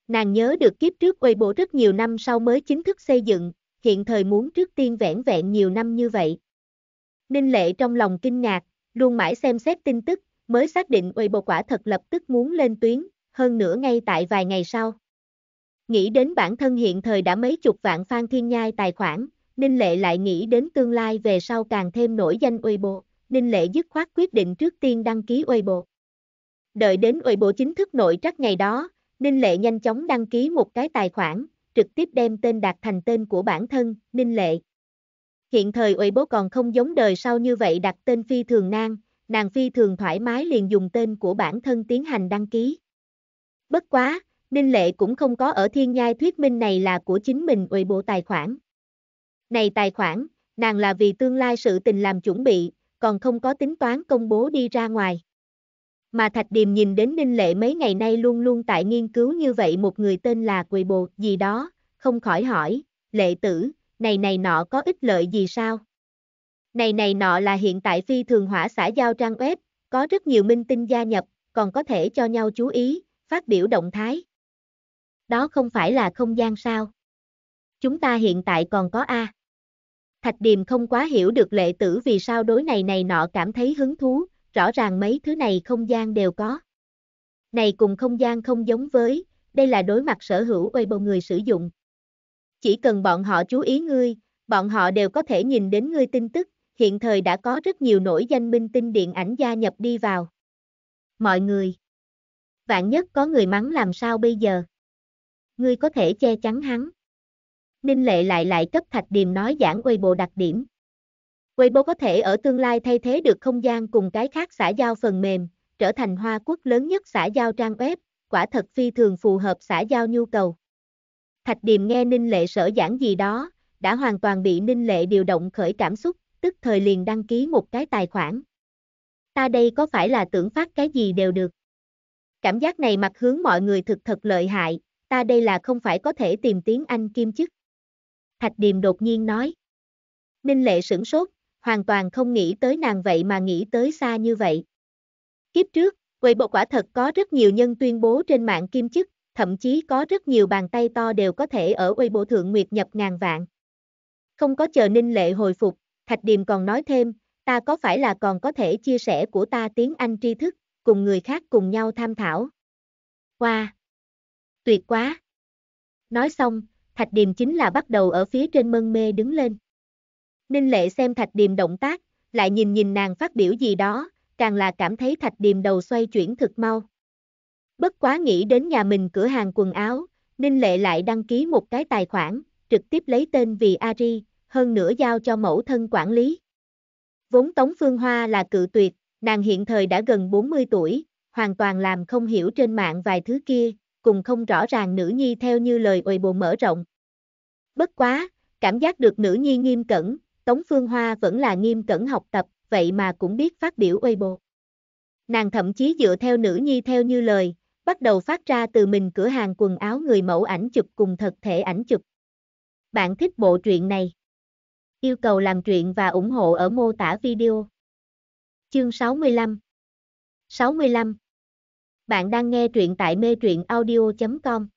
Nàng nhớ được kiếp trước quay bộ rất nhiều năm sau mới chính thức xây dựng, hiện thời muốn trước tiên vẻn vẹn nhiều năm như vậy. Ninh Lệ trong lòng kinh ngạc, luôn mãi xem xét tin tức, mới xác định quay bộ quả thật lập tức muốn lên tuyến, hơn nữa ngay tại vài ngày sau. Nghĩ đến bản thân hiện thời đã mấy chục vạn Phan Thiên Nhai tài khoản, Ninh Lệ lại nghĩ đến tương lai về sau càng thêm nổi danh uy bộ. Ninh Lệ dứt khoát quyết định trước tiên đăng ký Weibo. Đợi đến Weibo chính thức nội trắc ngày đó, Ninh Lệ nhanh chóng đăng ký một cái tài khoản, trực tiếp đem tên đặt thành tên của bản thân, Ninh Lệ. Hiện thời Weibo còn không giống đời sau như vậy đặt tên phi thường nang, nàng phi thường thoải mái liền dùng tên của bản thân tiến hành đăng ký. Bất quá, Ninh Lệ cũng không có ở thiên nhai thuyết minh này là của chính mình Weibo tài khoản. Này tài khoản, nàng là vì tương lai sự tình làm chuẩn bị, còn không có tính toán công bố đi ra ngoài. Mà Thạch Điềm nhìn đến Ninh Lệ mấy ngày nay luôn luôn tại nghiên cứu như vậy một người tên là Quỳ bồ gì đó, không khỏi hỏi, Lệ tử, này này nọ có ích lợi gì sao? Này này nọ là hiện tại phi thường hỏa xã giao trang web, có rất nhiều minh tinh gia nhập, còn có thể cho nhau chú ý, phát biểu động thái. Đó không phải là không gian sao? Chúng ta hiện tại còn có A. Thạch Điềm không quá hiểu được lệ tử vì sao đối này này nọ cảm thấy hứng thú, rõ ràng mấy thứ này không gian đều có. Này cùng không gian không giống với, đây là đối mặt sở hữu quay bầu người sử dụng. Chỉ cần bọn họ chú ý ngươi, bọn họ đều có thể nhìn đến ngươi tin tức, hiện thời đã có rất nhiều nổi danh minh tinh điện ảnh gia nhập đi vào. Mọi người. Vạn nhất có người mắng làm sao bây giờ? Ngươi có thể che chắn hắn. Ninh Lệ lại lại cấp Thạch Điềm nói giảng Weibo đặc điểm. Weibo có thể ở tương lai thay thế được không gian cùng cái khác xã giao phần mềm, trở thành Hoa Quốc lớn nhất xã giao trang web, quả thật phi thường phù hợp xã giao nhu cầu. Thạch Điềm nghe Ninh Lệ sở giảng gì đó, đã hoàn toàn bị Ninh Lệ điều động khởi cảm xúc, tức thời liền đăng ký một cái tài khoản. Ta đây có phải là tưởng phát cái gì đều được. Cảm giác này mặt hướng mọi người thực thật lợi hại, ta đây là không phải có thể tìm tiếng Anh kim chức. Thạch Điềm đột nhiên nói. Ninh Lệ sửng sốt, hoàn toàn không nghĩ tới nàng vậy mà nghĩ tới xa như vậy. Kiếp trước, quầy bộ quả thật có rất nhiều nhân tuyên bố trên mạng kim chức, thậm chí có rất nhiều bàn tay to đều có thể ở quầy bộ thượng nguyệt nhập ngàn vạn. Không có chờ Ninh Lệ hồi phục, Thạch Điềm còn nói thêm, ta có phải là còn có thể chia sẻ của ta tiếng Anh tri thức, cùng người khác cùng nhau tham thảo. Qua! Wow. Tuyệt quá! Nói xong, Thạch Điềm chính là bắt đầu ở phía trên mân mê đứng lên. Ninh Lệ xem Thạch Điềm động tác, lại nhìn nhìn nàng phát biểu gì đó, càng là cảm thấy Thạch Điềm đầu xoay chuyển thực mau. Bất quá nghĩ đến nhà mình cửa hàng quần áo, Ninh Lệ lại đăng ký một cái tài khoản, trực tiếp lấy tên vì Ari, hơn nữa giao cho mẫu thân quản lý. Vốn Tống Phương Hoa là cự tuyệt, nàng hiện thời đã gần 40 tuổi, hoàn toàn làm không hiểu trên mạng vài thứ kia, cùng không rõ ràng nữ nhi theo như lời ồi bồ mở rộng. Bất quá, cảm giác được nữ nhi nghiêm cẩn, Tống Phương Hoa vẫn là nghiêm cẩn học tập, vậy mà cũng biết phát biểu ôi bồ. Nàng thậm chí dựa theo nữ nhi theo như lời, bắt đầu phát ra từ mình cửa hàng quần áo người mẫu ảnh chụp cùng thật thể ảnh chụp. Bạn thích bộ truyện này? Yêu cầu làm truyện và ủng hộ ở mô tả video. Chương 65 65 bạn đang nghe truyện tại mê truyện audio.com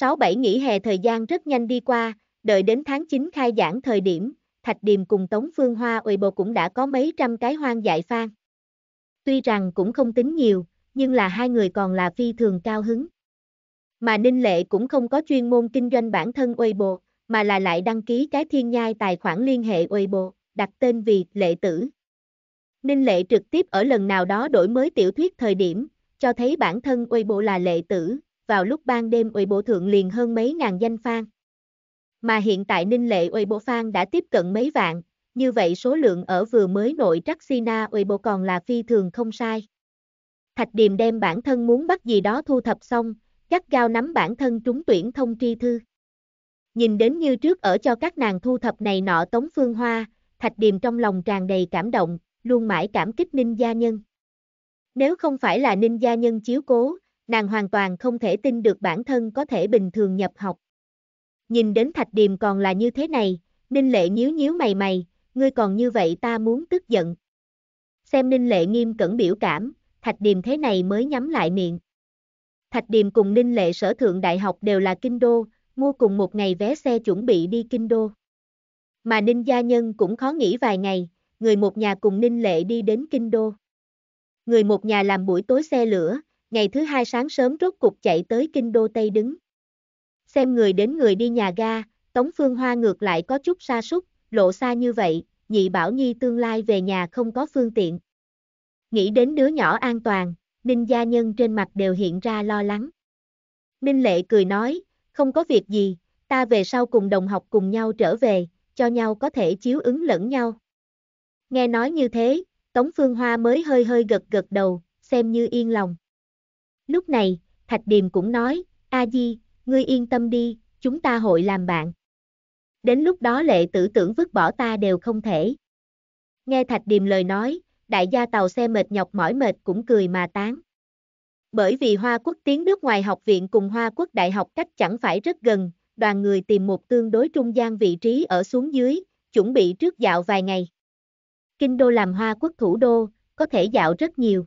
067 nghỉ hè thời gian rất nhanh đi qua, đợi đến tháng 9 khai giảng thời điểm, Thạch Điềm cùng Tống Phương Hoa uy bồ cũng đã có mấy trăm cái hoang dại phan. Tuy rằng cũng không tính nhiều, nhưng là hai người còn là phi thường cao hứng. Mà Ninh Lệ cũng không có chuyên môn kinh doanh bản thân uy bồ, mà là lại đăng ký cái thiên nhai tài khoản liên hệ uy bồ, đặt tên vì Lệ Tử. Ninh Lệ trực tiếp ở lần nào đó đổi mới tiểu thuyết thời điểm, cho thấy bản thân uy bộ là lệ tử, vào lúc ban đêm uy bộ thượng liền hơn mấy ngàn danh fan. Mà hiện tại ninh lệ uy bộ fan đã tiếp cận mấy vạn, như vậy số lượng ở vừa mới nội Traxina uy bộ còn là phi thường không sai. Thạch Điềm đem bản thân muốn bắt gì đó thu thập xong, gắt gao nắm bản thân trúng tuyển thông tri thư. Nhìn đến như trước ở cho các nàng thu thập này nọ tống phương hoa, Thạch Điềm trong lòng tràn đầy cảm động, luôn mãi cảm kích ninh gia nhân. Nếu không phải là ninh gia nhân chiếu cố, nàng hoàn toàn không thể tin được bản thân có thể bình thường nhập học. Nhìn đến thạch điềm còn là như thế này, ninh lệ nhíu nhíu mày mày, ngươi còn như vậy ta muốn tức giận. Xem ninh lệ nghiêm cẩn biểu cảm, thạch điềm thế này mới nhắm lại miệng. Thạch điềm cùng ninh lệ sở thượng đại học đều là kinh đô, mua cùng một ngày vé xe chuẩn bị đi kinh đô. Mà ninh gia nhân cũng khó nghĩ vài ngày, người một nhà cùng ninh lệ đi đến kinh đô người một nhà làm buổi tối xe lửa, ngày thứ hai sáng sớm rốt cục chạy tới kinh đô Tây đứng. Xem người đến người đi nhà ga, Tống Phương Hoa ngược lại có chút xa xúc, lộ xa như vậy, nhị bảo nhi tương lai về nhà không có phương tiện. Nghĩ đến đứa nhỏ an toàn, Ninh gia nhân trên mặt đều hiện ra lo lắng. Ninh lệ cười nói, không có việc gì, ta về sau cùng đồng học cùng nhau trở về, cho nhau có thể chiếu ứng lẫn nhau. Nghe nói như thế, Tống Phương Hoa mới hơi hơi gật gật đầu, xem như yên lòng. Lúc này, Thạch Điềm cũng nói, A Di, ngươi yên tâm đi, chúng ta hội làm bạn. Đến lúc đó lệ tử tưởng vứt bỏ ta đều không thể. Nghe Thạch Điềm lời nói, đại gia tàu xe mệt nhọc mỏi mệt cũng cười mà tán. Bởi vì Hoa Quốc tiến nước ngoài học viện cùng Hoa Quốc đại học cách chẳng phải rất gần, đoàn người tìm một tương đối trung gian vị trí ở xuống dưới, chuẩn bị trước dạo vài ngày. Kinh đô làm hoa quốc thủ đô, có thể dạo rất nhiều.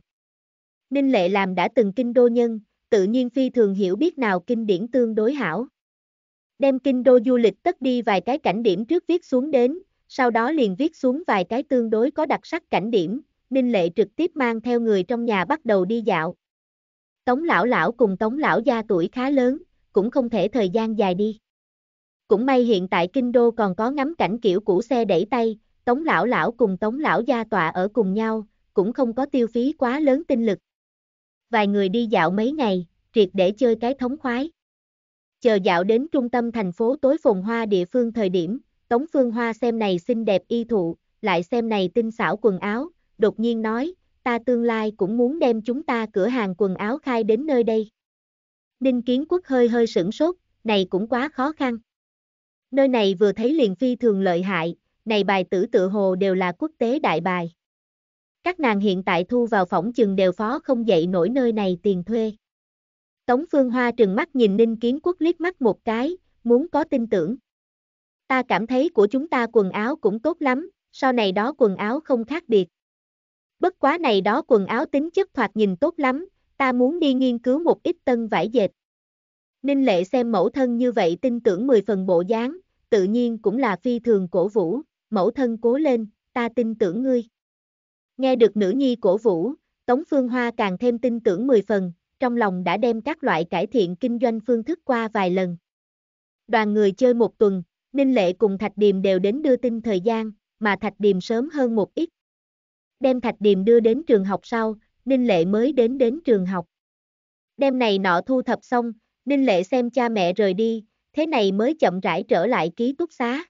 Ninh Lệ làm đã từng kinh đô nhân, tự nhiên phi thường hiểu biết nào kinh điển tương đối hảo. Đem kinh đô du lịch tất đi vài cái cảnh điểm trước viết xuống đến, sau đó liền viết xuống vài cái tương đối có đặc sắc cảnh điểm, Ninh Lệ trực tiếp mang theo người trong nhà bắt đầu đi dạo. Tống lão lão cùng tống lão gia tuổi khá lớn, cũng không thể thời gian dài đi. Cũng may hiện tại kinh đô còn có ngắm cảnh kiểu cũ xe đẩy tay, Tống lão lão cùng tống lão gia tọa ở cùng nhau, cũng không có tiêu phí quá lớn tinh lực. Vài người đi dạo mấy ngày, triệt để chơi cái thống khoái. Chờ dạo đến trung tâm thành phố tối phồn hoa địa phương thời điểm, Tống Phương Hoa xem này xinh đẹp y thụ, lại xem này tinh xảo quần áo, đột nhiên nói, ta tương lai cũng muốn đem chúng ta cửa hàng quần áo khai đến nơi đây. Ninh Kiến Quốc hơi hơi sửng sốt, này cũng quá khó khăn. Nơi này vừa thấy liền phi thường lợi hại, này bài tử tự hồ đều là quốc tế đại bài. Các nàng hiện tại thu vào phỏng chừng đều phó không dậy nổi nơi này tiền thuê. Tống Phương Hoa trừng mắt nhìn Ninh Kiến Quốc liếc mắt một cái, muốn có tin tưởng. Ta cảm thấy của chúng ta quần áo cũng tốt lắm, sau này đó quần áo không khác biệt. Bất quá này đó quần áo tính chất thoạt nhìn tốt lắm, ta muốn đi nghiên cứu một ít tân vải dệt. Ninh Lệ xem mẫu thân như vậy tin tưởng 10 phần bộ dáng, tự nhiên cũng là phi thường cổ vũ mẫu thân cố lên, ta tin tưởng ngươi. Nghe được nữ nhi cổ vũ, Tống Phương Hoa càng thêm tin tưởng 10 phần, trong lòng đã đem các loại cải thiện kinh doanh phương thức qua vài lần. Đoàn người chơi một tuần, Ninh Lệ cùng Thạch Điềm đều đến đưa tin thời gian, mà Thạch Điềm sớm hơn một ít. Đem Thạch Điềm đưa đến trường học sau, Ninh Lệ mới đến đến trường học. Đêm này nọ thu thập xong, Ninh Lệ xem cha mẹ rời đi, thế này mới chậm rãi trở lại ký túc xá.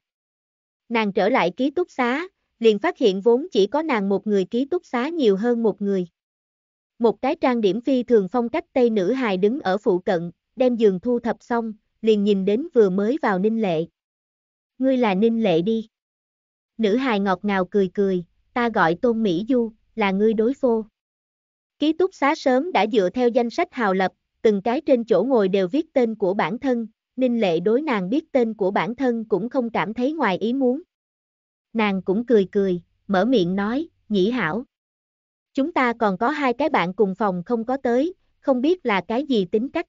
Nàng trở lại ký túc xá, liền phát hiện vốn chỉ có nàng một người ký túc xá nhiều hơn một người. Một cái trang điểm phi thường phong cách Tây nữ hài đứng ở phụ cận, đem giường thu thập xong, liền nhìn đến vừa mới vào Ninh Lệ. Ngươi là Ninh Lệ đi. Nữ hài ngọt ngào cười cười, ta gọi Tôn Mỹ Du, là ngươi đối phô. Ký túc xá sớm đã dựa theo danh sách hào lập, từng cái trên chỗ ngồi đều viết tên của bản thân, Ninh Lệ đối nàng biết tên của bản thân cũng không cảm thấy ngoài ý muốn. Nàng cũng cười cười, mở miệng nói, nhĩ hảo. Chúng ta còn có hai cái bạn cùng phòng không có tới, không biết là cái gì tính cách.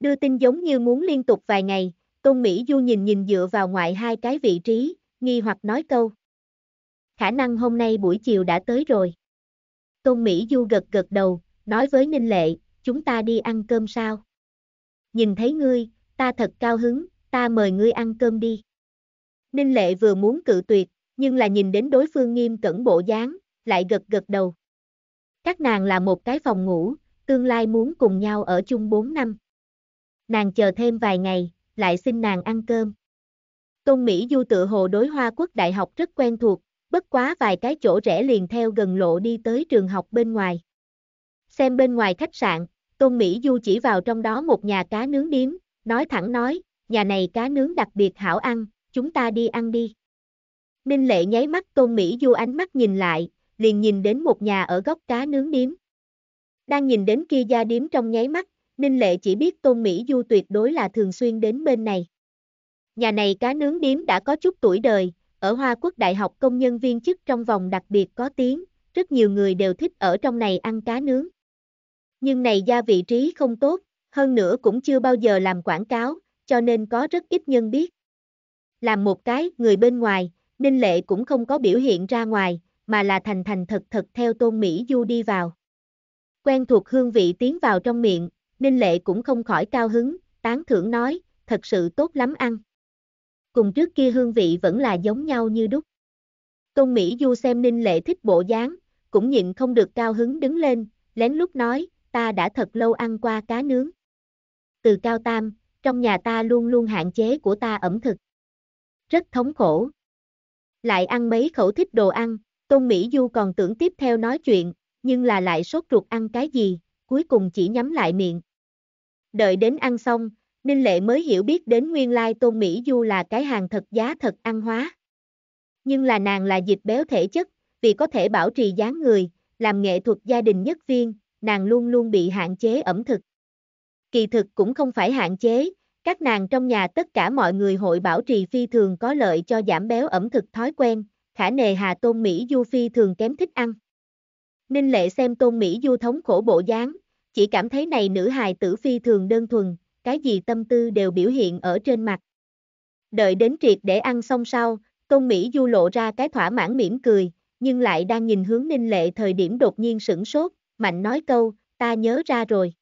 Đưa tin giống như muốn liên tục vài ngày, Tôn Mỹ Du nhìn nhìn dựa vào ngoại hai cái vị trí, nghi hoặc nói câu. Khả năng hôm nay buổi chiều đã tới rồi. Tôn Mỹ Du gật gật đầu, nói với Ninh Lệ, chúng ta đi ăn cơm sao? Nhìn thấy ngươi, ta thật cao hứng, ta mời ngươi ăn cơm đi. Ninh Lệ vừa muốn cự tuyệt, nhưng là nhìn đến đối phương nghiêm cẩn bộ dáng, lại gật gật đầu. Các nàng là một cái phòng ngủ, tương lai muốn cùng nhau ở chung 4 năm. Nàng chờ thêm vài ngày, lại xin nàng ăn cơm. Tôn Mỹ Du tự hồ đối Hoa Quốc Đại học rất quen thuộc, bất quá vài cái chỗ rẽ liền theo gần lộ đi tới trường học bên ngoài. Xem bên ngoài khách sạn, Tôn Mỹ Du chỉ vào trong đó một nhà cá nướng điếm, nói thẳng nói, nhà này cá nướng đặc biệt hảo ăn, chúng ta đi ăn đi. Ninh lệ nháy mắt tôn Mỹ Du ánh mắt nhìn lại, liền nhìn đến một nhà ở góc cá nướng điếm. Đang nhìn đến kia gia điếm trong nháy mắt, Ninh lệ chỉ biết tôn Mỹ Du tuyệt đối là thường xuyên đến bên này. Nhà này cá nướng điếm đã có chút tuổi đời, ở Hoa Quốc Đại học công nhân viên chức trong vòng đặc biệt có tiếng, rất nhiều người đều thích ở trong này ăn cá nướng. Nhưng này gia vị trí không tốt, hơn nữa cũng chưa bao giờ làm quảng cáo, cho nên có rất ít nhân biết. Làm một cái, người bên ngoài, Ninh Lệ cũng không có biểu hiện ra ngoài, mà là thành thành thật thật theo Tôn Mỹ Du đi vào. Quen thuộc hương vị tiến vào trong miệng, Ninh Lệ cũng không khỏi cao hứng, tán thưởng nói, thật sự tốt lắm ăn. Cùng trước kia hương vị vẫn là giống nhau như đúc. Tôn Mỹ Du xem Ninh Lệ thích bộ dáng, cũng nhịn không được cao hứng đứng lên, lén lút nói, ta đã thật lâu ăn qua cá nướng từ cao tam, trong nhà ta luôn luôn hạn chế của ta ẩm thực. Rất thống khổ. Lại ăn mấy khẩu thích đồ ăn, Tôn Mỹ Du còn tưởng tiếp theo nói chuyện, nhưng là lại sốt ruột ăn cái gì, cuối cùng chỉ nhắm lại miệng. Đợi đến ăn xong, Ninh Lệ mới hiểu biết đến nguyên lai Tôn Mỹ Du là cái hàng thật giá thật ăn hóa. Nhưng là nàng là dịch béo thể chất, vì có thể bảo trì dáng người, làm nghệ thuật gia đình nhất viên, nàng luôn luôn bị hạn chế ẩm thực kỳ thực cũng không phải hạn chế, các nàng trong nhà tất cả mọi người hội bảo trì phi thường có lợi cho giảm béo ẩm thực thói quen, khả nề hà tôn Mỹ Du phi thường kém thích ăn. Ninh lệ xem tôn Mỹ Du thống khổ bộ dáng, chỉ cảm thấy này nữ hài tử phi thường đơn thuần, cái gì tâm tư đều biểu hiện ở trên mặt. Đợi đến triệt để ăn xong sau, tôn Mỹ Du lộ ra cái thỏa mãn mỉm cười, nhưng lại đang nhìn hướng Ninh lệ thời điểm đột nhiên sửng sốt, mạnh nói câu, ta nhớ ra rồi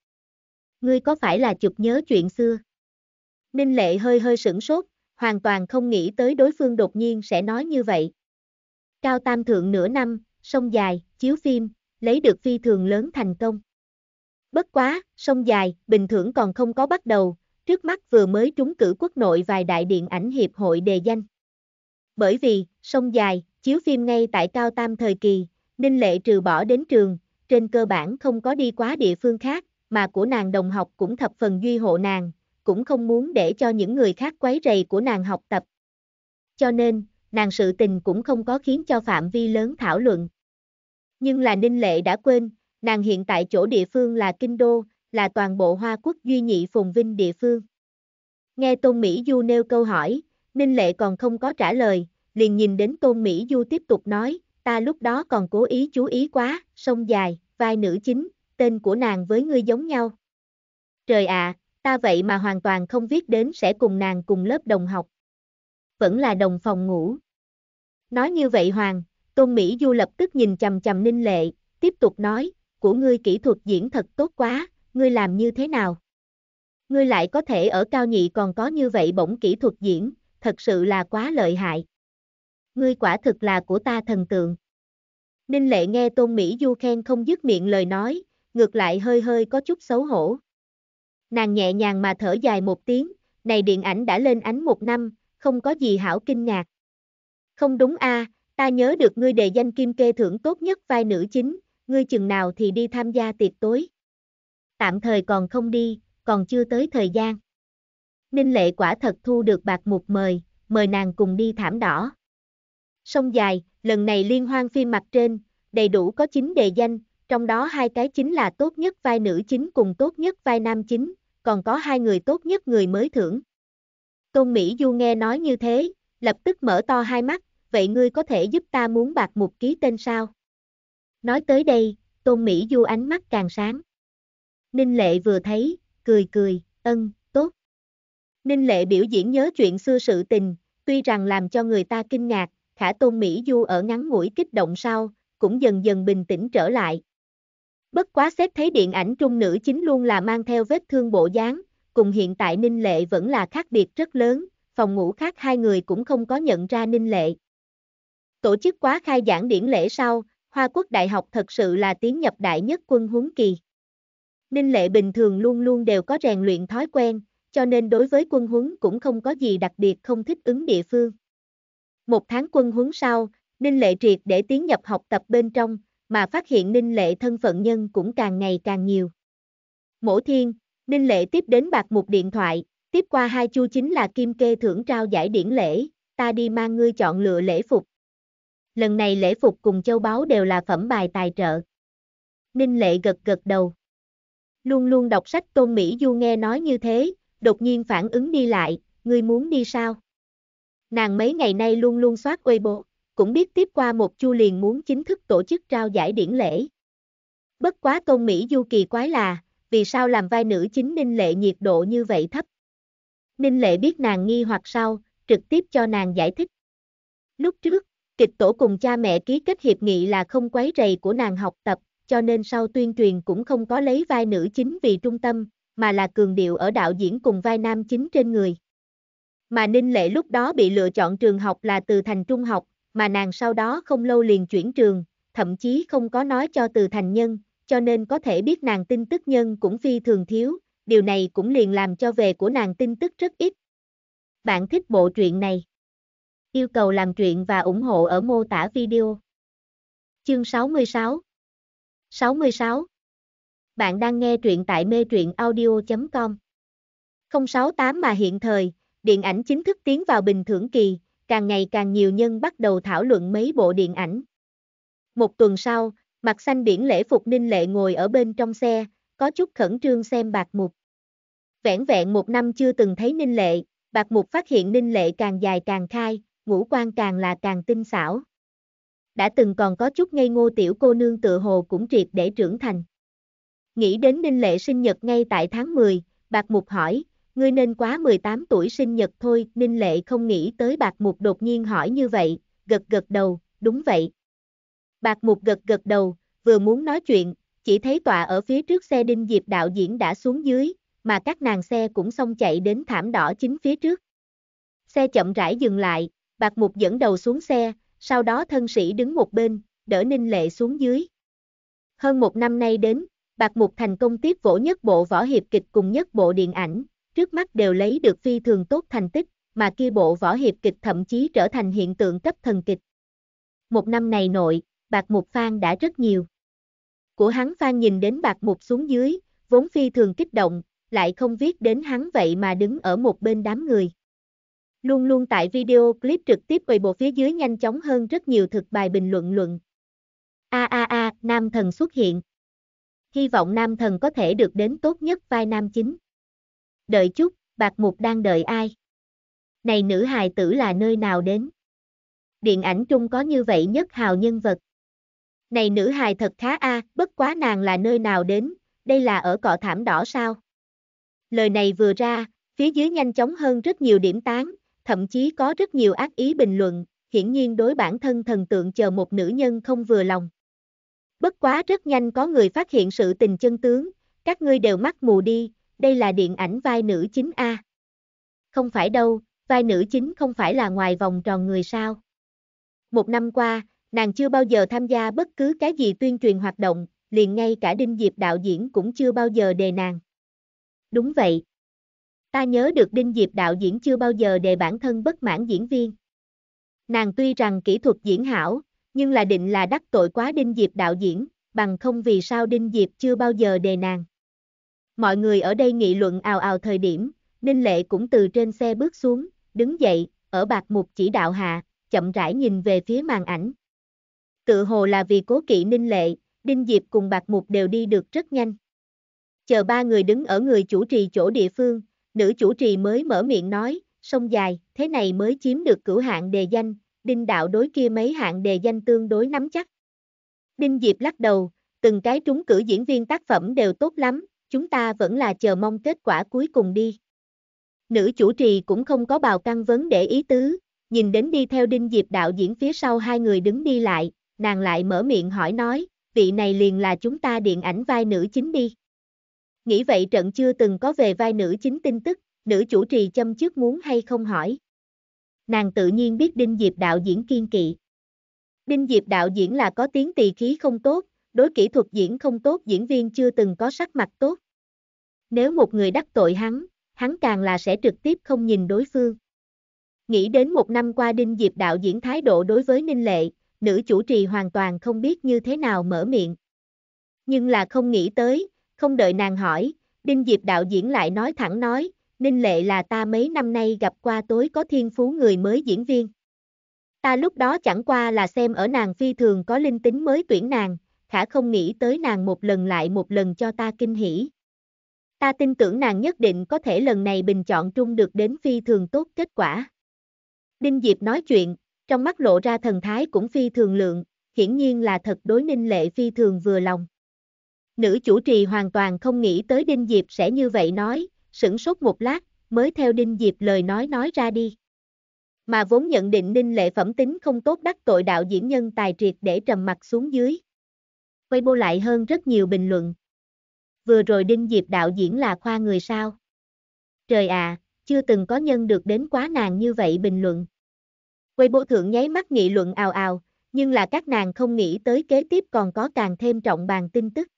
ngươi có phải là chụp nhớ chuyện xưa? Ninh Lệ hơi hơi sửng sốt, hoàn toàn không nghĩ tới đối phương đột nhiên sẽ nói như vậy. Cao Tam Thượng nửa năm, sông dài, chiếu phim, lấy được phi thường lớn thành công. Bất quá, sông dài, bình thường còn không có bắt đầu, trước mắt vừa mới trúng cử quốc nội vài đại điện ảnh hiệp hội đề danh. Bởi vì, sông dài, chiếu phim ngay tại Cao Tam thời kỳ, Ninh Lệ trừ bỏ đến trường, trên cơ bản không có đi quá địa phương khác, mà của nàng đồng học cũng thập phần duy hộ nàng, cũng không muốn để cho những người khác quấy rầy của nàng học tập. Cho nên, nàng sự tình cũng không có khiến cho phạm vi lớn thảo luận. Nhưng là Ninh Lệ đã quên, nàng hiện tại chỗ địa phương là Kinh Đô, là toàn bộ Hoa Quốc duy nhị phồn vinh địa phương. Nghe Tôn Mỹ Du nêu câu hỏi, Ninh Lệ còn không có trả lời, liền nhìn đến Tôn Mỹ Du tiếp tục nói, ta lúc đó còn cố ý chú ý quá, sông dài, vai nữ chính, tên của nàng với ngươi giống nhau. Trời ạ, ta vậy mà hoàn toàn không viết đến sẽ cùng nàng cùng lớp đồng học. Vẫn là đồng phòng ngủ. Nói như vậy Hoàng, Tôn Mỹ Du lập tức nhìn chầm chầm Ninh Lệ, tiếp tục nói, của ngươi kỹ thuật diễn thật tốt quá, ngươi làm như thế nào? Ngươi lại có thể ở cao nhị còn có như vậy bổng kỹ thuật diễn, thật sự là quá lợi hại. Ngươi quả thực là của ta thần tượng. Ninh Lệ nghe Tôn Mỹ Du khen không dứt miệng lời nói, ngược lại hơi hơi có chút xấu hổ. Nàng nhẹ nhàng mà thở dài một tiếng, này điện ảnh đã lên ánh một năm, không có gì hảo kinh ngạc. Không đúng a, ta nhớ được ngươi đề danh kim kê thưởng tốt nhất vai nữ chính, ngươi chừng nào thì đi tham gia tiệc tối. Tạm thời còn không đi, còn chưa tới thời gian. Ninh lệ quả thật thu được bạc mục mời, mời nàng cùng đi thảm đỏ. Sông dài, lần này liên hoan phim mặt trên, đầy đủ có chính đề danh, trong đó hai cái chính là tốt nhất vai nữ chính cùng tốt nhất vai nam chính, còn có hai người tốt nhất người mới thưởng. Tôn Mỹ Du nghe nói như thế, lập tức mở to hai mắt, vậy ngươi có thể giúp ta muốn bạc một ký tên sao? Nói tới đây, Tôn Mỹ Du ánh mắt càng sáng. Ninh Lệ vừa thấy, cười cười, ân, tốt. Ninh Lệ biểu diễn nhớ chuyện xưa sự tình, tuy rằng làm cho người ta kinh ngạc, khả Tôn Mỹ Du ở ngắn ngủi kích động sau, cũng dần dần bình tĩnh trở lại, Bất quá xếp thấy điện ảnh trung nữ chính luôn là mang theo vết thương bộ dáng, cùng hiện tại Ninh Lệ vẫn là khác biệt rất lớn, phòng ngủ khác hai người cũng không có nhận ra Ninh Lệ. Tổ chức quá khai giảng điển lễ sau, Hoa Quốc Đại học thật sự là tiến nhập đại nhất quân huấn kỳ. Ninh Lệ bình thường luôn luôn đều có rèn luyện thói quen, cho nên đối với quân huấn cũng không có gì đặc biệt không thích ứng địa phương. Một tháng quân huấn sau, Ninh Lệ triệt để tiến nhập học tập bên trong, mà phát hiện Ninh Lệ thân phận nhân cũng càng ngày càng nhiều. Mổ thiên, Ninh Lệ tiếp đến bạc một điện thoại, tiếp qua hai chu chính là kim kê thưởng trao giải điển lễ, ta đi mang ngươi chọn lựa lễ phục. Lần này lễ phục cùng châu báu đều là phẩm bài tài trợ. Ninh Lệ gật gật đầu. Luôn luôn đọc sách Tôn Mỹ Du nghe nói như thế, đột nhiên phản ứng đi lại, ngươi muốn đi sao? Nàng mấy ngày nay luôn luôn soát Weibo cũng biết tiếp qua một chu liền muốn chính thức tổ chức trao giải điển lễ. Bất quá công Mỹ Du kỳ quái là, vì sao làm vai nữ chính Ninh Lệ nhiệt độ như vậy thấp? Ninh Lệ biết nàng nghi hoặc sao, trực tiếp cho nàng giải thích. Lúc trước, kịch tổ cùng cha mẹ ký kết hiệp nghị là không quấy rầy của nàng học tập, cho nên sau tuyên truyền cũng không có lấy vai nữ chính vì trung tâm, mà là cường điệu ở đạo diễn cùng vai nam chính trên người. Mà Ninh Lệ lúc đó bị lựa chọn trường học là từ thành trung học, mà nàng sau đó không lâu liền chuyển trường, thậm chí không có nói cho từ thành nhân, cho nên có thể biết nàng tin tức nhân cũng phi thường thiếu, điều này cũng liền làm cho về của nàng tin tức rất ít. Bạn thích bộ truyện này? Yêu cầu làm truyện và ủng hộ ở mô tả video. Chương 66 66 Bạn đang nghe truyện tại mê truyện audio.com 068 mà hiện thời, điện ảnh chính thức tiến vào bình thưởng kỳ, càng ngày càng nhiều nhân bắt đầu thảo luận mấy bộ điện ảnh. Một tuần sau, mặt xanh biển lễ phục ninh lệ ngồi ở bên trong xe, có chút khẩn trương xem bạc mục. Vẻn vẹn một năm chưa từng thấy ninh lệ, bạc mục phát hiện ninh lệ càng dài càng khai, ngũ quan càng là càng tinh xảo. Đã từng còn có chút ngây ngô tiểu cô nương tự hồ cũng triệt để trưởng thành. Nghĩ đến ninh lệ sinh nhật ngay tại tháng 10, bạc mục hỏi, ngươi nên quá 18 tuổi sinh nhật thôi, Ninh Lệ không nghĩ tới Bạc Mục đột nhiên hỏi như vậy, gật gật đầu, đúng vậy. Bạc Mục gật gật đầu, vừa muốn nói chuyện, chỉ thấy tọa ở phía trước xe Đinh Diệp đạo diễn đã xuống dưới, mà các nàng xe cũng xong chạy đến thảm đỏ chính phía trước. Xe chậm rãi dừng lại, Bạc Mục dẫn đầu xuống xe, sau đó thân sĩ đứng một bên, đỡ Ninh Lệ xuống dưới. Hơn một năm nay đến, Bạc Mục thành công tiếp vỗ nhất bộ võ hiệp kịch cùng nhất bộ điện ảnh, trước mắt đều lấy được phi thường tốt thành tích, mà kia bộ võ hiệp kịch thậm chí trở thành hiện tượng cấp thần kịch. Một năm này nội, Bạc Mục Phan đã rất nhiều. Của hắn Phan nhìn đến Bạc Mục xuống dưới, vốn phi thường kích động, lại không viết đến hắn vậy mà đứng ở một bên đám người. Luôn luôn tại video clip trực tiếp quầy bộ phía dưới nhanh chóng hơn rất nhiều thực bài bình luận luận. A a a, nam thần xuất hiện. Hy vọng nam thần có thể được đến tốt nhất vai nam chính. Đợi chút, bạc mục đang đợi ai? Này nữ hài tử là nơi nào đến? Điện ảnh trung có như vậy nhất hào nhân vật. Này nữ hài thật khá a, à, bất quá nàng là nơi nào đến, đây là ở cọ thảm đỏ sao? Lời này vừa ra, phía dưới nhanh chóng hơn rất nhiều điểm tán, thậm chí có rất nhiều ác ý bình luận, hiển nhiên đối bản thân thần tượng chờ một nữ nhân không vừa lòng. Bất quá rất nhanh có người phát hiện sự tình chân tướng, các ngươi đều mắt mù đi, đây là điện ảnh vai nữ chính A. Không phải đâu, vai nữ chính không phải là ngoài vòng tròn người sao. Một năm qua, nàng chưa bao giờ tham gia bất cứ cái gì tuyên truyền hoạt động, liền ngay cả Đinh Diệp đạo diễn cũng chưa bao giờ đề nàng. Đúng vậy. Ta nhớ được Đinh Diệp đạo diễn chưa bao giờ đề bản thân bất mãn diễn viên. Nàng tuy rằng kỹ thuật diễn hảo, nhưng là định là đắc tội quá Đinh Diệp đạo diễn, bằng không vì sao Đinh Diệp chưa bao giờ đề nàng. Mọi người ở đây nghị luận ào ào thời điểm, Ninh Lệ cũng từ trên xe bước xuống, đứng dậy, ở bạc mục chỉ đạo hạ, chậm rãi nhìn về phía màn ảnh. Tự hồ là vì cố kỵ Ninh Lệ, Đinh Diệp cùng bạc mục đều đi được rất nhanh. Chờ ba người đứng ở người chủ trì chỗ địa phương, nữ chủ trì mới mở miệng nói, sông dài, thế này mới chiếm được cửu hạng đề danh, Đinh đạo đối kia mấy hạng đề danh tương đối nắm chắc. Đinh Diệp lắc đầu, từng cái trúng cử diễn viên tác phẩm đều tốt lắm, chúng ta vẫn là chờ mong kết quả cuối cùng đi. Nữ chủ trì cũng không có bào căng vấn để ý tứ, nhìn đến đi theo Đinh Diệp đạo diễn phía sau hai người đứng đi lại, nàng lại mở miệng hỏi nói, vị này liền là chúng ta điện ảnh vai nữ chính đi. Nghĩ vậy trận chưa từng có về vai nữ chính tin tức, nữ chủ trì châm trước muốn hay không hỏi. Nàng tự nhiên biết Đinh Diệp đạo diễn kiên kỵ. Đinh Diệp đạo diễn là có tiếng tỳ khí không tốt, đối kỹ thuật diễn không tốt diễn viên chưa từng có sắc mặt tốt. Nếu một người đắc tội hắn, hắn càng là sẽ trực tiếp không nhìn đối phương. Nghĩ đến một năm qua Đinh Diệp đạo diễn thái độ đối với Ninh Lệ, nữ chủ trì hoàn toàn không biết như thế nào mở miệng. Nhưng là không nghĩ tới, không đợi nàng hỏi, Đinh Diệp đạo diễn lại nói thẳng nói, Ninh Lệ là ta mấy năm nay gặp qua tối có thiên phú người mới diễn viên. Ta lúc đó chẳng qua là xem ở nàng phi thường có linh tính mới tuyển nàng, khả không nghĩ tới nàng một lần lại một lần cho ta kinh hỉ. Ta tin tưởng nàng nhất định có thể lần này bình chọn trung được đến phi thường tốt kết quả. Đinh Diệp nói chuyện, trong mắt lộ ra thần thái cũng phi thường lượng, hiển nhiên là thật đối ninh lệ phi thường vừa lòng. Nữ chủ trì hoàn toàn không nghĩ tới Đinh Diệp sẽ như vậy nói, sửng sốt một lát, mới theo Đinh Diệp lời nói nói ra đi. Mà vốn nhận định Ninh Lệ phẩm tính không tốt đắc tội đạo diễn nhân tài triệt để trầm mặt xuống dưới. Weibo lại hơn rất nhiều bình luận. Vừa rồi Đinh Diệp đạo diễn là khoa người sao? Trời à, chưa từng có nhân được đến quá nàng như vậy bình luận. Weibo thượng nháy mắt nghị luận ào ào, nhưng là các nàng không nghĩ tới kế tiếp còn có càng thêm trọng bàn tin tức.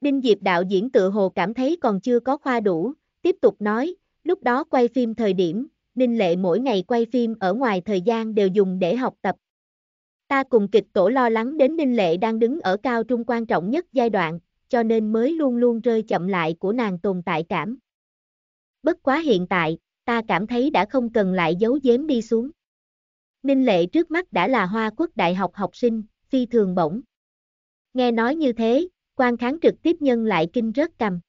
Đinh Diệp đạo diễn tự hồ cảm thấy còn chưa có khoa đủ, tiếp tục nói, lúc đó quay phim thời điểm, Ninh Lệ mỗi ngày quay phim ở ngoài thời gian đều dùng để học tập, Ta cùng kịch tổ lo lắng đến Ninh Lệ đang đứng ở cao trung quan trọng nhất giai đoạn, cho nên mới luôn luôn rơi chậm lại của nàng tồn tại cảm. Bất quá hiện tại, ta cảm thấy đã không cần lại giấu giếm đi xuống. Ninh Lệ trước mắt đã là Hoa Quốc Đại học học sinh, phi thường bổng. Nghe nói như thế, quan kháng trực tiếp nhân lại kinh rớt cầm.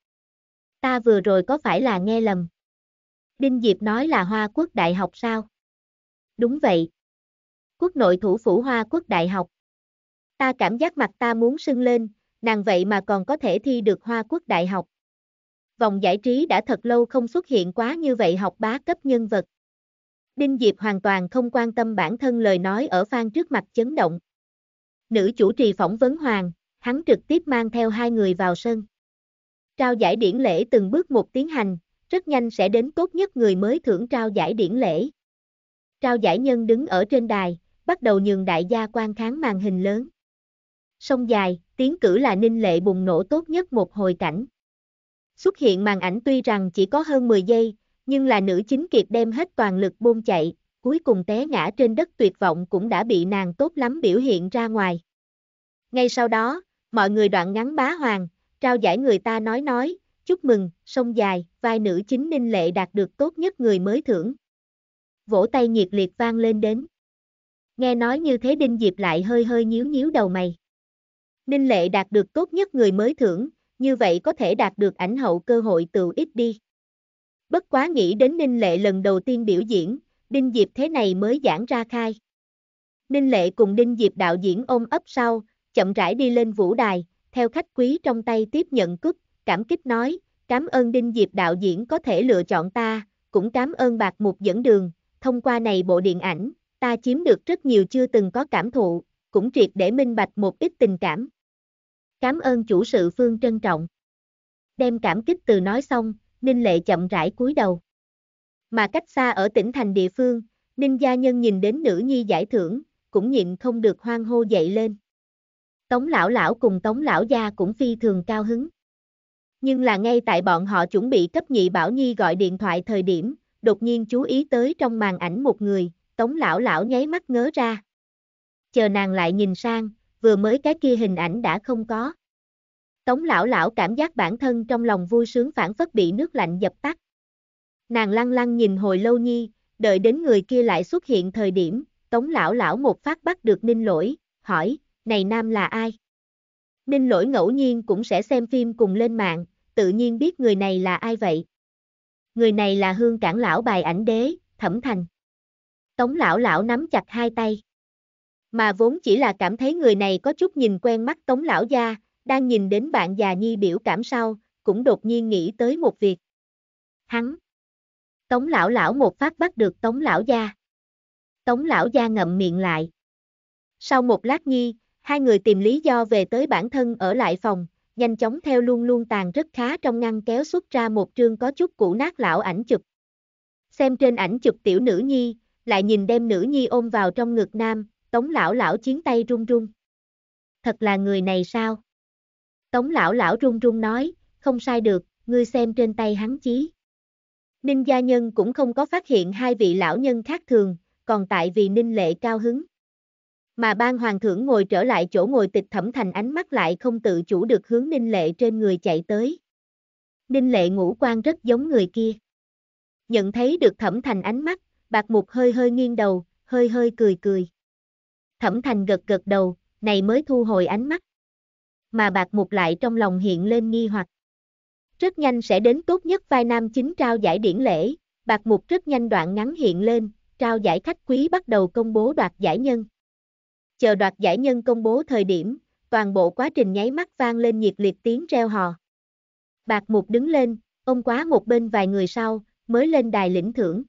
Ta vừa rồi có phải là nghe lầm? Đinh Diệp nói là Hoa Quốc Đại học sao? Đúng vậy quốc nội thủ phủ Hoa Quốc Đại học. Ta cảm giác mặt ta muốn sưng lên, nàng vậy mà còn có thể thi được Hoa Quốc Đại học. Vòng giải trí đã thật lâu không xuất hiện quá như vậy học bá cấp nhân vật. Đinh Diệp hoàn toàn không quan tâm bản thân lời nói ở Phan trước mặt chấn động. Nữ chủ trì phỏng vấn Hoàng, hắn trực tiếp mang theo hai người vào sân. Trao giải điển lễ từng bước một tiến hành, rất nhanh sẽ đến tốt nhất người mới thưởng trao giải điển lễ. Trao giải nhân đứng ở trên đài, bắt đầu nhường đại gia quan kháng màn hình lớn. Sông dài, tiếng cử là ninh lệ bùng nổ tốt nhất một hồi cảnh. Xuất hiện màn ảnh tuy rằng chỉ có hơn 10 giây, nhưng là nữ chính kiệt đem hết toàn lực buông chạy, cuối cùng té ngã trên đất tuyệt vọng cũng đã bị nàng tốt lắm biểu hiện ra ngoài. Ngay sau đó, mọi người đoạn ngắn bá hoàng, trao giải người ta nói nói, chúc mừng, sông dài, vai nữ chính ninh lệ đạt được tốt nhất người mới thưởng. Vỗ tay nhiệt liệt vang lên đến. Nghe nói như thế Đinh Diệp lại hơi hơi nhíu nhíu đầu mày. Ninh Lệ đạt được tốt nhất người mới thưởng, như vậy có thể đạt được ảnh hậu cơ hội từ ít đi. Bất quá nghĩ đến Ninh Lệ lần đầu tiên biểu diễn, Đinh Diệp thế này mới giãn ra khai. Ninh Lệ cùng Đinh Diệp đạo diễn ôm ấp sau, chậm rãi đi lên vũ đài, theo khách quý trong tay tiếp nhận cúp, cảm kích nói, cảm ơn Đinh Diệp đạo diễn có thể lựa chọn ta, cũng cảm ơn bạc mục dẫn đường, thông qua này bộ điện ảnh, ta chiếm được rất nhiều chưa từng có cảm thụ, cũng triệt để minh bạch một ít tình cảm. Cảm ơn chủ sự Phương trân trọng. Đem cảm kích từ nói xong, Ninh Lệ chậm rãi cúi đầu. Mà cách xa ở tỉnh thành địa phương, Ninh gia nhân nhìn đến nữ nhi giải thưởng, cũng nhịn không được hoang hô dậy lên. Tống lão lão cùng tống lão gia cũng phi thường cao hứng. Nhưng là ngay tại bọn họ chuẩn bị cấp nhị bảo nhi gọi điện thoại thời điểm, đột nhiên chú ý tới trong màn ảnh một người, tống lão lão nháy mắt ngớ ra. Chờ nàng lại nhìn sang, vừa mới cái kia hình ảnh đã không có. Tống lão lão cảm giác bản thân trong lòng vui sướng phản phất bị nước lạnh dập tắt. Nàng lăng lăng nhìn hồi lâu nhi, đợi đến người kia lại xuất hiện thời điểm, tống lão lão một phát bắt được ninh lỗi, hỏi, này nam là ai? Ninh lỗi ngẫu nhiên cũng sẽ xem phim cùng lên mạng, tự nhiên biết người này là ai vậy. Người này là hương Cản lão bài ảnh đế, thẩm thành. Tống lão lão nắm chặt hai tay. Mà vốn chỉ là cảm thấy người này có chút nhìn quen mắt tống lão gia, đang nhìn đến bạn già nhi biểu cảm sau, cũng đột nhiên nghĩ tới một việc. Hắn. Tống lão lão một phát bắt được tống lão gia. Tống lão gia ngậm miệng lại. Sau một lát nhi, hai người tìm lý do về tới bản thân ở lại phòng, nhanh chóng theo luôn luôn tàn rất khá trong ngăn kéo xuất ra một trương có chút cũ nát lão ảnh chụp. Xem trên ảnh chụp tiểu nữ nhi, lại nhìn đem nữ nhi ôm vào trong ngực nam, tống lão lão chiến tay run run. Thật là người này sao? Tống lão lão run run nói, không sai được, ngươi xem trên tay hắn chí. Ninh gia nhân cũng không có phát hiện hai vị lão nhân khác thường, còn tại vì ninh lệ cao hứng. Mà ban hoàng thưởng ngồi trở lại chỗ ngồi tịch thẩm thành ánh mắt lại không tự chủ được hướng ninh lệ trên người chạy tới. Ninh lệ ngũ quan rất giống người kia. Nhận thấy được thẩm thành ánh mắt, Bạc mục hơi hơi nghiêng đầu, hơi hơi cười cười. Thẩm thành gật gật đầu, này mới thu hồi ánh mắt. Mà bạc mục lại trong lòng hiện lên nghi hoặc. Rất nhanh sẽ đến tốt nhất vai nam chính trao giải điển lễ, bạc mục rất nhanh đoạn ngắn hiện lên, trao giải khách quý bắt đầu công bố đoạt giải nhân. Chờ đoạt giải nhân công bố thời điểm, toàn bộ quá trình nháy mắt vang lên nhiệt liệt tiếng reo hò. Bạc mục đứng lên, ông quá một bên vài người sau, mới lên đài lĩnh thưởng.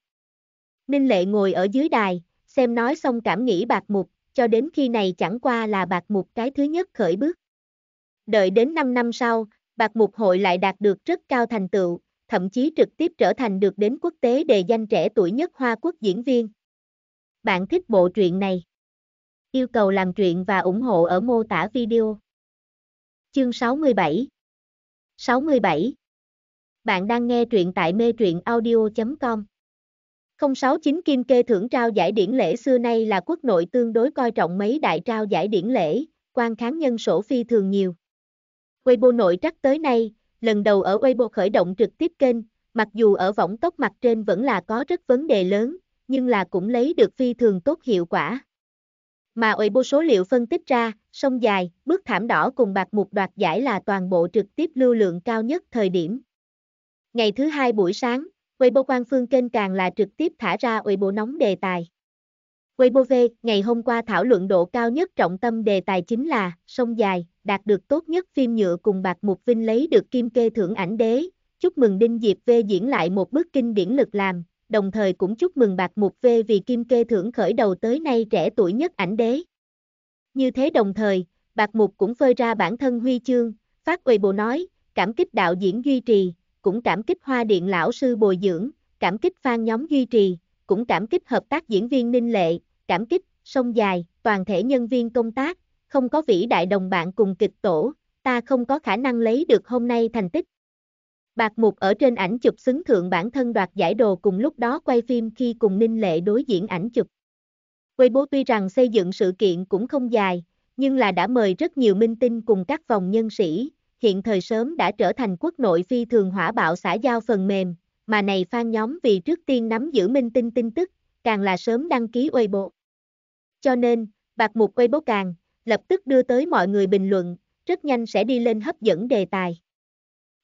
Ninh Lệ ngồi ở dưới đài, xem nói xong cảm nghĩ bạc mục, cho đến khi này chẳng qua là bạc mục cái thứ nhất khởi bước. Đợi đến 5 năm sau, bạc mục hội lại đạt được rất cao thành tựu, thậm chí trực tiếp trở thành được đến quốc tế đề danh trẻ tuổi nhất Hoa Quốc diễn viên. Bạn thích bộ truyện này? Yêu cầu làm truyện và ủng hộ ở mô tả video. Chương 67 67 Bạn đang nghe truyện tại mê truyện audio.com 069 Kim Kê thưởng trao giải điển lễ xưa nay là quốc nội tương đối coi trọng mấy đại trao giải điển lễ, quan kháng nhân sổ phi thường nhiều. Weibo nội trắc tới nay, lần đầu ở Weibo khởi động trực tiếp kênh, mặc dù ở võng tốc mặt trên vẫn là có rất vấn đề lớn, nhưng là cũng lấy được phi thường tốt hiệu quả. Mà Weibo số liệu phân tích ra, sông dài, bước thảm đỏ cùng bạc một đoạt giải là toàn bộ trực tiếp lưu lượng cao nhất thời điểm. Ngày thứ hai buổi sáng, Weibo quan phương kênh càng là trực tiếp thả ra Weibo nóng đề tài. Weibo V ngày hôm qua thảo luận độ cao nhất trọng tâm đề tài chính là Sông Dài, đạt được tốt nhất phim nhựa cùng Bạc Mục Vinh lấy được kim kê thưởng ảnh đế. Chúc mừng Đinh Diệp V diễn lại một bức kinh điển lực làm, đồng thời cũng chúc mừng Bạc Mục V vì kim kê thưởng khởi đầu tới nay trẻ tuổi nhất ảnh đế. Như thế đồng thời, Bạc Mục cũng phơi ra bản thân huy chương, phát Weibo nói, cảm kích đạo diễn duy trì, cũng cảm kích Hoa Điện lão sư bồi dưỡng, cảm kích fan nhóm duy trì, cũng cảm kích hợp tác diễn viên Ninh Lệ, cảm kích, sông dài, toàn thể nhân viên công tác, không có vĩ đại đồng bạn cùng kịch tổ, ta không có khả năng lấy được hôm nay thành tích. Bạc mục ở trên ảnh chụp xứng thượng bản thân đoạt giải đồ cùng lúc đó quay phim khi cùng Ninh Lệ đối diện ảnh chụp. Weibo tuy rằng xây dựng sự kiện cũng không dài, nhưng là đã mời rất nhiều minh tinh cùng các vòng nhân sĩ, hiện thời sớm đã trở thành quốc nội phi thường hỏa bạo xã giao phần mềm, mà này fan nhóm vì trước tiên nắm giữ minh tinh tin tức, càng là sớm đăng ký Weibo. Cho nên, bạc mục Weibo càng, lập tức đưa tới mọi người bình luận, rất nhanh sẽ đi lên hấp dẫn đề tài.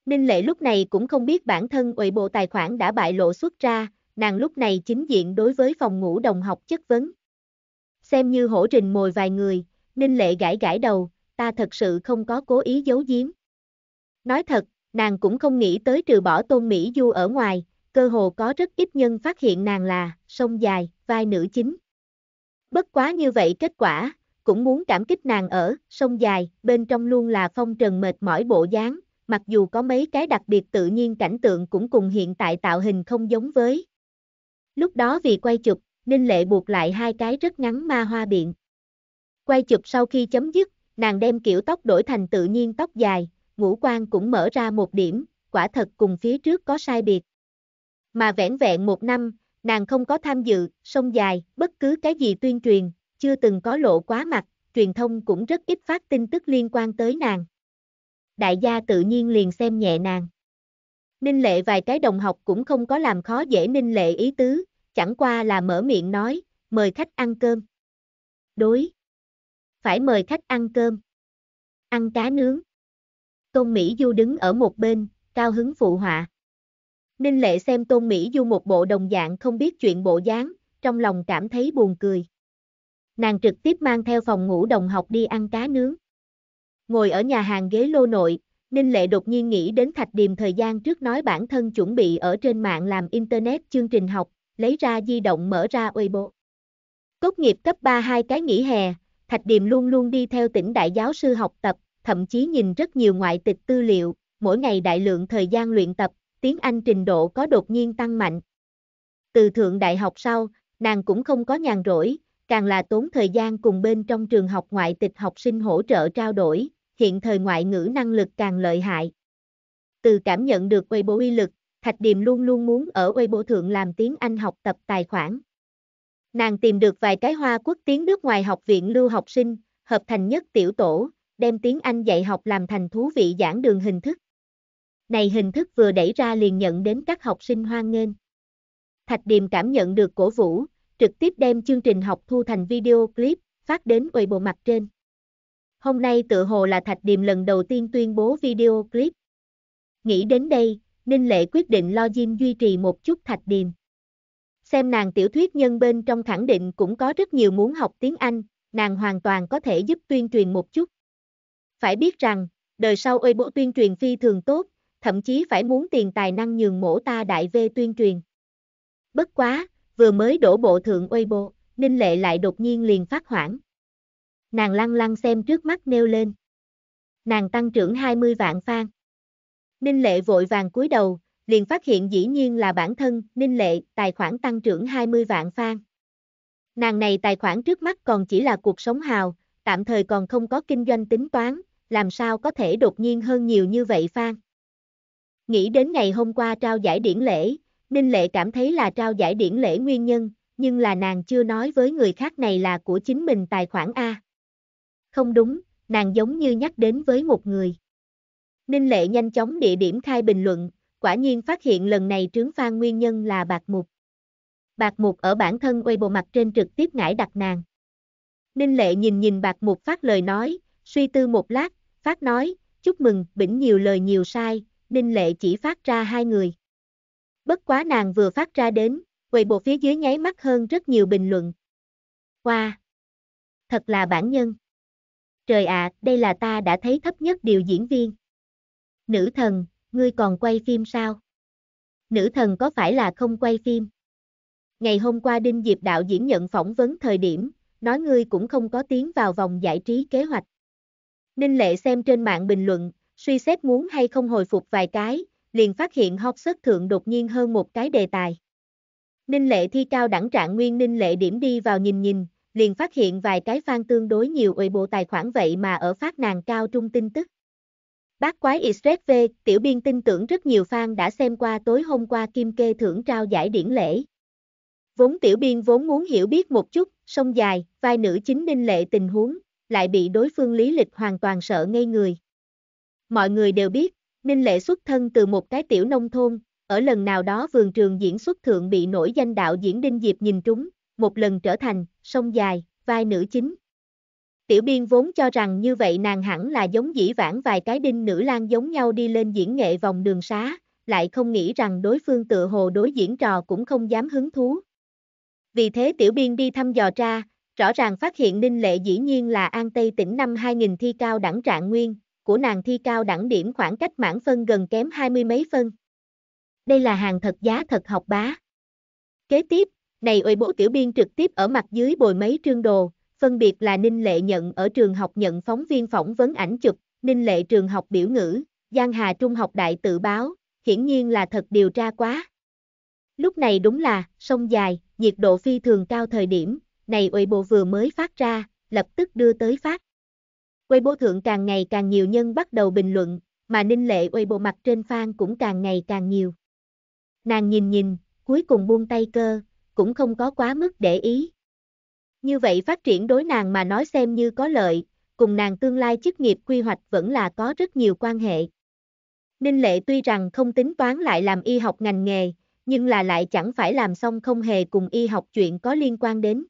Ninh Lệ lúc này cũng không biết bản thân ủy bộ tài khoản đã bại lộ xuất ra, nàng lúc này chính diện đối với phòng ngủ đồng học chất vấn. Xem như hổ trình mồi vài người, Ninh Lệ gãi gãi đầu, ta thật sự không có cố ý giấu giếm. Nói thật, nàng cũng không nghĩ tới trừ bỏ tôn Mỹ Du ở ngoài, cơ hồ có rất ít nhân phát hiện nàng là sông dài, vai nữ chính. Bất quá như vậy kết quả, cũng muốn cảm kích nàng ở sông dài, bên trong luôn là phong trần mệt mỏi bộ dáng, mặc dù có mấy cái đặc biệt tự nhiên cảnh tượng cũng cùng hiện tại tạo hình không giống với. Lúc đó vì quay chụp, Ninh Lệ buộc lại hai cái rất ngắn ma hoa biện. Quay chụp sau khi chấm dứt, nàng đem kiểu tóc đổi thành tự nhiên tóc dài, ngũ quan cũng mở ra một điểm, quả thật cùng phía trước có sai biệt. Mà vẻn vẹn một năm, nàng không có tham dự, sông dài, bất cứ cái gì tuyên truyền, chưa từng có lộ quá mặt, truyền thông cũng rất ít phát tin tức liên quan tới nàng. Đại gia tự nhiên liền xem nhẹ nàng. Ninh lệ vài cái đồng học cũng không có làm khó dễ ninh lệ ý tứ, chẳng qua là mở miệng nói, mời khách ăn cơm. Đối. Phải mời khách ăn cơm. Ăn cá nướng. Tôn Mỹ Du đứng ở một bên, cao hứng phụ họa. Ninh Lệ xem Tôn Mỹ Du một bộ đồng dạng không biết chuyện bộ dáng, trong lòng cảm thấy buồn cười. Nàng trực tiếp mang theo phòng ngủ đồng học đi ăn cá nướng. Ngồi ở nhà hàng ghế lô nội, Ninh Lệ đột nhiên nghĩ đến Thạch Điềm thời gian trước nói bản thân chuẩn bị ở trên mạng làm Internet chương trình học, lấy ra di động mở ra Weibo. Tốt nghiệp cấp 3 hai cái nghỉ hè, Thạch Điềm luôn luôn đi theo tỉnh đại giáo sư học tập, thậm chí nhìn rất nhiều ngoại tịch tư liệu, mỗi ngày đại lượng thời gian luyện tập, tiếng Anh trình độ có đột nhiên tăng mạnh. Từ thượng đại học sau, nàng cũng không có nhàn rỗi, càng là tốn thời gian cùng bên trong trường học ngoại tịch học sinh hỗ trợ trao đổi, hiện thời ngoại ngữ năng lực càng lợi hại. Từ cảm nhận được Weibo uy lực, Thạch Điềm luôn luôn muốn ở Weibo thượng làm tiếng Anh học tập tài khoản. Nàng tìm được vài cái hoa quốc tiếng nước ngoài học viện lưu học sinh, hợp thành nhất tiểu tổ, đem tiếng Anh dạy học làm thành thú vị giảng đường hình thức. Này hình thức vừa đẩy ra liền nhận đến các học sinh hoan nghênh. Thạch Điềm cảm nhận được cổ vũ, trực tiếp đem chương trình học thu thành video clip, phát đến quầy bộ mặt trên. Hôm nay tự hồ là Thạch Điềm lần đầu tiên tuyên bố video clip. Nghĩ đến đây, Ninh Lệ quyết định lo Jim duy trì một chút Thạch Điềm. Xem nàng tiểu thuyết nhân bên trong khẳng định cũng có rất nhiều muốn học tiếng Anh, nàng hoàn toàn có thể giúp tuyên truyền một chút. Phải biết rằng, đời sau ơi bộ tuyên truyền phi thường tốt, thậm chí phải muốn tiền tài năng nhường mổ ta đại vê tuyên truyền. Bất quá, vừa mới đổ bộ thượng ơi bộ, Ninh Lệ lại đột nhiên liền phát hoảng. Nàng lăng lăng xem trước mắt nêu lên. Nàng tăng trưởng 20 vạn fan. Ninh Lệ vội vàng cúi đầu, liền phát hiện dĩ nhiên là bản thân Ninh Lệ, tài khoản tăng trưởng 20 vạn fan. Nàng này tài khoản trước mắt còn chỉ là cuộc sống hào, tạm thời còn không có kinh doanh tính toán, làm sao có thể đột nhiên hơn nhiều như vậy Phan. Nghĩ đến ngày hôm qua trao giải điển lễ, Ninh Lệ cảm thấy là trao giải điển lễ nguyên nhân, nhưng là nàng chưa nói với người khác này là của chính mình tài khoản A. Không đúng, nàng giống như nhắc đến với một người. Ninh Lệ nhanh chóng địa điểm khai bình luận, quả nhiên phát hiện lần này trướng Phan nguyên nhân là Bạc Mục. Bạc Mục ở bản thân quay bộ mặt trên trực tiếp ngải đặt nàng. Ninh Lệ nhìn nhìn Bạc Mục phát lời nói, suy tư một lát, phát nói, chúc mừng, bỉnh nhiều lời nhiều sai, Đinh Lệ chỉ phát ra hai người. Bất quá nàng vừa phát ra đến, quầy bộ phía dưới nháy mắt hơn rất nhiều bình luận. Wow! Thật là bản nhân. Trời ạ, à, đây là ta đã thấy thấp nhất điều diễn viên. Nữ thần, ngươi còn quay phim sao? Nữ thần có phải là không quay phim? Ngày hôm qua Đinh Diệp đạo diễn nhận phỏng vấn thời điểm, nói ngươi cũng không có tiến vào vòng giải trí kế hoạch. Ninh Lệ xem trên mạng bình luận, suy xét muốn hay không hồi phục vài cái, liền phát hiện hot xuất thượng đột nhiên hơn một cái đề tài. Ninh Lệ thi cao đẳng trạng nguyên Ninh Lệ điểm đi vào nhìn nhìn, liền phát hiện vài cái fan tương đối nhiều ủy bộ tài khoản vậy mà ở phát nàng cao trung tin tức. Bác quái Israel V, tiểu biên tin tưởng rất nhiều fan đã xem qua tối hôm qua kim kê thưởng trao giải điển lễ. Vốn tiểu biên vốn muốn hiểu biết một chút, sông dài, vai nữ chính Ninh Lệ tình huống, lại bị đối phương lý lịch hoàn toàn sợ ngây người. Mọi người đều biết, Ninh Lệ xuất thân từ một cái tiểu nông thôn, ở lần nào đó vườn trường diễn xuất thượng bị nổi danh đạo diễn Đinh Diệp nhìn trúng, một lần trở thành, sông dài, vai nữ chính. Tiểu biên vốn cho rằng như vậy nàng hẳn là giống dĩ vãng vài cái đinh nữ lang giống nhau đi lên diễn nghệ vòng đường xá, lại không nghĩ rằng đối phương tự hồ đối diễn trò cũng không dám hứng thú. Vì thế tiểu biên đi thăm dò ra, rõ ràng phát hiện Ninh Lệ dĩ nhiên là An Tây tỉnh năm 2000 thi cao đẳng trạng nguyên, của nàng thi cao đẳng điểm khoảng cách mãn phân gần kém hai mươi mấy phân. Đây là hàng thật giá thật học bá. Kế tiếp, này ôi bố tiểu biên trực tiếp ở mặt dưới bồi mấy trương đồ, phân biệt là Ninh Lệ nhận ở trường học nhận phóng viên phỏng vấn ảnh chụp, Ninh Lệ trường học biểu ngữ, Giang Hà Trung học đại tự báo, hiển nhiên là thật điều tra quá. Lúc này đúng là, sông dài, nhiệt độ phi thường cao thời điểm, này Weibo vừa mới phát ra, lập tức đưa tới phát. Weibo thượng càng ngày càng nhiều nhân bắt đầu bình luận, mà Ninh Lệ Weibo mặt trên fan cũng càng ngày càng nhiều. Nàng nhìn nhìn, cuối cùng buông tay cơ, cũng không có quá mức để ý. Như vậy phát triển đối nàng mà nói xem như có lợi, cùng nàng tương lai chức nghiệp quy hoạch vẫn là có rất nhiều quan hệ. Ninh Lệ tuy rằng không tính toán lại làm y học ngành nghề, nhưng là lại chẳng phải làm xong không hề cùng y học chuyện có liên quan đến.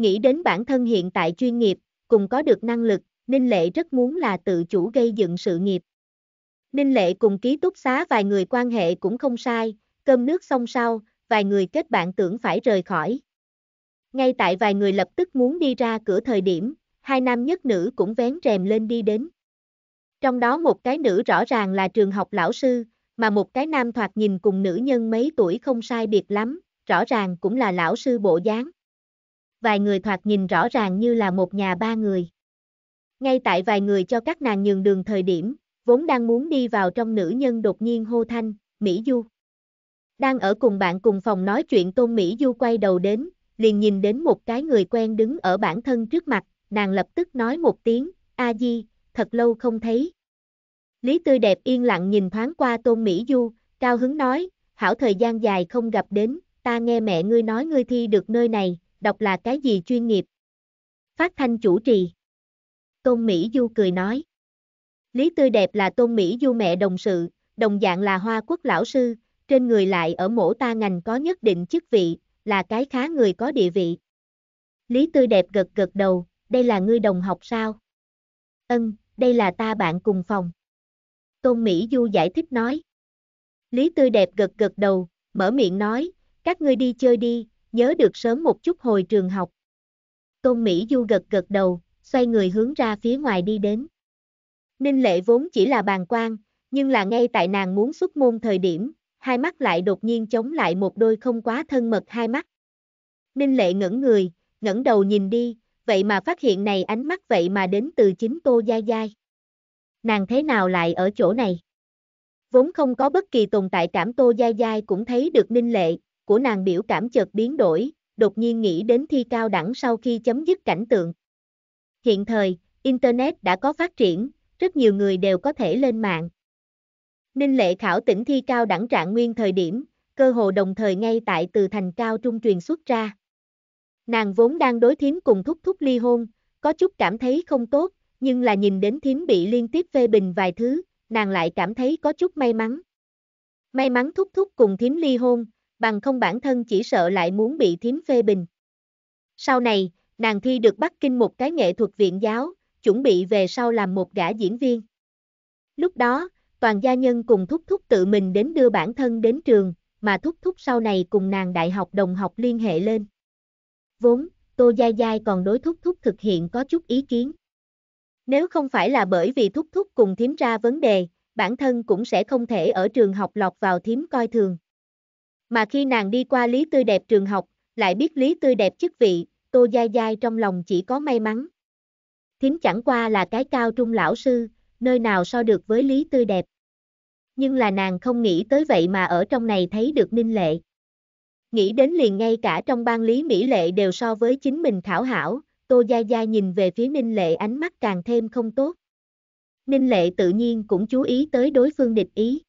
Nghĩ đến bản thân hiện tại chuyên nghiệp, cùng có được năng lực, Ninh Lệ rất muốn là tự chủ gây dựng sự nghiệp. Ninh Lệ cùng ký túc xá vài người quan hệ cũng không sai, cơm nước xong sau, vài người kết bạn tưởng phải rời khỏi. Ngay tại vài người lập tức muốn đi ra cửa thời điểm, hai nam nhất nữ cũng vén rèm lên đi đến. Trong đó một cái nữ rõ ràng là trường học lão sư, mà một cái nam thoạt nhìn cùng nữ nhân mấy tuổi không sai biệt lắm, rõ ràng cũng là lão sư bộ dáng vài người thoạt nhìn rõ ràng như là một nhà ba người. Ngay tại vài người cho các nàng nhường đường thời điểm, vốn đang muốn đi vào trong nữ nhân đột nhiên hô thanh, Mỹ Du. Đang ở cùng bạn cùng phòng nói chuyện Tôn Mỹ Du quay đầu đến, liền nhìn đến một cái người quen đứng ở bản thân trước mặt, nàng lập tức nói một tiếng, a di, thật lâu không thấy. Lý Tươi Đẹp yên lặng nhìn thoáng qua Tôn Mỹ Du, cao hứng nói, hảo thời gian dài không gặp đến, ta nghe mẹ ngươi nói ngươi thi được nơi này, đọc là cái gì chuyên nghiệp? Phát thanh chủ trì. Tôn Mỹ Du cười nói. Lý Tươi Đẹp là Tôn Mỹ Du mẹ đồng sự, đồng dạng là hoa quốc lão sư, trên người lại ở mổ ta ngành có nhất định chức vị, là cái khá người có địa vị. Lý Tươi Đẹp gật gật đầu, đây là ngươi đồng học sao? Ân, đây là ta bạn cùng phòng. Tôn Mỹ Du giải thích nói. Lý Tươi Đẹp gật gật đầu, mở miệng nói, các ngươi đi chơi đi, nhớ được sớm một chút hồi trường học. Tôn Mỹ Du gật gật đầu, xoay người hướng ra phía ngoài đi đến. Ninh lệ vốn chỉ là bàn quan, nhưng là ngay tại nàng muốn xuất môn thời điểm, hai mắt lại đột nhiên chống lại một đôi không quá thân mật hai mắt. Ninh lệ ngẩn người, ngẩng đầu nhìn đi, vậy mà phát hiện này ánh mắt vậy mà đến từ chính tô Gia Giai. Nàng thế nào lại ở chỗ này? Vốn không có bất kỳ tồn tại cảm tô Gia Giai cũng thấy được Ninh lệ, của nàng biểu cảm chợt biến đổi, đột nhiên nghĩ đến thi cao đẳng sau khi chấm dứt cảnh tượng. Hiện thời, Internet đã có phát triển, rất nhiều người đều có thể lên mạng. Ninh lệ khảo tỉnh thi cao đẳng trạng nguyên thời điểm, cơ hồ đồng thời ngay tại từ thành cao trung truyền xuất ra. Nàng vốn đang đối thím cùng thúc thúc ly hôn, có chút cảm thấy không tốt, nhưng là nhìn đến thím bị liên tiếp phê bình vài thứ, nàng lại cảm thấy có chút may mắn. May mắn thúc thúc cùng thím ly hôn, bằng không bản thân chỉ sợ lại muốn bị thím phê bình. Sau này, nàng thi được Bắc Kinh một cái nghệ thuật viện giáo, chuẩn bị về sau làm một gã diễn viên. Lúc đó, toàn gia nhân cùng thúc thúc tự mình đến đưa bản thân đến trường, mà thúc thúc sau này cùng nàng đại học đồng học liên hệ lên. Vốn, Tô Gia Giai còn đối thúc thúc thực hiện có chút ý kiến. Nếu không phải là bởi vì thúc thúc cùng thím ra vấn đề, bản thân cũng sẽ không thể ở trường học lọt vào thím coi thường. Mà khi nàng đi qua Lý Tươi Đẹp trường học, lại biết Lý Tươi Đẹp chức vị, Tô Giai Giai trong lòng chỉ có may mắn. Thím chẳng qua là cái cao trung lão sư, nơi nào so được với Lý Tươi Đẹp. Nhưng là nàng không nghĩ tới vậy mà ở trong này thấy được Ninh Lệ. Nghĩ đến liền ngay cả trong ban Lý Mỹ Lệ đều so với chính mình khảo hảo, Tô Gia Gia nhìn về phía Ninh Lệ ánh mắt càng thêm không tốt. Ninh Lệ tự nhiên cũng chú ý tới đối phương địch ý.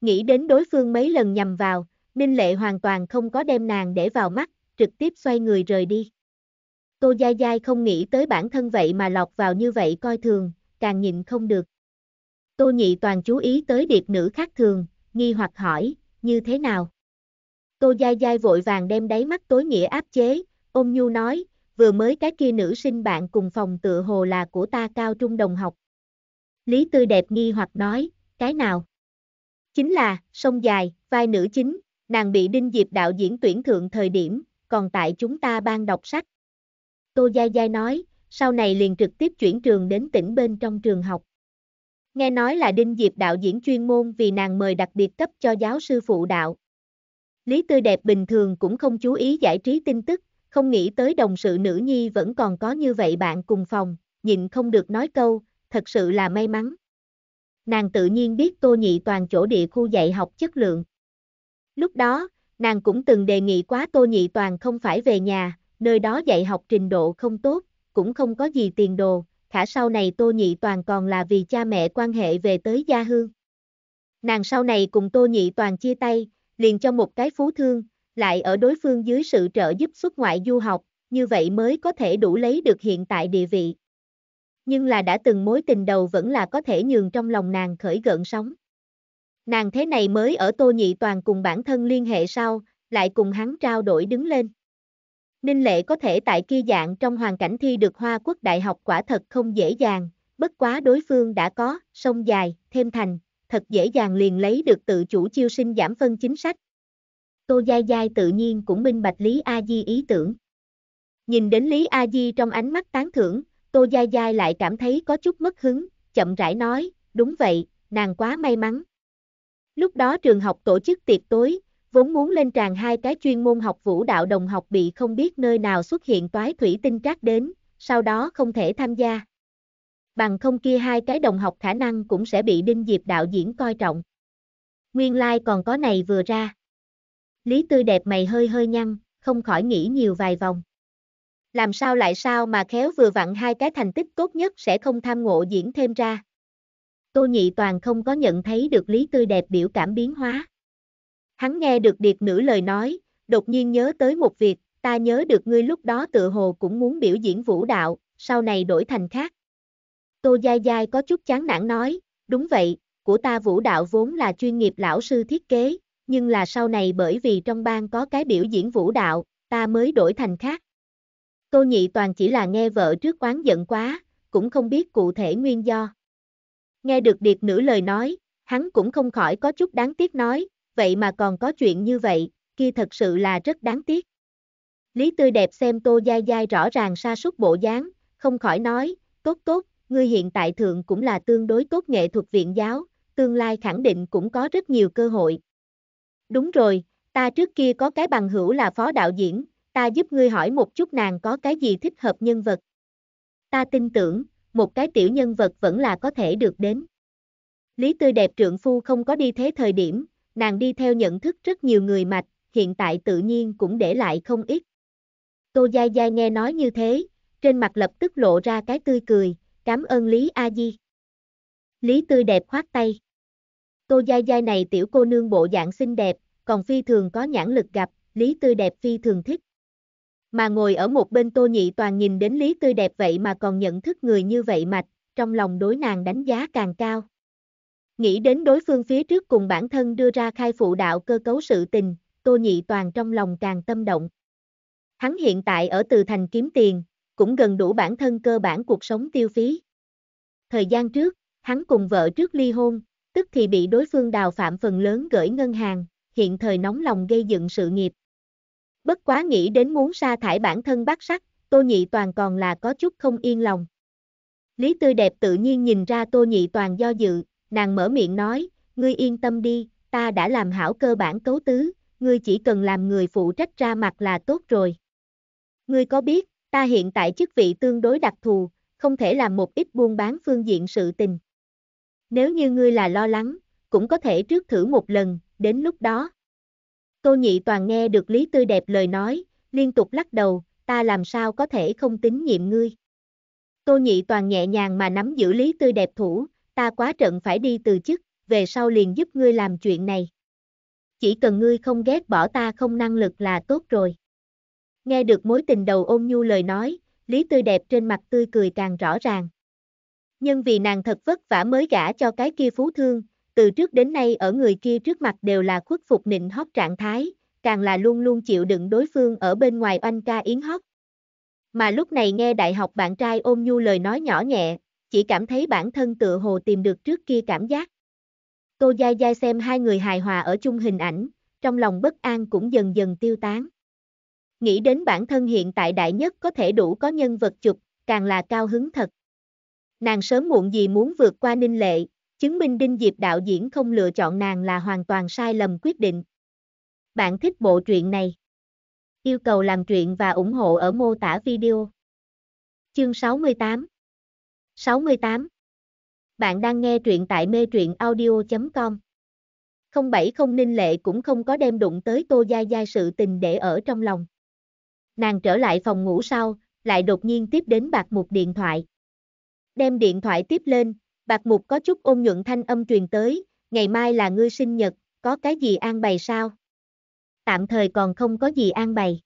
Nghĩ đến đối phương mấy lần nhằm vào, Ninh Lệ hoàn toàn không có đem nàng để vào mắt, trực tiếp xoay người rời đi. Tô Gia Gia không nghĩ tới bản thân vậy mà lọt vào như vậy coi thường, càng nhịn không được. Tô Nhị toàn chú ý tới điệp nữ khác thường, nghi hoặc hỏi, như thế nào? Tô Gia Gia vội vàng đem đáy mắt tối nghĩa áp chế, ôm nhu nói, vừa mới cái kia nữ sinh bạn cùng phòng tựa hồ là của ta cao trung đồng học. Lý Tư đẹp nghi hoặc nói, cái nào? Chính là, sông dài, vai nữ chính, Nàng bị Đinh Diệp đạo diễn tuyển thượng thời điểm, còn tại chúng ta ban đọc sách. Tô Gia Gia nói, sau này liền trực tiếp chuyển trường đến tỉnh bên trong trường học. Nghe nói là Đinh Diệp đạo diễn chuyên môn vì nàng mời đặc biệt cấp cho giáo sư phụ đạo. Lý Tươi Đẹp bình thường cũng không chú ý giải trí tin tức, không nghĩ tới đồng sự nữ nhi vẫn còn có như vậy bạn cùng phòng, nhịn không được nói câu, thật sự là may mắn. Nàng tự nhiên biết tô nhị toàn chỗ địa khu dạy học chất lượng. Lúc đó, nàng cũng từng đề nghị quá Tô Nhị Toàn không phải về nhà, nơi đó dạy học trình độ không tốt, cũng không có gì tiền đồ, khả sau này Tô Nhị Toàn còn là vì cha mẹ quan hệ về tới gia hương. Nàng sau này cùng Tô Nhị Toàn chia tay, liền cho một cái phú thương, lại ở đối phương dưới sự trợ giúp xuất ngoại du học, như vậy mới có thể đủ lấy được hiện tại địa vị. Nhưng là đã từng mối tình đầu vẫn là có thể nhường trong lòng nàng khởi gợn sóng. Nàng thế này mới ở Tô Nhị Toàn cùng bản thân liên hệ sau, lại cùng hắn trao đổi đứng lên. Ninh Lệ có thể tại kia dạng trong hoàn cảnh thi được Hoa Quốc Đại học quả thật không dễ dàng, bất quá đối phương đã có, sông dài, thêm thành, thật dễ dàng liền lấy được tự chủ chiêu sinh giảm phân chính sách. Tô Giai Giai tự nhiên cũng minh bạch Lý A Di ý tưởng. Nhìn đến Lý A Di trong ánh mắt tán thưởng, Tô Giai Giai lại cảm thấy có chút mất hứng, chậm rãi nói, đúng vậy, nàng quá may mắn, Lúc đó trường học tổ chức tiệc tối, vốn muốn lên tràn hai cái chuyên môn học vũ đạo đồng học bị không biết nơi nào xuất hiện toái thủy tinh trác đến, sau đó không thể tham gia. Bằng không kia hai cái đồng học khả năng cũng sẽ bị Đinh Diệp đạo diễn coi trọng. Nguyên lai like còn có này vừa ra. Lý tươi đẹp mày hơi hơi nhăn, không khỏi nghĩ nhiều vài vòng. Làm sao lại sao mà khéo vừa vặn hai cái thành tích tốt nhất sẽ không tham ngộ diễn thêm ra. Tô Nhị Toàn không có nhận thấy được Lý Tươi Đẹp biểu cảm biến hóa. Hắn nghe được điệt nữ lời nói, đột nhiên nhớ tới một việc, ta nhớ được ngươi lúc đó tự hồ cũng muốn biểu diễn vũ đạo, sau này đổi thành khác. Tô Giai Giai có chút chán nản nói, đúng vậy, của ta vũ đạo vốn là chuyên nghiệp lão sư thiết kế, nhưng là sau này bởi vì trong bang có cái biểu diễn vũ đạo, ta mới đổi thành khác. Tô Nhị Toàn chỉ là nghe vợ trước quán giận quá, cũng không biết cụ thể nguyên do nghe được điệp nữ lời nói, hắn cũng không khỏi có chút đáng tiếc nói, vậy mà còn có chuyện như vậy, kia thật sự là rất đáng tiếc. Lý tươi đẹp xem tô dai dai rõ ràng sa sút bộ dáng, không khỏi nói, tốt tốt, ngươi hiện tại thượng cũng là tương đối tốt nghệ thuật viện giáo, tương lai khẳng định cũng có rất nhiều cơ hội. Đúng rồi, ta trước kia có cái bằng hữu là phó đạo diễn, ta giúp ngươi hỏi một chút nàng có cái gì thích hợp nhân vật. Ta tin tưởng, một cái tiểu nhân vật vẫn là có thể được đến. Lý tươi đẹp trượng phu không có đi thế thời điểm, nàng đi theo nhận thức rất nhiều người mạch, hiện tại tự nhiên cũng để lại không ít. Tô giai giai nghe nói như thế, trên mặt lập tức lộ ra cái tươi cười, cảm ơn Lý A Di. Lý tươi đẹp khoát tay. Tô giai giai này tiểu cô nương bộ dạng xinh đẹp, còn phi thường có nhãn lực gặp, Lý tươi đẹp phi thường thích. Mà ngồi ở một bên Tô Nhị Toàn nhìn đến Lý Tươi đẹp vậy mà còn nhận thức người như vậy mạch, trong lòng đối nàng đánh giá càng cao. Nghĩ đến đối phương phía trước cùng bản thân đưa ra khai phụ đạo cơ cấu sự tình, Tô Nhị Toàn trong lòng càng tâm động. Hắn hiện tại ở từ thành kiếm tiền, cũng gần đủ bản thân cơ bản cuộc sống tiêu phí. Thời gian trước, hắn cùng vợ trước ly hôn, tức thì bị đối phương đào phạm phần lớn gửi ngân hàng, hiện thời nóng lòng gây dựng sự nghiệp, Bất quá nghĩ đến muốn sa thải bản thân bác sắc, Tô Nhị Toàn còn là có chút không yên lòng. Lý Tươi Đẹp tự nhiên nhìn ra Tô Nhị Toàn do dự, nàng mở miệng nói, ngươi yên tâm đi, ta đã làm hảo cơ bản cấu tứ, ngươi chỉ cần làm người phụ trách ra mặt là tốt rồi. Ngươi có biết, ta hiện tại chức vị tương đối đặc thù, không thể làm một ít buôn bán phương diện sự tình. Nếu như ngươi là lo lắng, cũng có thể trước thử một lần, đến lúc đó. Tô nhị toàn nghe được Lý Tươi Đẹp lời nói, liên tục lắc đầu, ta làm sao có thể không tín nhiệm ngươi. Tô nhị toàn nhẹ nhàng mà nắm giữ Lý Tươi Đẹp thủ, ta quá trận phải đi từ chức, về sau liền giúp ngươi làm chuyện này. Chỉ cần ngươi không ghét bỏ ta không năng lực là tốt rồi. Nghe được mối tình đầu ôn nhu lời nói, Lý Tươi Đẹp trên mặt tươi cười càng rõ ràng. Nhưng vì nàng thật vất vả mới gả cho cái kia phú thương, từ trước đến nay ở người kia trước mặt đều là khuất phục nịnh hót trạng thái, càng là luôn luôn chịu đựng đối phương ở bên ngoài oanh ca yến hót. Mà lúc này nghe đại học bạn trai ôm nhu lời nói nhỏ nhẹ, chỉ cảm thấy bản thân tự hồ tìm được trước kia cảm giác. Cô Giai Giai xem hai người hài hòa ở chung hình ảnh, trong lòng bất an cũng dần dần tiêu tán. Nghĩ đến bản thân hiện tại đại nhất có thể đủ có nhân vật chụp, càng là cao hứng thật. Nàng sớm muộn gì muốn vượt qua ninh lệ, Chứng minh Đinh Diệp đạo diễn không lựa chọn nàng là hoàn toàn sai lầm quyết định. Bạn thích bộ truyện này? Yêu cầu làm truyện và ủng hộ ở mô tả video. Chương 68 68 Bạn đang nghe truyện tại mê truyện audio.com 070 Ninh Lệ cũng không có đem đụng tới Tô Gia Gia sự tình để ở trong lòng. Nàng trở lại phòng ngủ sau, lại đột nhiên tiếp đến bạc một điện thoại. Đem điện thoại tiếp lên, Bạc mục có chút ôn nhuận thanh âm truyền tới, ngày mai là ngươi sinh nhật, có cái gì an bày sao? Tạm thời còn không có gì an bày.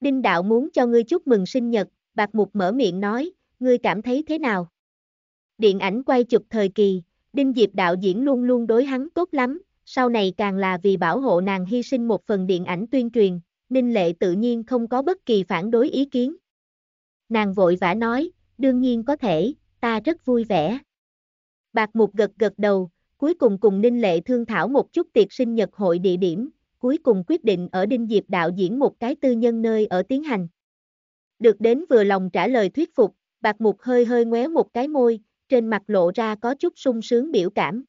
Đinh đạo muốn cho ngươi chúc mừng sinh nhật, bạc mục mở miệng nói, ngươi cảm thấy thế nào? Điện ảnh quay chụp thời kỳ, Đinh Diệp đạo diễn luôn luôn đối hắn tốt lắm, sau này càng là vì bảo hộ nàng hy sinh một phần điện ảnh tuyên truyền, Ninh Lệ tự nhiên không có bất kỳ phản đối ý kiến. Nàng vội vã nói, đương nhiên có thể, ta rất vui vẻ. Bạc Mục gật gật đầu, cuối cùng cùng Ninh Lệ thương thảo một chút tiệc sinh nhật hội địa điểm, cuối cùng quyết định ở Đinh Diệp đạo diễn một cái tư nhân nơi ở tiến hành. Được đến vừa lòng trả lời thuyết phục, Bạc Mục hơi hơi ngoéo một cái môi, trên mặt lộ ra có chút sung sướng biểu cảm.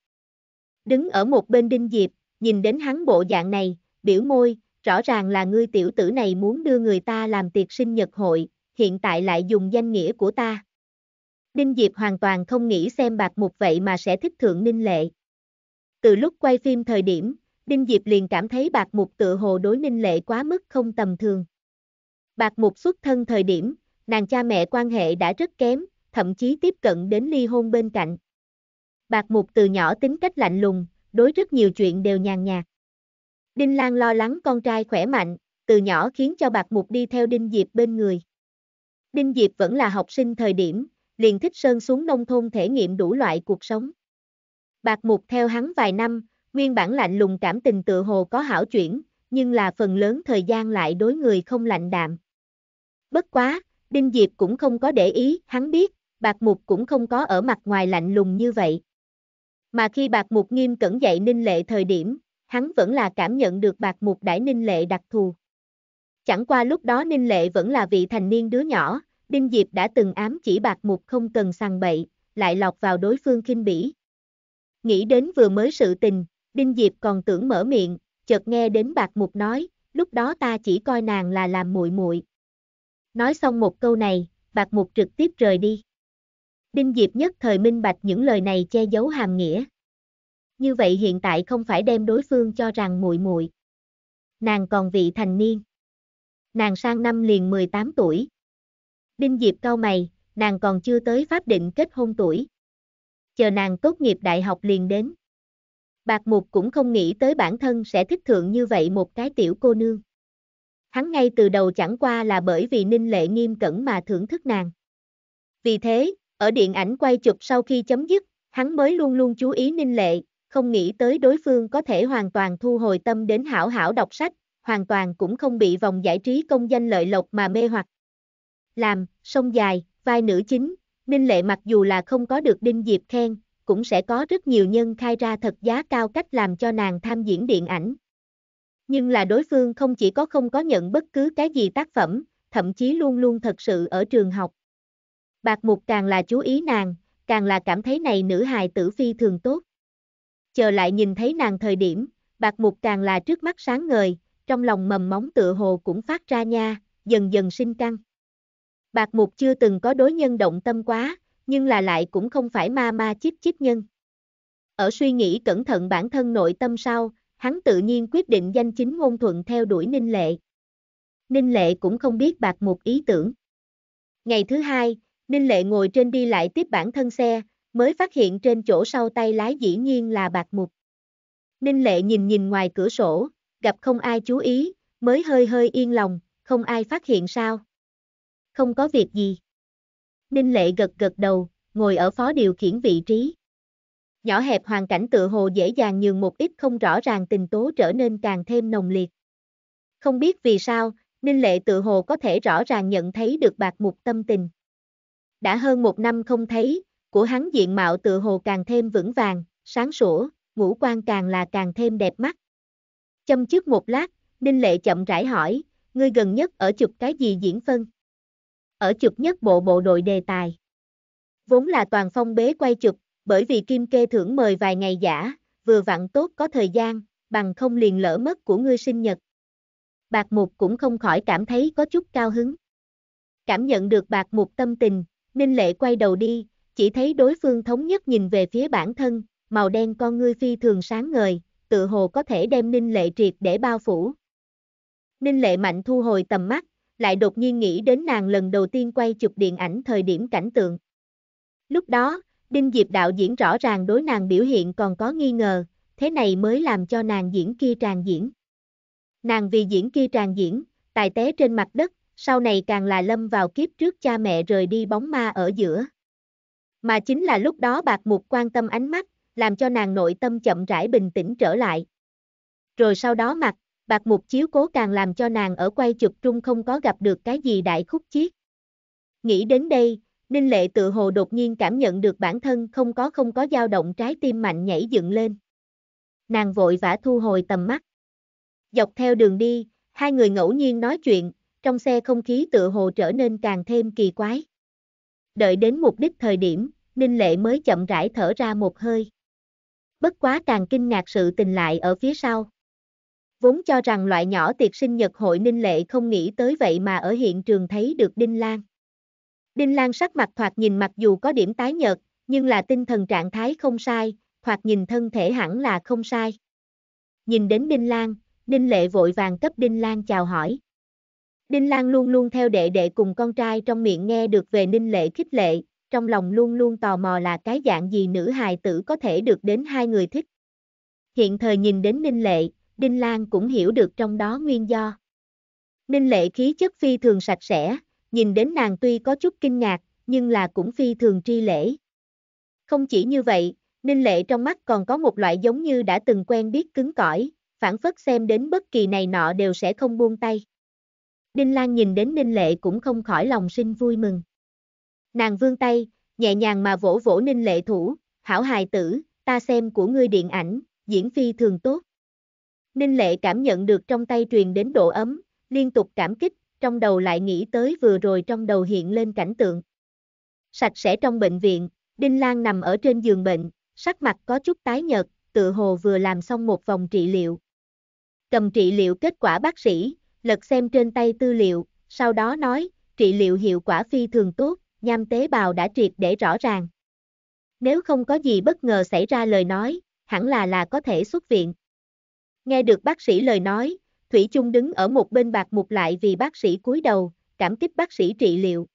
Đứng ở một bên Đinh Diệp, nhìn đến hắn bộ dạng này, biểu môi, rõ ràng là ngươi tiểu tử này muốn đưa người ta làm tiệc sinh nhật hội, hiện tại lại dùng danh nghĩa của ta. Đinh Diệp hoàn toàn không nghĩ xem bạc mục vậy mà sẽ thích thượng Ninh Lệ. Từ lúc quay phim thời điểm, Đinh Diệp liền cảm thấy bạc mục tự hồ đối Ninh Lệ quá mức không tầm thường. Bạc mục xuất thân thời điểm, nàng cha mẹ quan hệ đã rất kém, thậm chí tiếp cận đến ly hôn bên cạnh. Bạc mục từ nhỏ tính cách lạnh lùng, đối rất nhiều chuyện đều nhàn nhạt. Đinh Lan lo lắng con trai khỏe mạnh, từ nhỏ khiến cho bạc mục đi theo Đinh Diệp bên người. Đinh Diệp vẫn là học sinh thời điểm, liền thích sơn xuống nông thôn thể nghiệm đủ loại cuộc sống. Bạc mục theo hắn vài năm, nguyên bản lạnh lùng cảm tình tự hồ có hảo chuyển, nhưng là phần lớn thời gian lại đối người không lạnh đạm. Bất quá, Đinh Diệp cũng không có để ý, hắn biết, Bạc Mục cũng không có ở mặt ngoài lạnh lùng như vậy. Mà khi Bạc Mục nghiêm cẩn dạy Ninh Lệ thời điểm, hắn vẫn là cảm nhận được Bạc Mục đãi Ninh Lệ đặc thù. Chẳng qua lúc đó Ninh Lệ vẫn là vị thành niên đứa nhỏ, Đinh Diệp đã từng ám chỉ bạc mục không cần sàng bậy, lại lọt vào đối phương kinh bỉ. Nghĩ đến vừa mới sự tình, Đinh Diệp còn tưởng mở miệng, chợt nghe đến bạc mục nói, lúc đó ta chỉ coi nàng là làm muội muội. Nói xong một câu này, bạc mục trực tiếp rời đi. Đinh Diệp nhất thời minh bạch những lời này che giấu hàm nghĩa. Như vậy hiện tại không phải đem đối phương cho rằng muội muội. Nàng còn vị thành niên. Nàng sang năm liền 18 tuổi, Đinh Diệp cao mày, nàng còn chưa tới pháp định kết hôn tuổi. Chờ nàng tốt nghiệp đại học liền đến. Bạc Mục cũng không nghĩ tới bản thân sẽ thích thượng như vậy một cái tiểu cô nương. Hắn ngay từ đầu chẳng qua là bởi vì Ninh Lệ nghiêm cẩn mà thưởng thức nàng. Vì thế, ở điện ảnh quay chụp sau khi chấm dứt, hắn mới luôn luôn chú ý Ninh Lệ, không nghĩ tới đối phương có thể hoàn toàn thu hồi tâm đến hảo hảo đọc sách, hoàn toàn cũng không bị vòng giải trí công danh lợi lộc mà mê hoặc làm, sông dài, vai nữ chính, Ninh Lệ mặc dù là không có được Đinh Diệp khen, cũng sẽ có rất nhiều nhân khai ra thật giá cao cách làm cho nàng tham diễn điện ảnh. Nhưng là đối phương không chỉ có không có nhận bất cứ cái gì tác phẩm, thậm chí luôn luôn thật sự ở trường học. Bạc Mục càng là chú ý nàng, càng là cảm thấy này nữ hài tử phi thường tốt. Chờ lại nhìn thấy nàng thời điểm, Bạc Mục càng là trước mắt sáng ngời, trong lòng mầm móng tựa hồ cũng phát ra nha, dần dần sinh căng. Bạc mục chưa từng có đối nhân động tâm quá, nhưng là lại cũng không phải ma ma chip chip nhân. Ở suy nghĩ cẩn thận bản thân nội tâm sau, hắn tự nhiên quyết định danh chính ngôn thuận theo đuổi Ninh Lệ. Ninh Lệ cũng không biết bạc mục ý tưởng. Ngày thứ hai, Ninh Lệ ngồi trên đi lại tiếp bản thân xe, mới phát hiện trên chỗ sau tay lái dĩ nhiên là bạc mục. Ninh Lệ nhìn nhìn ngoài cửa sổ, gặp không ai chú ý, mới hơi hơi yên lòng, không ai phát hiện sao không có việc gì. Ninh Lệ gật gật đầu, ngồi ở phó điều khiển vị trí. Nhỏ hẹp hoàn cảnh tự hồ dễ dàng nhường một ít không rõ ràng tình tố trở nên càng thêm nồng liệt. Không biết vì sao, Ninh Lệ tự hồ có thể rõ ràng nhận thấy được bạc mục tâm tình. Đã hơn một năm không thấy, của hắn diện mạo tự hồ càng thêm vững vàng, sáng sủa, ngũ quan càng là càng thêm đẹp mắt. Châm trước một lát, Ninh Lệ chậm rãi hỏi, ngươi gần nhất ở chụp cái gì diễn phân? ở chụp nhất bộ bộ đội đề tài. Vốn là toàn phong bế quay chụp, bởi vì Kim Kê thưởng mời vài ngày giả, vừa vặn tốt có thời gian, bằng không liền lỡ mất của ngươi sinh nhật. Bạc Mục cũng không khỏi cảm thấy có chút cao hứng. Cảm nhận được Bạc Mục tâm tình, Ninh Lệ quay đầu đi, chỉ thấy đối phương thống nhất nhìn về phía bản thân, màu đen con ngươi phi thường sáng ngời, tự hồ có thể đem Ninh Lệ triệt để bao phủ. Ninh Lệ mạnh thu hồi tầm mắt, lại đột nhiên nghĩ đến nàng lần đầu tiên quay chụp điện ảnh thời điểm cảnh tượng. Lúc đó, Đinh Diệp đạo diễn rõ ràng đối nàng biểu hiện còn có nghi ngờ, thế này mới làm cho nàng diễn kia tràn diễn. Nàng vì diễn kia tràn diễn, tài té trên mặt đất, sau này càng là lâm vào kiếp trước cha mẹ rời đi bóng ma ở giữa. Mà chính là lúc đó bạc mục quan tâm ánh mắt, làm cho nàng nội tâm chậm rãi bình tĩnh trở lại. Rồi sau đó mặt, bạc mục chiếu cố càng làm cho nàng ở quay chụp trung không có gặp được cái gì đại khúc chiết. Nghĩ đến đây, Ninh Lệ tự hồ đột nhiên cảm nhận được bản thân không có không có dao động trái tim mạnh nhảy dựng lên. Nàng vội vã thu hồi tầm mắt. Dọc theo đường đi, hai người ngẫu nhiên nói chuyện, trong xe không khí tự hồ trở nên càng thêm kỳ quái. Đợi đến mục đích thời điểm, Ninh Lệ mới chậm rãi thở ra một hơi. Bất quá càng kinh ngạc sự tình lại ở phía sau vốn cho rằng loại nhỏ tiệc sinh nhật hội Ninh Lệ không nghĩ tới vậy mà ở hiện trường thấy được Đinh Lan. Đinh Lan sắc mặt thoạt nhìn mặc dù có điểm tái nhợt, nhưng là tinh thần trạng thái không sai, thoạt nhìn thân thể hẳn là không sai. Nhìn đến Đinh Lan, ninh Lệ vội vàng cấp Đinh Lan chào hỏi. Đinh Lan luôn luôn theo đệ đệ cùng con trai trong miệng nghe được về Ninh Lệ khích lệ, trong lòng luôn luôn tò mò là cái dạng gì nữ hài tử có thể được đến hai người thích. Hiện thời nhìn đến Ninh Lệ, Đinh Lan cũng hiểu được trong đó nguyên do. Ninh lệ khí chất phi thường sạch sẽ, nhìn đến nàng tuy có chút kinh ngạc, nhưng là cũng phi thường tri lễ. Không chỉ như vậy, Ninh lệ trong mắt còn có một loại giống như đã từng quen biết cứng cỏi, phản phất xem đến bất kỳ này nọ đều sẽ không buông tay. Đinh Lan nhìn đến Ninh lệ cũng không khỏi lòng sinh vui mừng. Nàng vươn tay, nhẹ nhàng mà vỗ vỗ Ninh lệ thủ, hảo hài tử, ta xem của ngươi điện ảnh, diễn phi thường tốt. Ninh Lệ cảm nhận được trong tay truyền đến độ ấm, liên tục cảm kích, trong đầu lại nghĩ tới vừa rồi trong đầu hiện lên cảnh tượng. Sạch sẽ trong bệnh viện, Đinh Lan nằm ở trên giường bệnh, sắc mặt có chút tái nhợt, tự hồ vừa làm xong một vòng trị liệu. Cầm trị liệu kết quả bác sĩ, lật xem trên tay tư liệu, sau đó nói, trị liệu hiệu quả phi thường tốt, nham tế bào đã triệt để rõ ràng. Nếu không có gì bất ngờ xảy ra lời nói, hẳn là là có thể xuất viện. Nghe được bác sĩ lời nói, Thủy chung đứng ở một bên bạc mục lại vì bác sĩ cúi đầu, cảm kích bác sĩ trị liệu.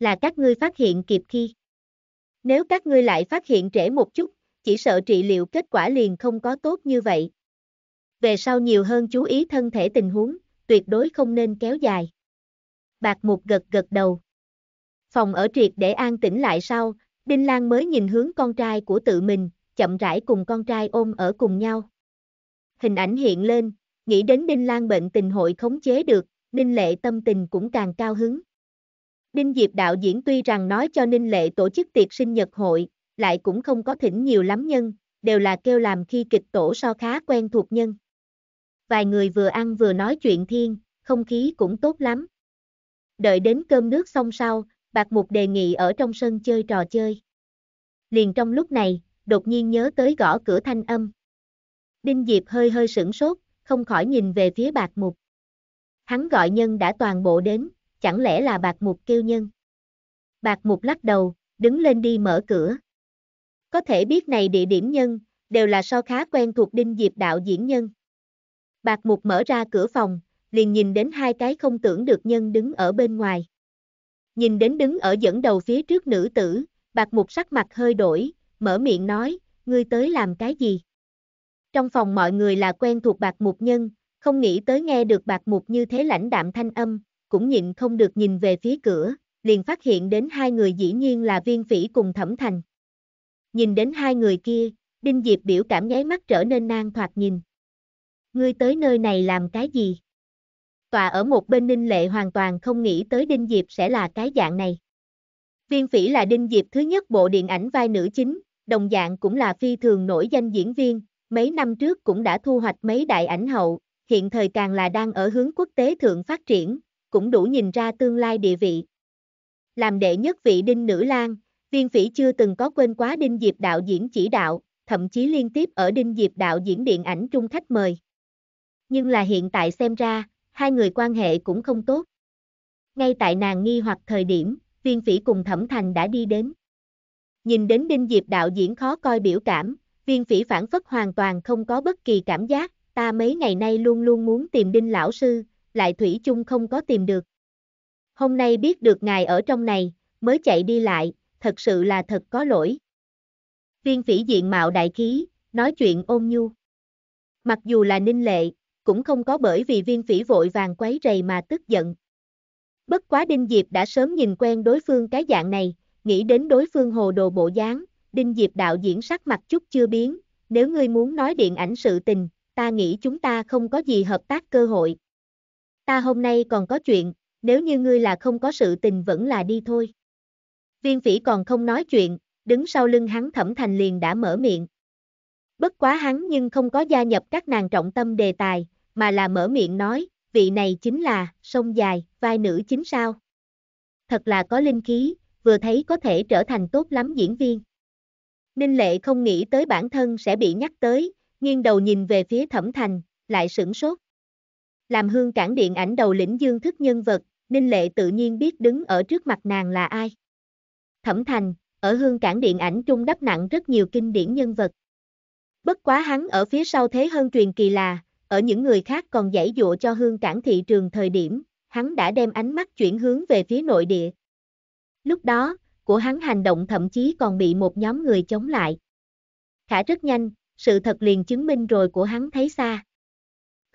Là các ngươi phát hiện kịp khi. Nếu các ngươi lại phát hiện trễ một chút, chỉ sợ trị liệu kết quả liền không có tốt như vậy. Về sau nhiều hơn chú ý thân thể tình huống, tuyệt đối không nên kéo dài. Bạc mục gật gật đầu. Phòng ở triệt để an tĩnh lại sau, Đinh Lan mới nhìn hướng con trai của tự mình, chậm rãi cùng con trai ôm ở cùng nhau hình ảnh hiện lên, nghĩ đến Đinh Lan bệnh tình hội khống chế được, Đinh Lệ tâm tình cũng càng cao hứng. Đinh Diệp đạo diễn tuy rằng nói cho Ninh Lệ tổ chức tiệc sinh nhật hội, lại cũng không có thỉnh nhiều lắm nhân, đều là kêu làm khi kịch tổ so khá quen thuộc nhân. Vài người vừa ăn vừa nói chuyện thiên, không khí cũng tốt lắm. Đợi đến cơm nước xong sau, Bạc Mục đề nghị ở trong sân chơi trò chơi. Liền trong lúc này, đột nhiên nhớ tới gõ cửa thanh âm. Đinh Diệp hơi hơi sửng sốt, không khỏi nhìn về phía bạc mục. Hắn gọi nhân đã toàn bộ đến, chẳng lẽ là bạc mục kêu nhân? Bạc mục lắc đầu, đứng lên đi mở cửa. Có thể biết này địa điểm nhân, đều là so khá quen thuộc Đinh Diệp đạo diễn nhân. Bạc mục mở ra cửa phòng, liền nhìn đến hai cái không tưởng được nhân đứng ở bên ngoài. Nhìn đến đứng ở dẫn đầu phía trước nữ tử, bạc mục sắc mặt hơi đổi, mở miệng nói, ngươi tới làm cái gì? Trong phòng mọi người là quen thuộc bạc mục nhân, không nghĩ tới nghe được bạc mục như thế lãnh đạm thanh âm, cũng nhịn không được nhìn về phía cửa, liền phát hiện đến hai người dĩ nhiên là viên phỉ cùng thẩm thành. Nhìn đến hai người kia, Đinh Diệp biểu cảm nháy mắt trở nên nang thoạt nhìn. Ngươi tới nơi này làm cái gì? Tòa ở một bên Ninh Lệ hoàn toàn không nghĩ tới Đinh Diệp sẽ là cái dạng này. Viên phỉ là Đinh Diệp thứ nhất bộ điện ảnh vai nữ chính, đồng dạng cũng là phi thường nổi danh diễn viên, mấy năm trước cũng đã thu hoạch mấy đại ảnh hậu, hiện thời càng là đang ở hướng quốc tế thượng phát triển, cũng đủ nhìn ra tương lai địa vị. Làm đệ nhất vị Đinh Nữ Lang, viên phỉ chưa từng có quên quá Đinh Diệp đạo diễn chỉ đạo, thậm chí liên tiếp ở Đinh Diệp đạo diễn điện ảnh trung khách mời. Nhưng là hiện tại xem ra, hai người quan hệ cũng không tốt. Ngay tại nàng nghi hoặc thời điểm, viên phỉ cùng Thẩm Thành đã đi đến. Nhìn đến Đinh Diệp đạo diễn khó coi biểu cảm, viên phỉ phản phất hoàn toàn không có bất kỳ cảm giác, ta mấy ngày nay luôn luôn muốn tìm đinh lão sư, lại thủy chung không có tìm được. Hôm nay biết được ngài ở trong này, mới chạy đi lại, thật sự là thật có lỗi. Viên phỉ diện mạo đại khí, nói chuyện ôn nhu. Mặc dù là ninh lệ, cũng không có bởi vì viên phỉ vội vàng quấy rầy mà tức giận. Bất quá Đinh Diệp đã sớm nhìn quen đối phương cái dạng này, nghĩ đến đối phương hồ đồ bộ dáng, Đinh Diệp đạo diễn sắc mặt chút chưa biến, nếu ngươi muốn nói điện ảnh sự tình, ta nghĩ chúng ta không có gì hợp tác cơ hội. Ta hôm nay còn có chuyện, nếu như ngươi là không có sự tình vẫn là đi thôi. Viên phỉ còn không nói chuyện, đứng sau lưng hắn thẩm thành liền đã mở miệng. Bất quá hắn nhưng không có gia nhập các nàng trọng tâm đề tài, mà là mở miệng nói, vị này chính là, sông dài, vai nữ chính sao. Thật là có linh khí, vừa thấy có thể trở thành tốt lắm diễn viên. Ninh Lệ không nghĩ tới bản thân sẽ bị nhắc tới, nghiêng đầu nhìn về phía Thẩm Thành, lại sửng sốt. Làm hương cản điện ảnh đầu lĩnh dương thức nhân vật, Ninh Lệ tự nhiên biết đứng ở trước mặt nàng là ai. Thẩm Thành, ở hương cản điện ảnh trung đắp nặng rất nhiều kinh điển nhân vật. Bất quá hắn ở phía sau thế hơn truyền kỳ là, ở những người khác còn giải dụa cho hương Cản thị trường thời điểm, hắn đã đem ánh mắt chuyển hướng về phía nội địa. Lúc đó, của hắn hành động thậm chí còn bị một nhóm người chống lại. Khả rất nhanh, sự thật liền chứng minh rồi của hắn thấy xa.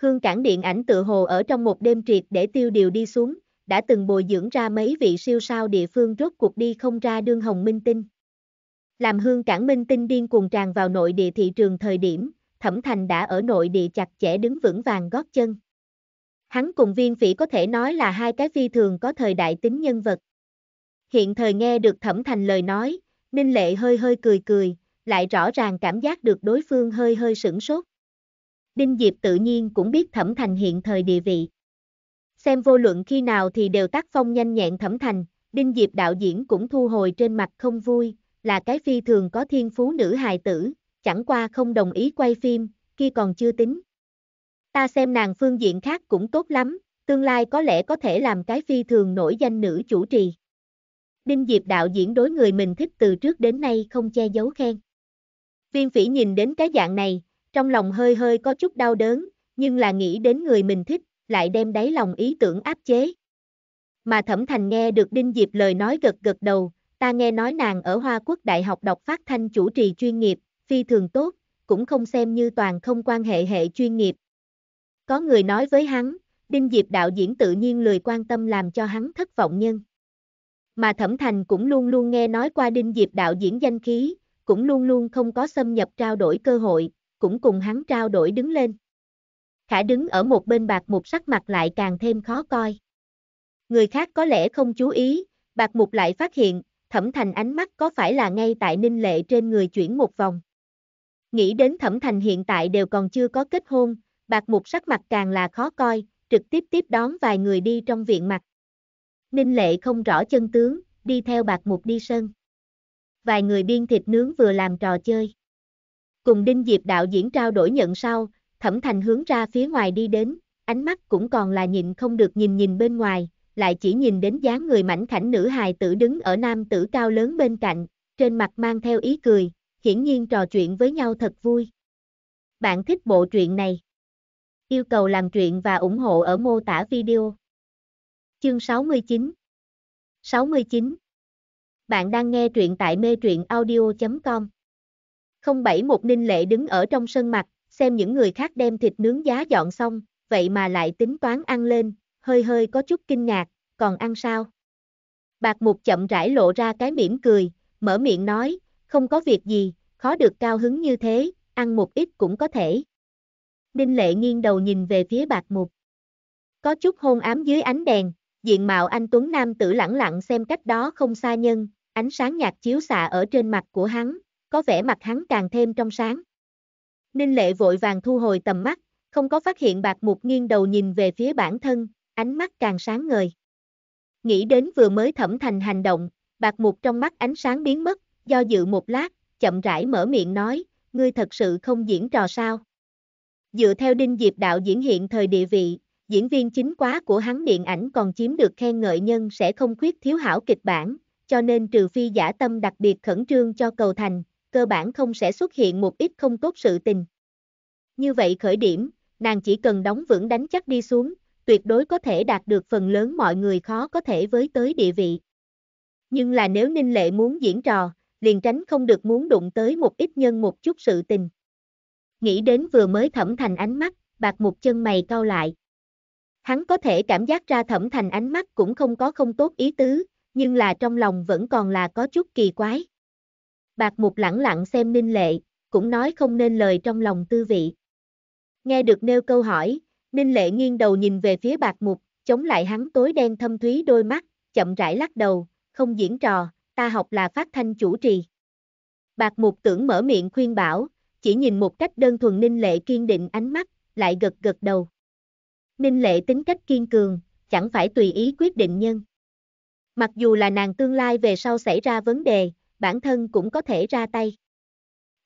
Hương cản điện ảnh tự hồ ở trong một đêm triệt để tiêu điều đi xuống, đã từng bồi dưỡng ra mấy vị siêu sao địa phương rốt cuộc đi không ra đương hồng minh tinh. Làm hương cản minh tinh điên cuồng tràn vào nội địa thị trường thời điểm, Thẩm Thành đã ở nội địa chặt chẽ đứng vững vàng gót chân. Hắn cùng viên phỉ có thể nói là hai cái phi thường có thời đại tính nhân vật. Hiện thời nghe được Thẩm Thành lời nói, Ninh Lệ hơi hơi cười cười, lại rõ ràng cảm giác được đối phương hơi hơi sửng sốt. Đinh Diệp tự nhiên cũng biết Thẩm Thành hiện thời địa vị. Xem vô luận khi nào thì đều tác phong nhanh nhẹn Thẩm Thành, Đinh Diệp đạo diễn cũng thu hồi trên mặt không vui, là cái phi thường có thiên phú nữ hài tử, chẳng qua không đồng ý quay phim, khi còn chưa tính. Ta xem nàng phương diện khác cũng tốt lắm, tương lai có lẽ có thể làm cái phi thường nổi danh nữ chủ trì. Đinh Diệp đạo diễn đối người mình thích từ trước đến nay không che giấu khen. Viên phỉ nhìn đến cái dạng này, trong lòng hơi hơi có chút đau đớn, nhưng là nghĩ đến người mình thích, lại đem đáy lòng ý tưởng áp chế. Mà Thẩm Thành nghe được Đinh Diệp lời nói gật gật đầu, ta nghe nói nàng ở Hoa Quốc Đại học đọc phát thanh chủ trì chuyên nghiệp, phi thường tốt, cũng không xem như toàn không quan hệ hệ chuyên nghiệp. Có người nói với hắn, Đinh Diệp đạo diễn tự nhiên lười quan tâm làm cho hắn thất vọng nhân mà Thẩm Thành cũng luôn luôn nghe nói qua Đinh Diệp đạo diễn danh khí, cũng luôn luôn không có xâm nhập trao đổi cơ hội, cũng cùng hắn trao đổi đứng lên. Khả đứng ở một bên bạc mục sắc mặt lại càng thêm khó coi. Người khác có lẽ không chú ý, bạc mục lại phát hiện, Thẩm Thành ánh mắt có phải là ngay tại Ninh Lệ trên người chuyển một vòng. Nghĩ đến Thẩm Thành hiện tại đều còn chưa có kết hôn, bạc mục sắc mặt càng là khó coi, trực tiếp tiếp đón vài người đi trong viện mặt. Ninh Lệ không rõ chân tướng, đi theo bạc mục đi sân. Vài người biên thịt nướng vừa làm trò chơi. Cùng Đinh Diệp đạo diễn trao đổi nhận sau, Thẩm Thành hướng ra phía ngoài đi đến, ánh mắt cũng còn là nhịn không được nhìn nhìn bên ngoài, lại chỉ nhìn đến dáng người mảnh khảnh nữ hài tử đứng ở nam tử cao lớn bên cạnh, trên mặt mang theo ý cười, hiển nhiên trò chuyện với nhau thật vui. Bạn thích bộ truyện này? Yêu cầu làm truyện và ủng hộ ở mô tả video. Chương 69 69 Bạn đang nghe truyện tại mê truyện audio.com 071 Ninh Lệ đứng ở trong sân mặt, xem những người khác đem thịt nướng giá dọn xong, vậy mà lại tính toán ăn lên, hơi hơi có chút kinh ngạc, còn ăn sao? Bạc Mục chậm rãi lộ ra cái mỉm cười, mở miệng nói, không có việc gì, khó được cao hứng như thế, ăn một ít cũng có thể. Ninh Lệ nghiêng đầu nhìn về phía Bạc Mục. Có chút hôn ám dưới ánh đèn, diện mạo anh Tuấn Nam tử lẳng lặng xem cách đó không xa nhân, ánh sáng nhạt chiếu xạ ở trên mặt của hắn, có vẻ mặt hắn càng thêm trong sáng. Ninh lệ vội vàng thu hồi tầm mắt, không có phát hiện bạc mục nghiêng đầu nhìn về phía bản thân, ánh mắt càng sáng ngời. Nghĩ đến vừa mới thẩm thành hành động, bạc mục trong mắt ánh sáng biến mất, do dự một lát, chậm rãi mở miệng nói, ngươi thật sự không diễn trò sao. Dựa theo đinh diệp đạo diễn hiện thời địa vị, diễn viên chính quá của hắn điện ảnh còn chiếm được khen ngợi nhân sẽ không khuyết thiếu hảo kịch bản, cho nên trừ phi giả tâm đặc biệt khẩn trương cho cầu thành, cơ bản không sẽ xuất hiện một ít không tốt sự tình. Như vậy khởi điểm, nàng chỉ cần đóng vững đánh chắc đi xuống, tuyệt đối có thể đạt được phần lớn mọi người khó có thể với tới địa vị. Nhưng là nếu Ninh Lệ muốn diễn trò, liền tránh không được muốn đụng tới một ít nhân một chút sự tình. Nghĩ đến vừa mới thẩm thành ánh mắt, bạc một chân mày cau lại. Hắn có thể cảm giác ra thẩm thành ánh mắt cũng không có không tốt ý tứ, nhưng là trong lòng vẫn còn là có chút kỳ quái. Bạc mục lẳng lặng xem ninh lệ, cũng nói không nên lời trong lòng tư vị. Nghe được nêu câu hỏi, ninh lệ nghiêng đầu nhìn về phía bạc mục, chống lại hắn tối đen thâm thúy đôi mắt, chậm rãi lắc đầu, không diễn trò, ta học là phát thanh chủ trì. Bạc mục tưởng mở miệng khuyên bảo, chỉ nhìn một cách đơn thuần ninh lệ kiên định ánh mắt, lại gật gật đầu. Ninh Lệ tính cách kiên cường, chẳng phải tùy ý quyết định nhân. Mặc dù là nàng tương lai về sau xảy ra vấn đề, bản thân cũng có thể ra tay.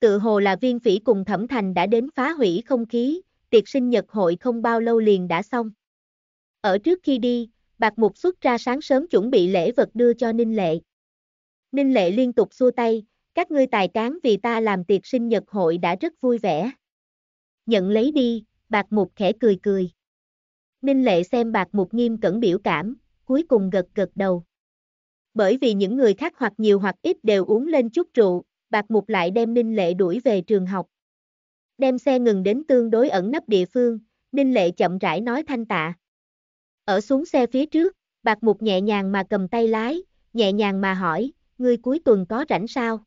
Tự hồ là viên phỉ cùng thẩm thành đã đến phá hủy không khí, tiệc sinh nhật hội không bao lâu liền đã xong. Ở trước khi đi, Bạc Mục xuất ra sáng sớm chuẩn bị lễ vật đưa cho Ninh Lệ. Ninh Lệ liên tục xua tay, các ngươi tài cán vì ta làm tiệc sinh nhật hội đã rất vui vẻ. Nhận lấy đi, Bạc Mục khẽ cười cười. Minh Lệ xem bạc mục nghiêm cẩn biểu cảm, cuối cùng gật gật đầu. Bởi vì những người khác hoặc nhiều hoặc ít đều uống lên chút rượu, bạc mục lại đem Minh Lệ đuổi về trường học. Đem xe ngừng đến tương đối ẩn nấp địa phương, Minh Lệ chậm rãi nói thanh tạ. Ở xuống xe phía trước, bạc mục nhẹ nhàng mà cầm tay lái, nhẹ nhàng mà hỏi, ngươi cuối tuần có rảnh sao?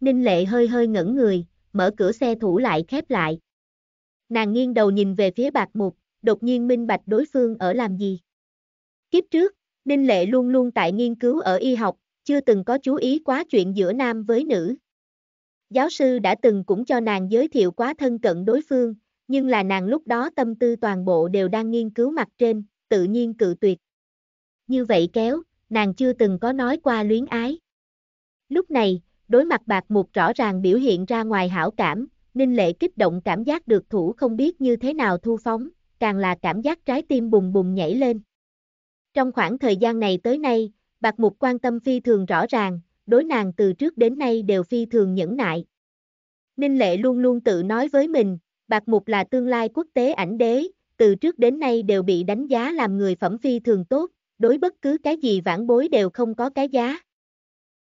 Ninh Lệ hơi hơi ngẩn người, mở cửa xe thủ lại khép lại. Nàng nghiêng đầu nhìn về phía bạc mục, đột nhiên minh bạch đối phương ở làm gì. Kiếp trước, Ninh Lệ luôn luôn tại nghiên cứu ở y học, chưa từng có chú ý quá chuyện giữa nam với nữ. Giáo sư đã từng cũng cho nàng giới thiệu quá thân cận đối phương, nhưng là nàng lúc đó tâm tư toàn bộ đều đang nghiên cứu mặt trên, tự nhiên cự tuyệt. Như vậy kéo, nàng chưa từng có nói qua luyến ái. Lúc này, đối mặt bạc mục rõ ràng biểu hiện ra ngoài hảo cảm, Ninh Lệ kích động cảm giác được thủ không biết như thế nào thu phóng, càng là cảm giác trái tim bùng bùng nhảy lên. Trong khoảng thời gian này tới nay, Bạc Mục quan tâm phi thường rõ ràng, đối nàng từ trước đến nay đều phi thường nhẫn nại. Ninh Lệ luôn luôn tự nói với mình, Bạc Mục là tương lai quốc tế ảnh đế, từ trước đến nay đều bị đánh giá làm người phẩm phi thường tốt, đối bất cứ cái gì vãn bối đều không có cái giá.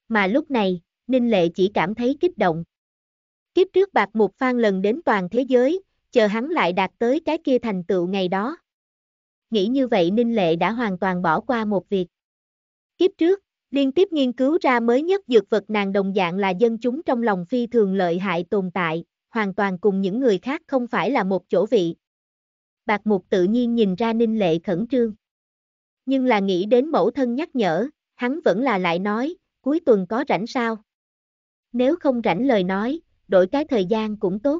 Mà lúc này, Ninh Lệ chỉ cảm thấy kích động. Kiếp trước Bạc Mục Phan lần đến toàn thế giới, chờ hắn lại đạt tới cái kia thành tựu ngày đó. Nghĩ như vậy Ninh Lệ đã hoàn toàn bỏ qua một việc. Kiếp trước, liên tiếp nghiên cứu ra mới nhất dược vật nàng đồng dạng là dân chúng trong lòng phi thường lợi hại tồn tại, hoàn toàn cùng những người khác không phải là một chỗ vị. Bạc Mục tự nhiên nhìn ra Ninh Lệ khẩn trương. Nhưng là nghĩ đến mẫu thân nhắc nhở, hắn vẫn là lại nói, cuối tuần có rảnh sao? Nếu không rảnh lời nói, đổi cái thời gian cũng tốt.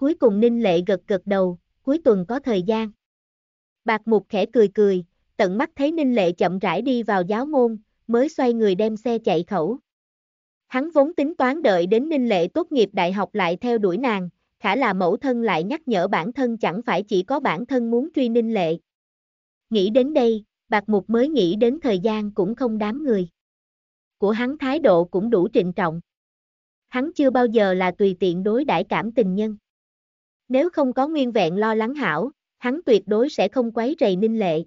Cuối cùng Ninh Lệ gật gật đầu, cuối tuần có thời gian. Bạc Mục khẽ cười cười, tận mắt thấy Ninh Lệ chậm rãi đi vào giáo môn, mới xoay người đem xe chạy khẩu. Hắn vốn tính toán đợi đến Ninh Lệ tốt nghiệp đại học lại theo đuổi nàng, khả là mẫu thân lại nhắc nhở bản thân chẳng phải chỉ có bản thân muốn truy Ninh Lệ. Nghĩ đến đây, Bạc Mục mới nghĩ đến thời gian cũng không đám người. Của hắn thái độ cũng đủ trịnh trọng. Hắn chưa bao giờ là tùy tiện đối đãi cảm tình nhân. Nếu không có nguyên vẹn lo lắng hảo, hắn tuyệt đối sẽ không quấy rầy Ninh Lệ.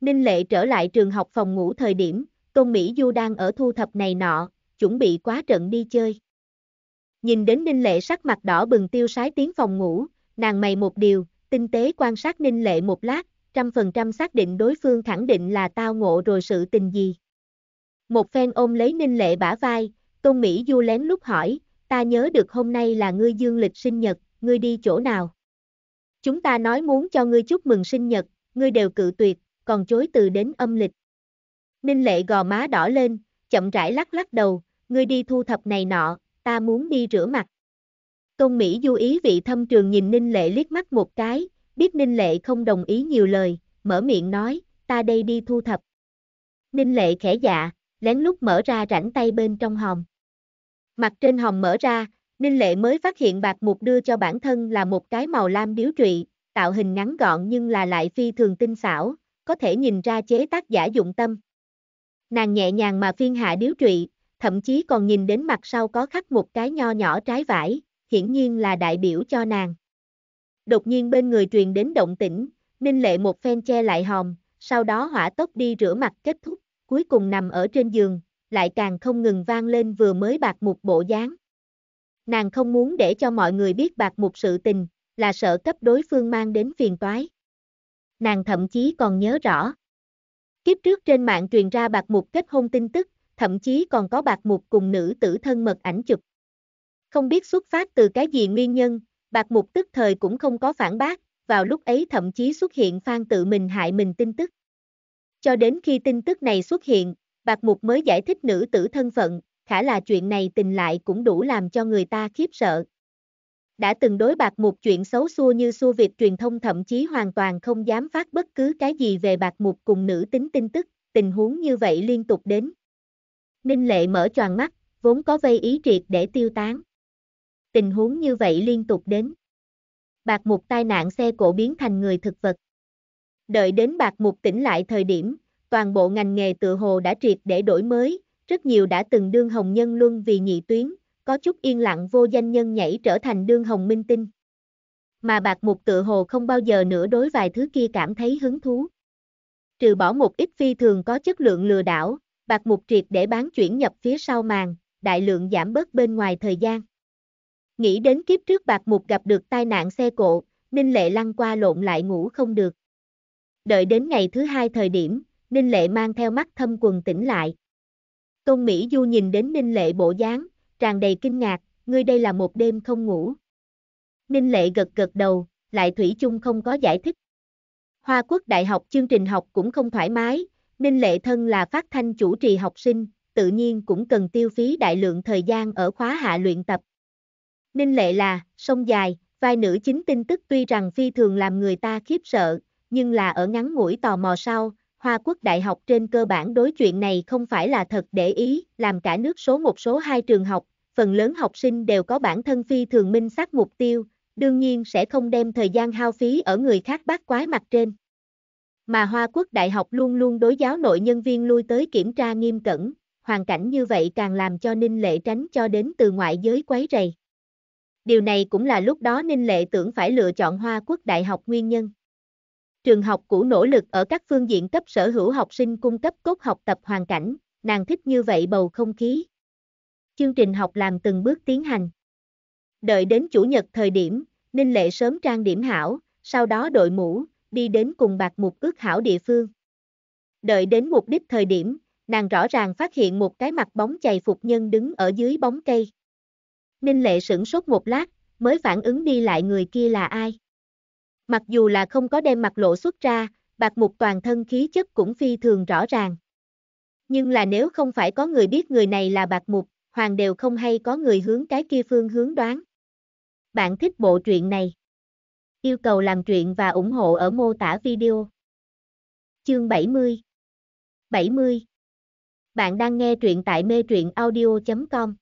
Ninh Lệ trở lại trường học phòng ngủ thời điểm, Tôn Mỹ Du đang ở thu thập này nọ, chuẩn bị quá trận đi chơi. Nhìn đến Ninh Lệ sắc mặt đỏ bừng tiêu sái tiếng phòng ngủ, nàng mày một điều, tinh tế quan sát Ninh Lệ một lát, trăm phần trăm xác định đối phương khẳng định là tao ngộ rồi sự tình gì. Một phen ôm lấy Ninh Lệ bả vai, Tôn Mỹ Du lén lúc hỏi, ta nhớ được hôm nay là ngươi dương lịch sinh nhật, ngươi đi chỗ nào? Chúng ta nói muốn cho ngươi chúc mừng sinh nhật, ngươi đều cự tuyệt, còn chối từ đến âm lịch. Ninh lệ gò má đỏ lên, chậm rãi lắc lắc đầu, ngươi đi thu thập này nọ, ta muốn đi rửa mặt. Công Mỹ du ý vị thâm trường nhìn Ninh lệ liếc mắt một cái, biết Ninh lệ không đồng ý nhiều lời, mở miệng nói, ta đây đi thu thập. Ninh lệ khẽ dạ, lén lút mở ra rảnh tay bên trong hòm. Mặt trên hòm mở ra, Ninh Lệ mới phát hiện bạc mục đưa cho bản thân là một cái màu lam điếu trụy, tạo hình ngắn gọn nhưng là lại phi thường tinh xảo, có thể nhìn ra chế tác giả dụng tâm. Nàng nhẹ nhàng mà phiên hạ điếu trụy, thậm chí còn nhìn đến mặt sau có khắc một cái nho nhỏ trái vải, hiển nhiên là đại biểu cho nàng. Đột nhiên bên người truyền đến động tĩnh, Ninh Lệ một phen che lại hòm, sau đó hỏa tốc đi rửa mặt kết thúc, cuối cùng nằm ở trên giường, lại càng không ngừng vang lên vừa mới bạc một bộ dáng nàng không muốn để cho mọi người biết bạc một sự tình, là sợ cấp đối phương mang đến phiền toái. Nàng thậm chí còn nhớ rõ. Kiếp trước trên mạng truyền ra bạc mục kết hôn tin tức, thậm chí còn có bạc mục cùng nữ tử thân mật ảnh chụp. Không biết xuất phát từ cái gì nguyên nhân, bạc mục tức thời cũng không có phản bác, vào lúc ấy thậm chí xuất hiện phan tự mình hại mình tin tức. Cho đến khi tin tức này xuất hiện, bạc mục mới giải thích nữ tử thân phận, khả là chuyện này tình lại cũng đủ làm cho người ta khiếp sợ. Đã từng đối bạc mục chuyện xấu xua như xua việc truyền thông thậm chí hoàn toàn không dám phát bất cứ cái gì về bạc mục cùng nữ tính tin tức, tình huống như vậy liên tục đến. Ninh lệ mở tròn mắt, vốn có vây ý triệt để tiêu tán. Tình huống như vậy liên tục đến. Bạc mục tai nạn xe cổ biến thành người thực vật. Đợi đến bạc mục tỉnh lại thời điểm, toàn bộ ngành nghề tự hồ đã triệt để đổi mới, rất nhiều đã từng đương hồng nhân luân vì nhị tuyến, có chút yên lặng vô danh nhân nhảy trở thành đương hồng minh tinh. Mà bạc mục tự hồ không bao giờ nữa đối vài thứ kia cảm thấy hứng thú. Trừ bỏ một ít phi thường có chất lượng lừa đảo, bạc mục triệt để bán chuyển nhập phía sau màn, đại lượng giảm bớt bên ngoài thời gian. Nghĩ đến kiếp trước bạc mục gặp được tai nạn xe cộ, Ninh Lệ lăn qua lộn lại ngủ không được. Đợi đến ngày thứ hai thời điểm, Ninh Lệ mang theo mắt thâm quần tỉnh lại. Tôn Mỹ Du nhìn đến Ninh Lệ bộ dáng, tràn đầy kinh ngạc, ngươi đây là một đêm không ngủ. Ninh Lệ gật gật đầu, lại Thủy chung không có giải thích. Hoa Quốc Đại học chương trình học cũng không thoải mái, Ninh Lệ thân là phát thanh chủ trì học sinh, tự nhiên cũng cần tiêu phí đại lượng thời gian ở khóa hạ luyện tập. Ninh Lệ là, sông dài, vai nữ chính tin tức tuy rằng phi thường làm người ta khiếp sợ, nhưng là ở ngắn ngủi tò mò sau, Hoa Quốc Đại học trên cơ bản đối chuyện này không phải là thật để ý, làm cả nước số một số hai trường học, phần lớn học sinh đều có bản thân phi thường minh xác mục tiêu, đương nhiên sẽ không đem thời gian hao phí ở người khác bác quái mặt trên. Mà Hoa Quốc Đại học luôn luôn đối giáo nội nhân viên lui tới kiểm tra nghiêm cẩn, hoàn cảnh như vậy càng làm cho Ninh Lệ tránh cho đến từ ngoại giới quấy rầy. Điều này cũng là lúc đó Ninh Lệ tưởng phải lựa chọn Hoa Quốc Đại học nguyên nhân trường học cũ nỗ lực ở các phương diện cấp sở hữu học sinh cung cấp cốt học tập hoàn cảnh, nàng thích như vậy bầu không khí. Chương trình học làm từng bước tiến hành. Đợi đến chủ nhật thời điểm, Ninh Lệ sớm trang điểm hảo, sau đó đội mũ, đi đến cùng bạc mục ước hảo địa phương. Đợi đến mục đích thời điểm, nàng rõ ràng phát hiện một cái mặt bóng chày phục nhân đứng ở dưới bóng cây. Ninh Lệ sửng sốt một lát, mới phản ứng đi lại người kia là ai. Mặc dù là không có đem mặt lộ xuất ra, bạc mục toàn thân khí chất cũng phi thường rõ ràng. Nhưng là nếu không phải có người biết người này là bạc mục, hoàng đều không hay có người hướng cái kia phương hướng đoán. Bạn thích bộ truyện này? Yêu cầu làm truyện và ủng hộ ở mô tả video. Chương 70 70 Bạn đang nghe truyện tại mê truyện audio.com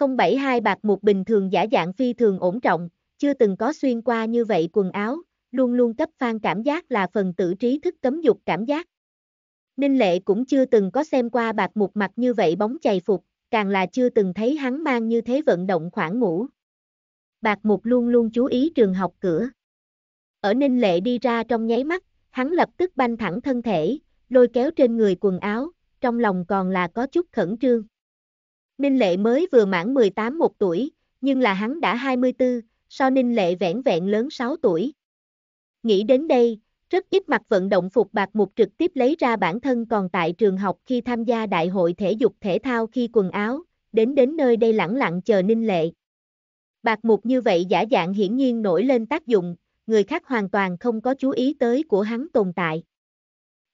072 Bạc Mục bình thường giả dạng phi thường ổn trọng, chưa từng có xuyên qua như vậy quần áo, luôn luôn cấp phan cảm giác là phần tử trí thức cấm dục cảm giác. Ninh Lệ cũng chưa từng có xem qua bạc một mặt như vậy bóng chày phục, càng là chưa từng thấy hắn mang như thế vận động khoảng ngủ. Bạc Mục luôn luôn chú ý trường học cửa. Ở Ninh Lệ đi ra trong nháy mắt, hắn lập tức banh thẳng thân thể, lôi kéo trên người quần áo, trong lòng còn là có chút khẩn trương. Ninh Lệ mới vừa mãn 18 một tuổi, nhưng là hắn đã 24, Sao Ninh Lệ vẻn vẹn lớn 6 tuổi. Nghĩ đến đây, rất ít mặc vận động phục bạc mục trực tiếp lấy ra bản thân còn tại trường học khi tham gia đại hội thể dục thể thao khi quần áo, đến đến nơi đây lẳng lặng chờ Ninh Lệ. Bạc mục như vậy giả dạng hiển nhiên nổi lên tác dụng, người khác hoàn toàn không có chú ý tới của hắn tồn tại.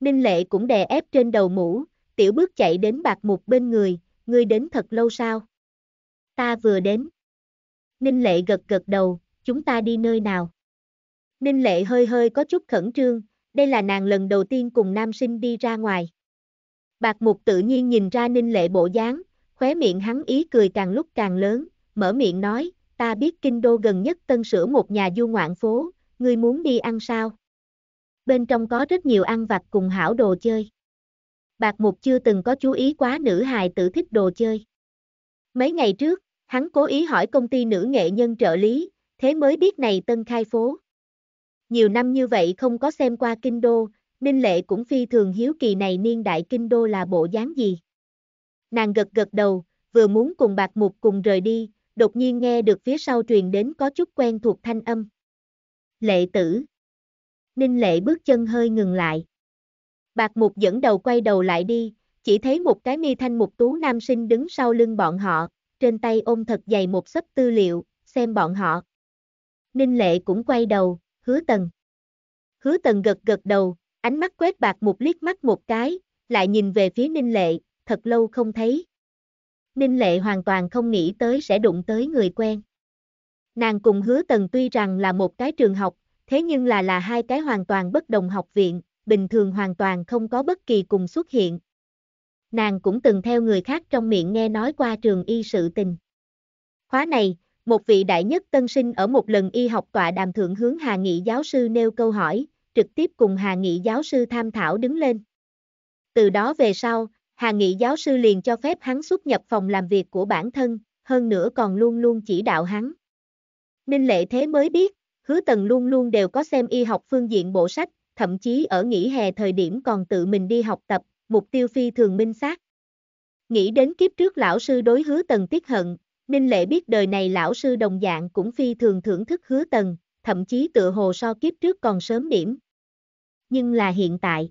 Ninh Lệ cũng đè ép trên đầu mũ, tiểu bước chạy đến bạc mục bên người, ngươi đến thật lâu sao? Ta vừa đến. Ninh Lệ gật gật đầu, chúng ta đi nơi nào? Ninh Lệ hơi hơi có chút khẩn trương, đây là nàng lần đầu tiên cùng nam sinh đi ra ngoài. Bạc Mục tự nhiên nhìn ra Ninh Lệ bộ dáng, khóe miệng hắn ý cười càng lúc càng lớn, mở miệng nói, ta biết kinh đô gần nhất tân sửa một nhà du ngoạn phố, ngươi muốn đi ăn sao? Bên trong có rất nhiều ăn vặt cùng hảo đồ chơi. Bạc Mục chưa từng có chú ý quá nữ hài tử thích đồ chơi. Mấy ngày trước, Hắn cố ý hỏi công ty nữ nghệ nhân trợ lý, thế mới biết này tân khai phố. Nhiều năm như vậy không có xem qua kinh đô, Ninh Lệ cũng phi thường hiếu kỳ này niên đại kinh đô là bộ dáng gì. Nàng gật gật đầu, vừa muốn cùng bạc mục cùng rời đi, đột nhiên nghe được phía sau truyền đến có chút quen thuộc thanh âm. Lệ tử. Ninh Lệ bước chân hơi ngừng lại. Bạc mục dẫn đầu quay đầu lại đi, chỉ thấy một cái mi thanh mục tú nam sinh đứng sau lưng bọn họ, trên tay ôm thật dày một sấp tư liệu, xem bọn họ. Ninh Lệ cũng quay đầu, hứa tần. Hứa tần gật gật đầu, ánh mắt quét bạc một liếc mắt một cái, lại nhìn về phía Ninh Lệ, thật lâu không thấy. Ninh Lệ hoàn toàn không nghĩ tới sẽ đụng tới người quen. Nàng cùng hứa tần tuy rằng là một cái trường học, thế nhưng là là hai cái hoàn toàn bất đồng học viện, bình thường hoàn toàn không có bất kỳ cùng xuất hiện, nàng cũng từng theo người khác trong miệng nghe nói qua trường y sự tình. Khóa này, một vị đại nhất tân sinh ở một lần y học tọa đàm thượng hướng Hà Nghị giáo sư nêu câu hỏi, trực tiếp cùng Hà Nghị giáo sư tham thảo đứng lên. Từ đó về sau, Hà Nghị giáo sư liền cho phép hắn xuất nhập phòng làm việc của bản thân, hơn nữa còn luôn luôn chỉ đạo hắn. Ninh lệ thế mới biết, hứa tần luôn luôn đều có xem y học phương diện bộ sách, thậm chí ở nghỉ hè thời điểm còn tự mình đi học tập, mục tiêu phi thường minh xác. Nghĩ đến kiếp trước lão sư đối hứa tần tiết hận, Ninh Lệ biết đời này lão sư đồng dạng cũng phi thường thưởng thức hứa tần, thậm chí tựa hồ so kiếp trước còn sớm điểm. Nhưng là hiện tại.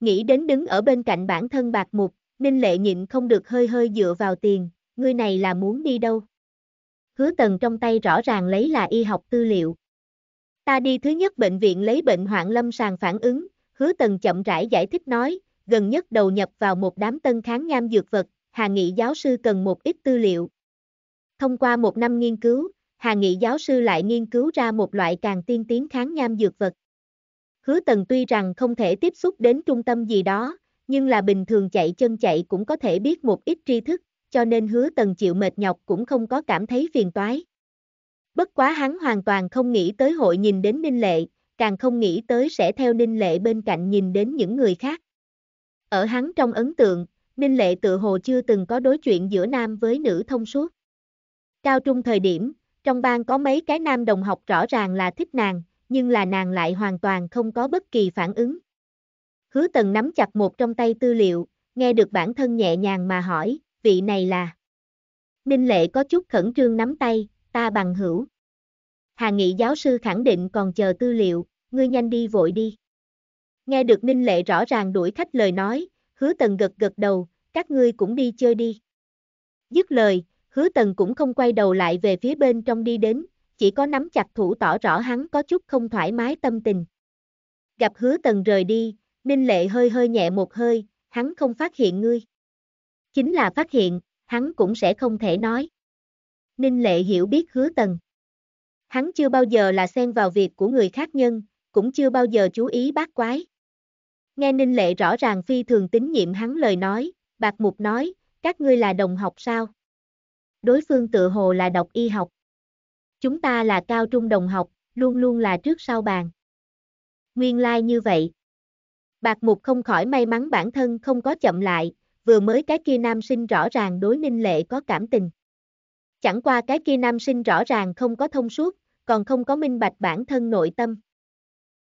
Nghĩ đến đứng ở bên cạnh bản thân bạc mục, Ninh Lệ nhịn không được hơi hơi dựa vào tiền, người này là muốn đi đâu? Hứa tần trong tay rõ ràng lấy là y học tư liệu. Ta đi thứ nhất bệnh viện lấy bệnh hoạn lâm sàng phản ứng, hứa tần chậm rãi giải thích nói, gần nhất đầu nhập vào một đám tân kháng nham dược vật, Hà Nghị giáo sư cần một ít tư liệu. Thông qua một năm nghiên cứu, Hà Nghị giáo sư lại nghiên cứu ra một loại càng tiên tiến kháng nham dược vật. Hứa Tần tuy rằng không thể tiếp xúc đến trung tâm gì đó, nhưng là bình thường chạy chân chạy cũng có thể biết một ít tri thức, cho nên hứa Tần chịu mệt nhọc cũng không có cảm thấy phiền toái. Bất quá hắn hoàn toàn không nghĩ tới hội nhìn đến Ninh Lệ, càng không nghĩ tới sẽ theo Ninh Lệ bên cạnh nhìn đến những người khác. Ở hắn trong ấn tượng, Minh Lệ tự hồ chưa từng có đối chuyện giữa nam với nữ thông suốt. Cao trung thời điểm, trong bang có mấy cái nam đồng học rõ ràng là thích nàng, nhưng là nàng lại hoàn toàn không có bất kỳ phản ứng. Hứa Tần nắm chặt một trong tay tư liệu, nghe được bản thân nhẹ nhàng mà hỏi, vị này là. minh Lệ có chút khẩn trương nắm tay, ta bằng hữu. Hà nghị giáo sư khẳng định còn chờ tư liệu, ngươi nhanh đi vội đi. Nghe được Ninh Lệ rõ ràng đuổi khách lời nói, hứa tần gật gật đầu, các ngươi cũng đi chơi đi. Dứt lời, hứa tần cũng không quay đầu lại về phía bên trong đi đến, chỉ có nắm chặt thủ tỏ rõ hắn có chút không thoải mái tâm tình. Gặp hứa tần rời đi, Ninh Lệ hơi hơi nhẹ một hơi, hắn không phát hiện ngươi. Chính là phát hiện, hắn cũng sẽ không thể nói. Ninh Lệ hiểu biết hứa tần. Hắn chưa bao giờ là xen vào việc của người khác nhân, cũng chưa bao giờ chú ý bát quái. Nghe Ninh Lệ rõ ràng phi thường tín nhiệm hắn lời nói, Bạc Mục nói, các ngươi là đồng học sao? Đối phương tự hồ là độc y học. Chúng ta là cao trung đồng học, luôn luôn là trước sau bàn. Nguyên lai like như vậy. Bạc Mục không khỏi may mắn bản thân không có chậm lại, vừa mới cái kia nam sinh rõ ràng đối Ninh Lệ có cảm tình. Chẳng qua cái kia nam sinh rõ ràng không có thông suốt, còn không có minh bạch bản thân nội tâm.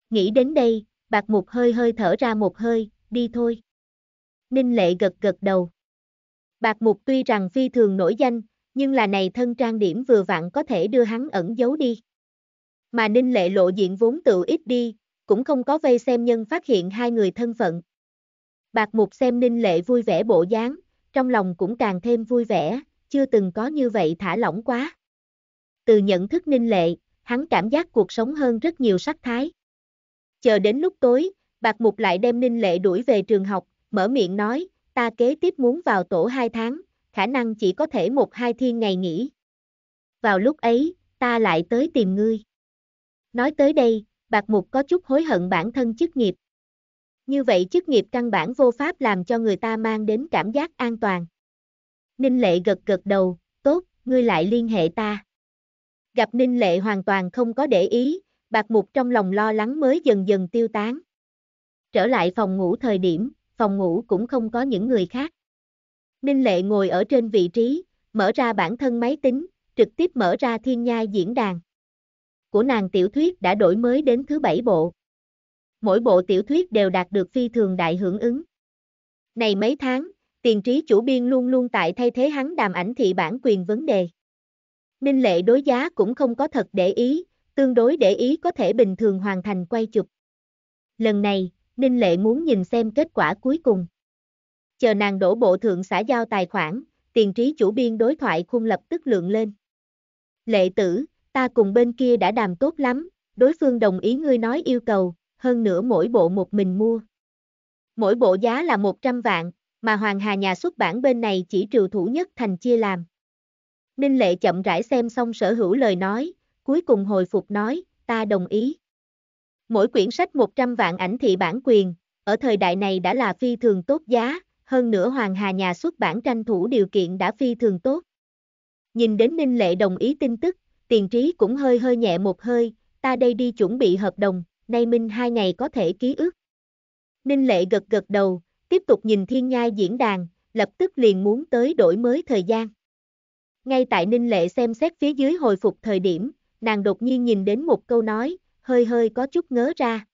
Nghĩ đến đây, bạc mục hơi hơi thở ra một hơi, đi thôi. Ninh lệ gật gật đầu. Bạc mục tuy rằng phi thường nổi danh, nhưng là này thân trang điểm vừa vặn có thể đưa hắn ẩn giấu đi. Mà ninh lệ lộ diện vốn tự ít đi, cũng không có vây xem nhân phát hiện hai người thân phận. Bạc mục xem ninh lệ vui vẻ bộ dáng, trong lòng cũng càng thêm vui vẻ, chưa từng có như vậy thả lỏng quá. Từ nhận thức ninh lệ, hắn cảm giác cuộc sống hơn rất nhiều sắc thái. Chờ đến lúc tối, Bạc Mục lại đem Ninh Lệ đuổi về trường học, mở miệng nói, ta kế tiếp muốn vào tổ 2 tháng, khả năng chỉ có thể một hai thiên ngày nghỉ. Vào lúc ấy, ta lại tới tìm ngươi. Nói tới đây, Bạc Mục có chút hối hận bản thân chức nghiệp. Như vậy chức nghiệp căn bản vô pháp làm cho người ta mang đến cảm giác an toàn. Ninh Lệ gật gật đầu, tốt, ngươi lại liên hệ ta. Gặp Ninh Lệ hoàn toàn không có để ý, bạc mục trong lòng lo lắng mới dần dần tiêu tán. Trở lại phòng ngủ thời điểm, phòng ngủ cũng không có những người khác. Ninh Lệ ngồi ở trên vị trí, mở ra bản thân máy tính, trực tiếp mở ra thiên nhai diễn đàn. Của nàng tiểu thuyết đã đổi mới đến thứ bảy bộ. Mỗi bộ tiểu thuyết đều đạt được phi thường đại hưởng ứng. Này mấy tháng, tiền trí chủ biên luôn luôn tại thay thế hắn đàm ảnh thị bản quyền vấn đề. Ninh Lệ đối giá cũng không có thật để ý, tương đối để ý có thể bình thường hoàn thành quay chụp. Lần này, Ninh Lệ muốn nhìn xem kết quả cuối cùng. Chờ nàng đổ bộ thượng xã giao tài khoản, tiền trí chủ biên đối thoại khung lập tức lượng lên. Lệ tử, ta cùng bên kia đã đàm tốt lắm, đối phương đồng ý ngươi nói yêu cầu, hơn nữa mỗi bộ một mình mua. Mỗi bộ giá là 100 vạn, mà Hoàng Hà nhà xuất bản bên này chỉ trừ thủ nhất thành chia làm. Ninh Lệ chậm rãi xem xong sở hữu lời nói, cuối cùng hồi phục nói, ta đồng ý. Mỗi quyển sách 100 vạn ảnh thị bản quyền, ở thời đại này đã là phi thường tốt giá, hơn nữa Hoàng Hà nhà xuất bản tranh thủ điều kiện đã phi thường tốt. Nhìn đến Ninh Lệ đồng ý tin tức, tiền trí cũng hơi hơi nhẹ một hơi, ta đây đi chuẩn bị hợp đồng, nay minh hai ngày có thể ký ước. Ninh Lệ gật gật đầu, tiếp tục nhìn thiên nhai diễn đàn, lập tức liền muốn tới đổi mới thời gian. Ngay tại Ninh Lệ xem xét phía dưới hồi phục thời điểm, nàng đột nhiên nhìn đến một câu nói, hơi hơi có chút ngớ ra.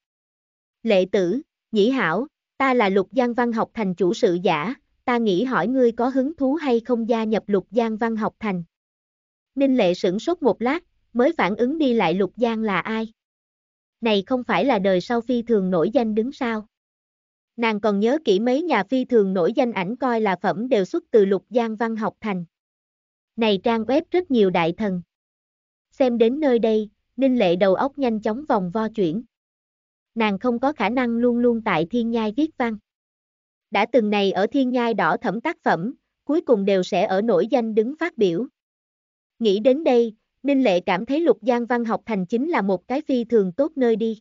Lệ tử, nhĩ hảo, ta là lục giang văn học thành chủ sự giả, ta nghĩ hỏi ngươi có hứng thú hay không gia nhập lục giang văn học thành. Ninh lệ sửng sốt một lát, mới phản ứng đi lại lục giang là ai. Này không phải là đời sau phi thường nổi danh đứng sao. Nàng còn nhớ kỹ mấy nhà phi thường nổi danh ảnh coi là phẩm đều xuất từ lục giang văn học thành. Này trang web rất nhiều đại thần xem đến nơi đây, Ninh Lệ đầu óc nhanh chóng vòng vo chuyển. Nàng không có khả năng luôn luôn tại thiên nhai viết văn. Đã từng này ở thiên nhai đỏ thẩm tác phẩm, cuối cùng đều sẽ ở nổi danh đứng phát biểu. Nghĩ đến đây, Ninh Lệ cảm thấy lục giang văn học thành chính là một cái phi thường tốt nơi đi.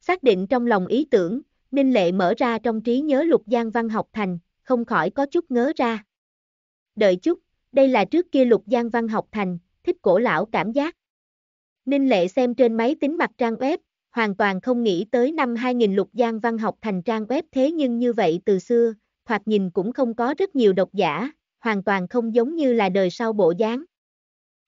Xác định trong lòng ý tưởng, Ninh Lệ mở ra trong trí nhớ lục giang văn học thành, không khỏi có chút ngớ ra. Đợi chút, đây là trước kia lục giang văn học thành, thích cổ lão cảm giác. Ninh Lệ xem trên máy tính mặt trang web, hoàn toàn không nghĩ tới năm 2000 lục giang văn học thành trang web thế nhưng như vậy từ xưa, thoạt nhìn cũng không có rất nhiều độc giả, hoàn toàn không giống như là đời sau bộ dáng.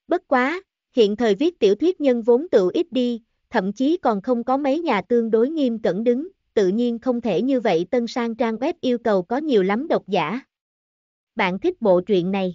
Bất quá, hiện thời viết tiểu thuyết nhân vốn tự ít đi, thậm chí còn không có mấy nhà tương đối nghiêm cẩn đứng, tự nhiên không thể như vậy tân sang trang web yêu cầu có nhiều lắm độc giả. Bạn thích bộ truyện này?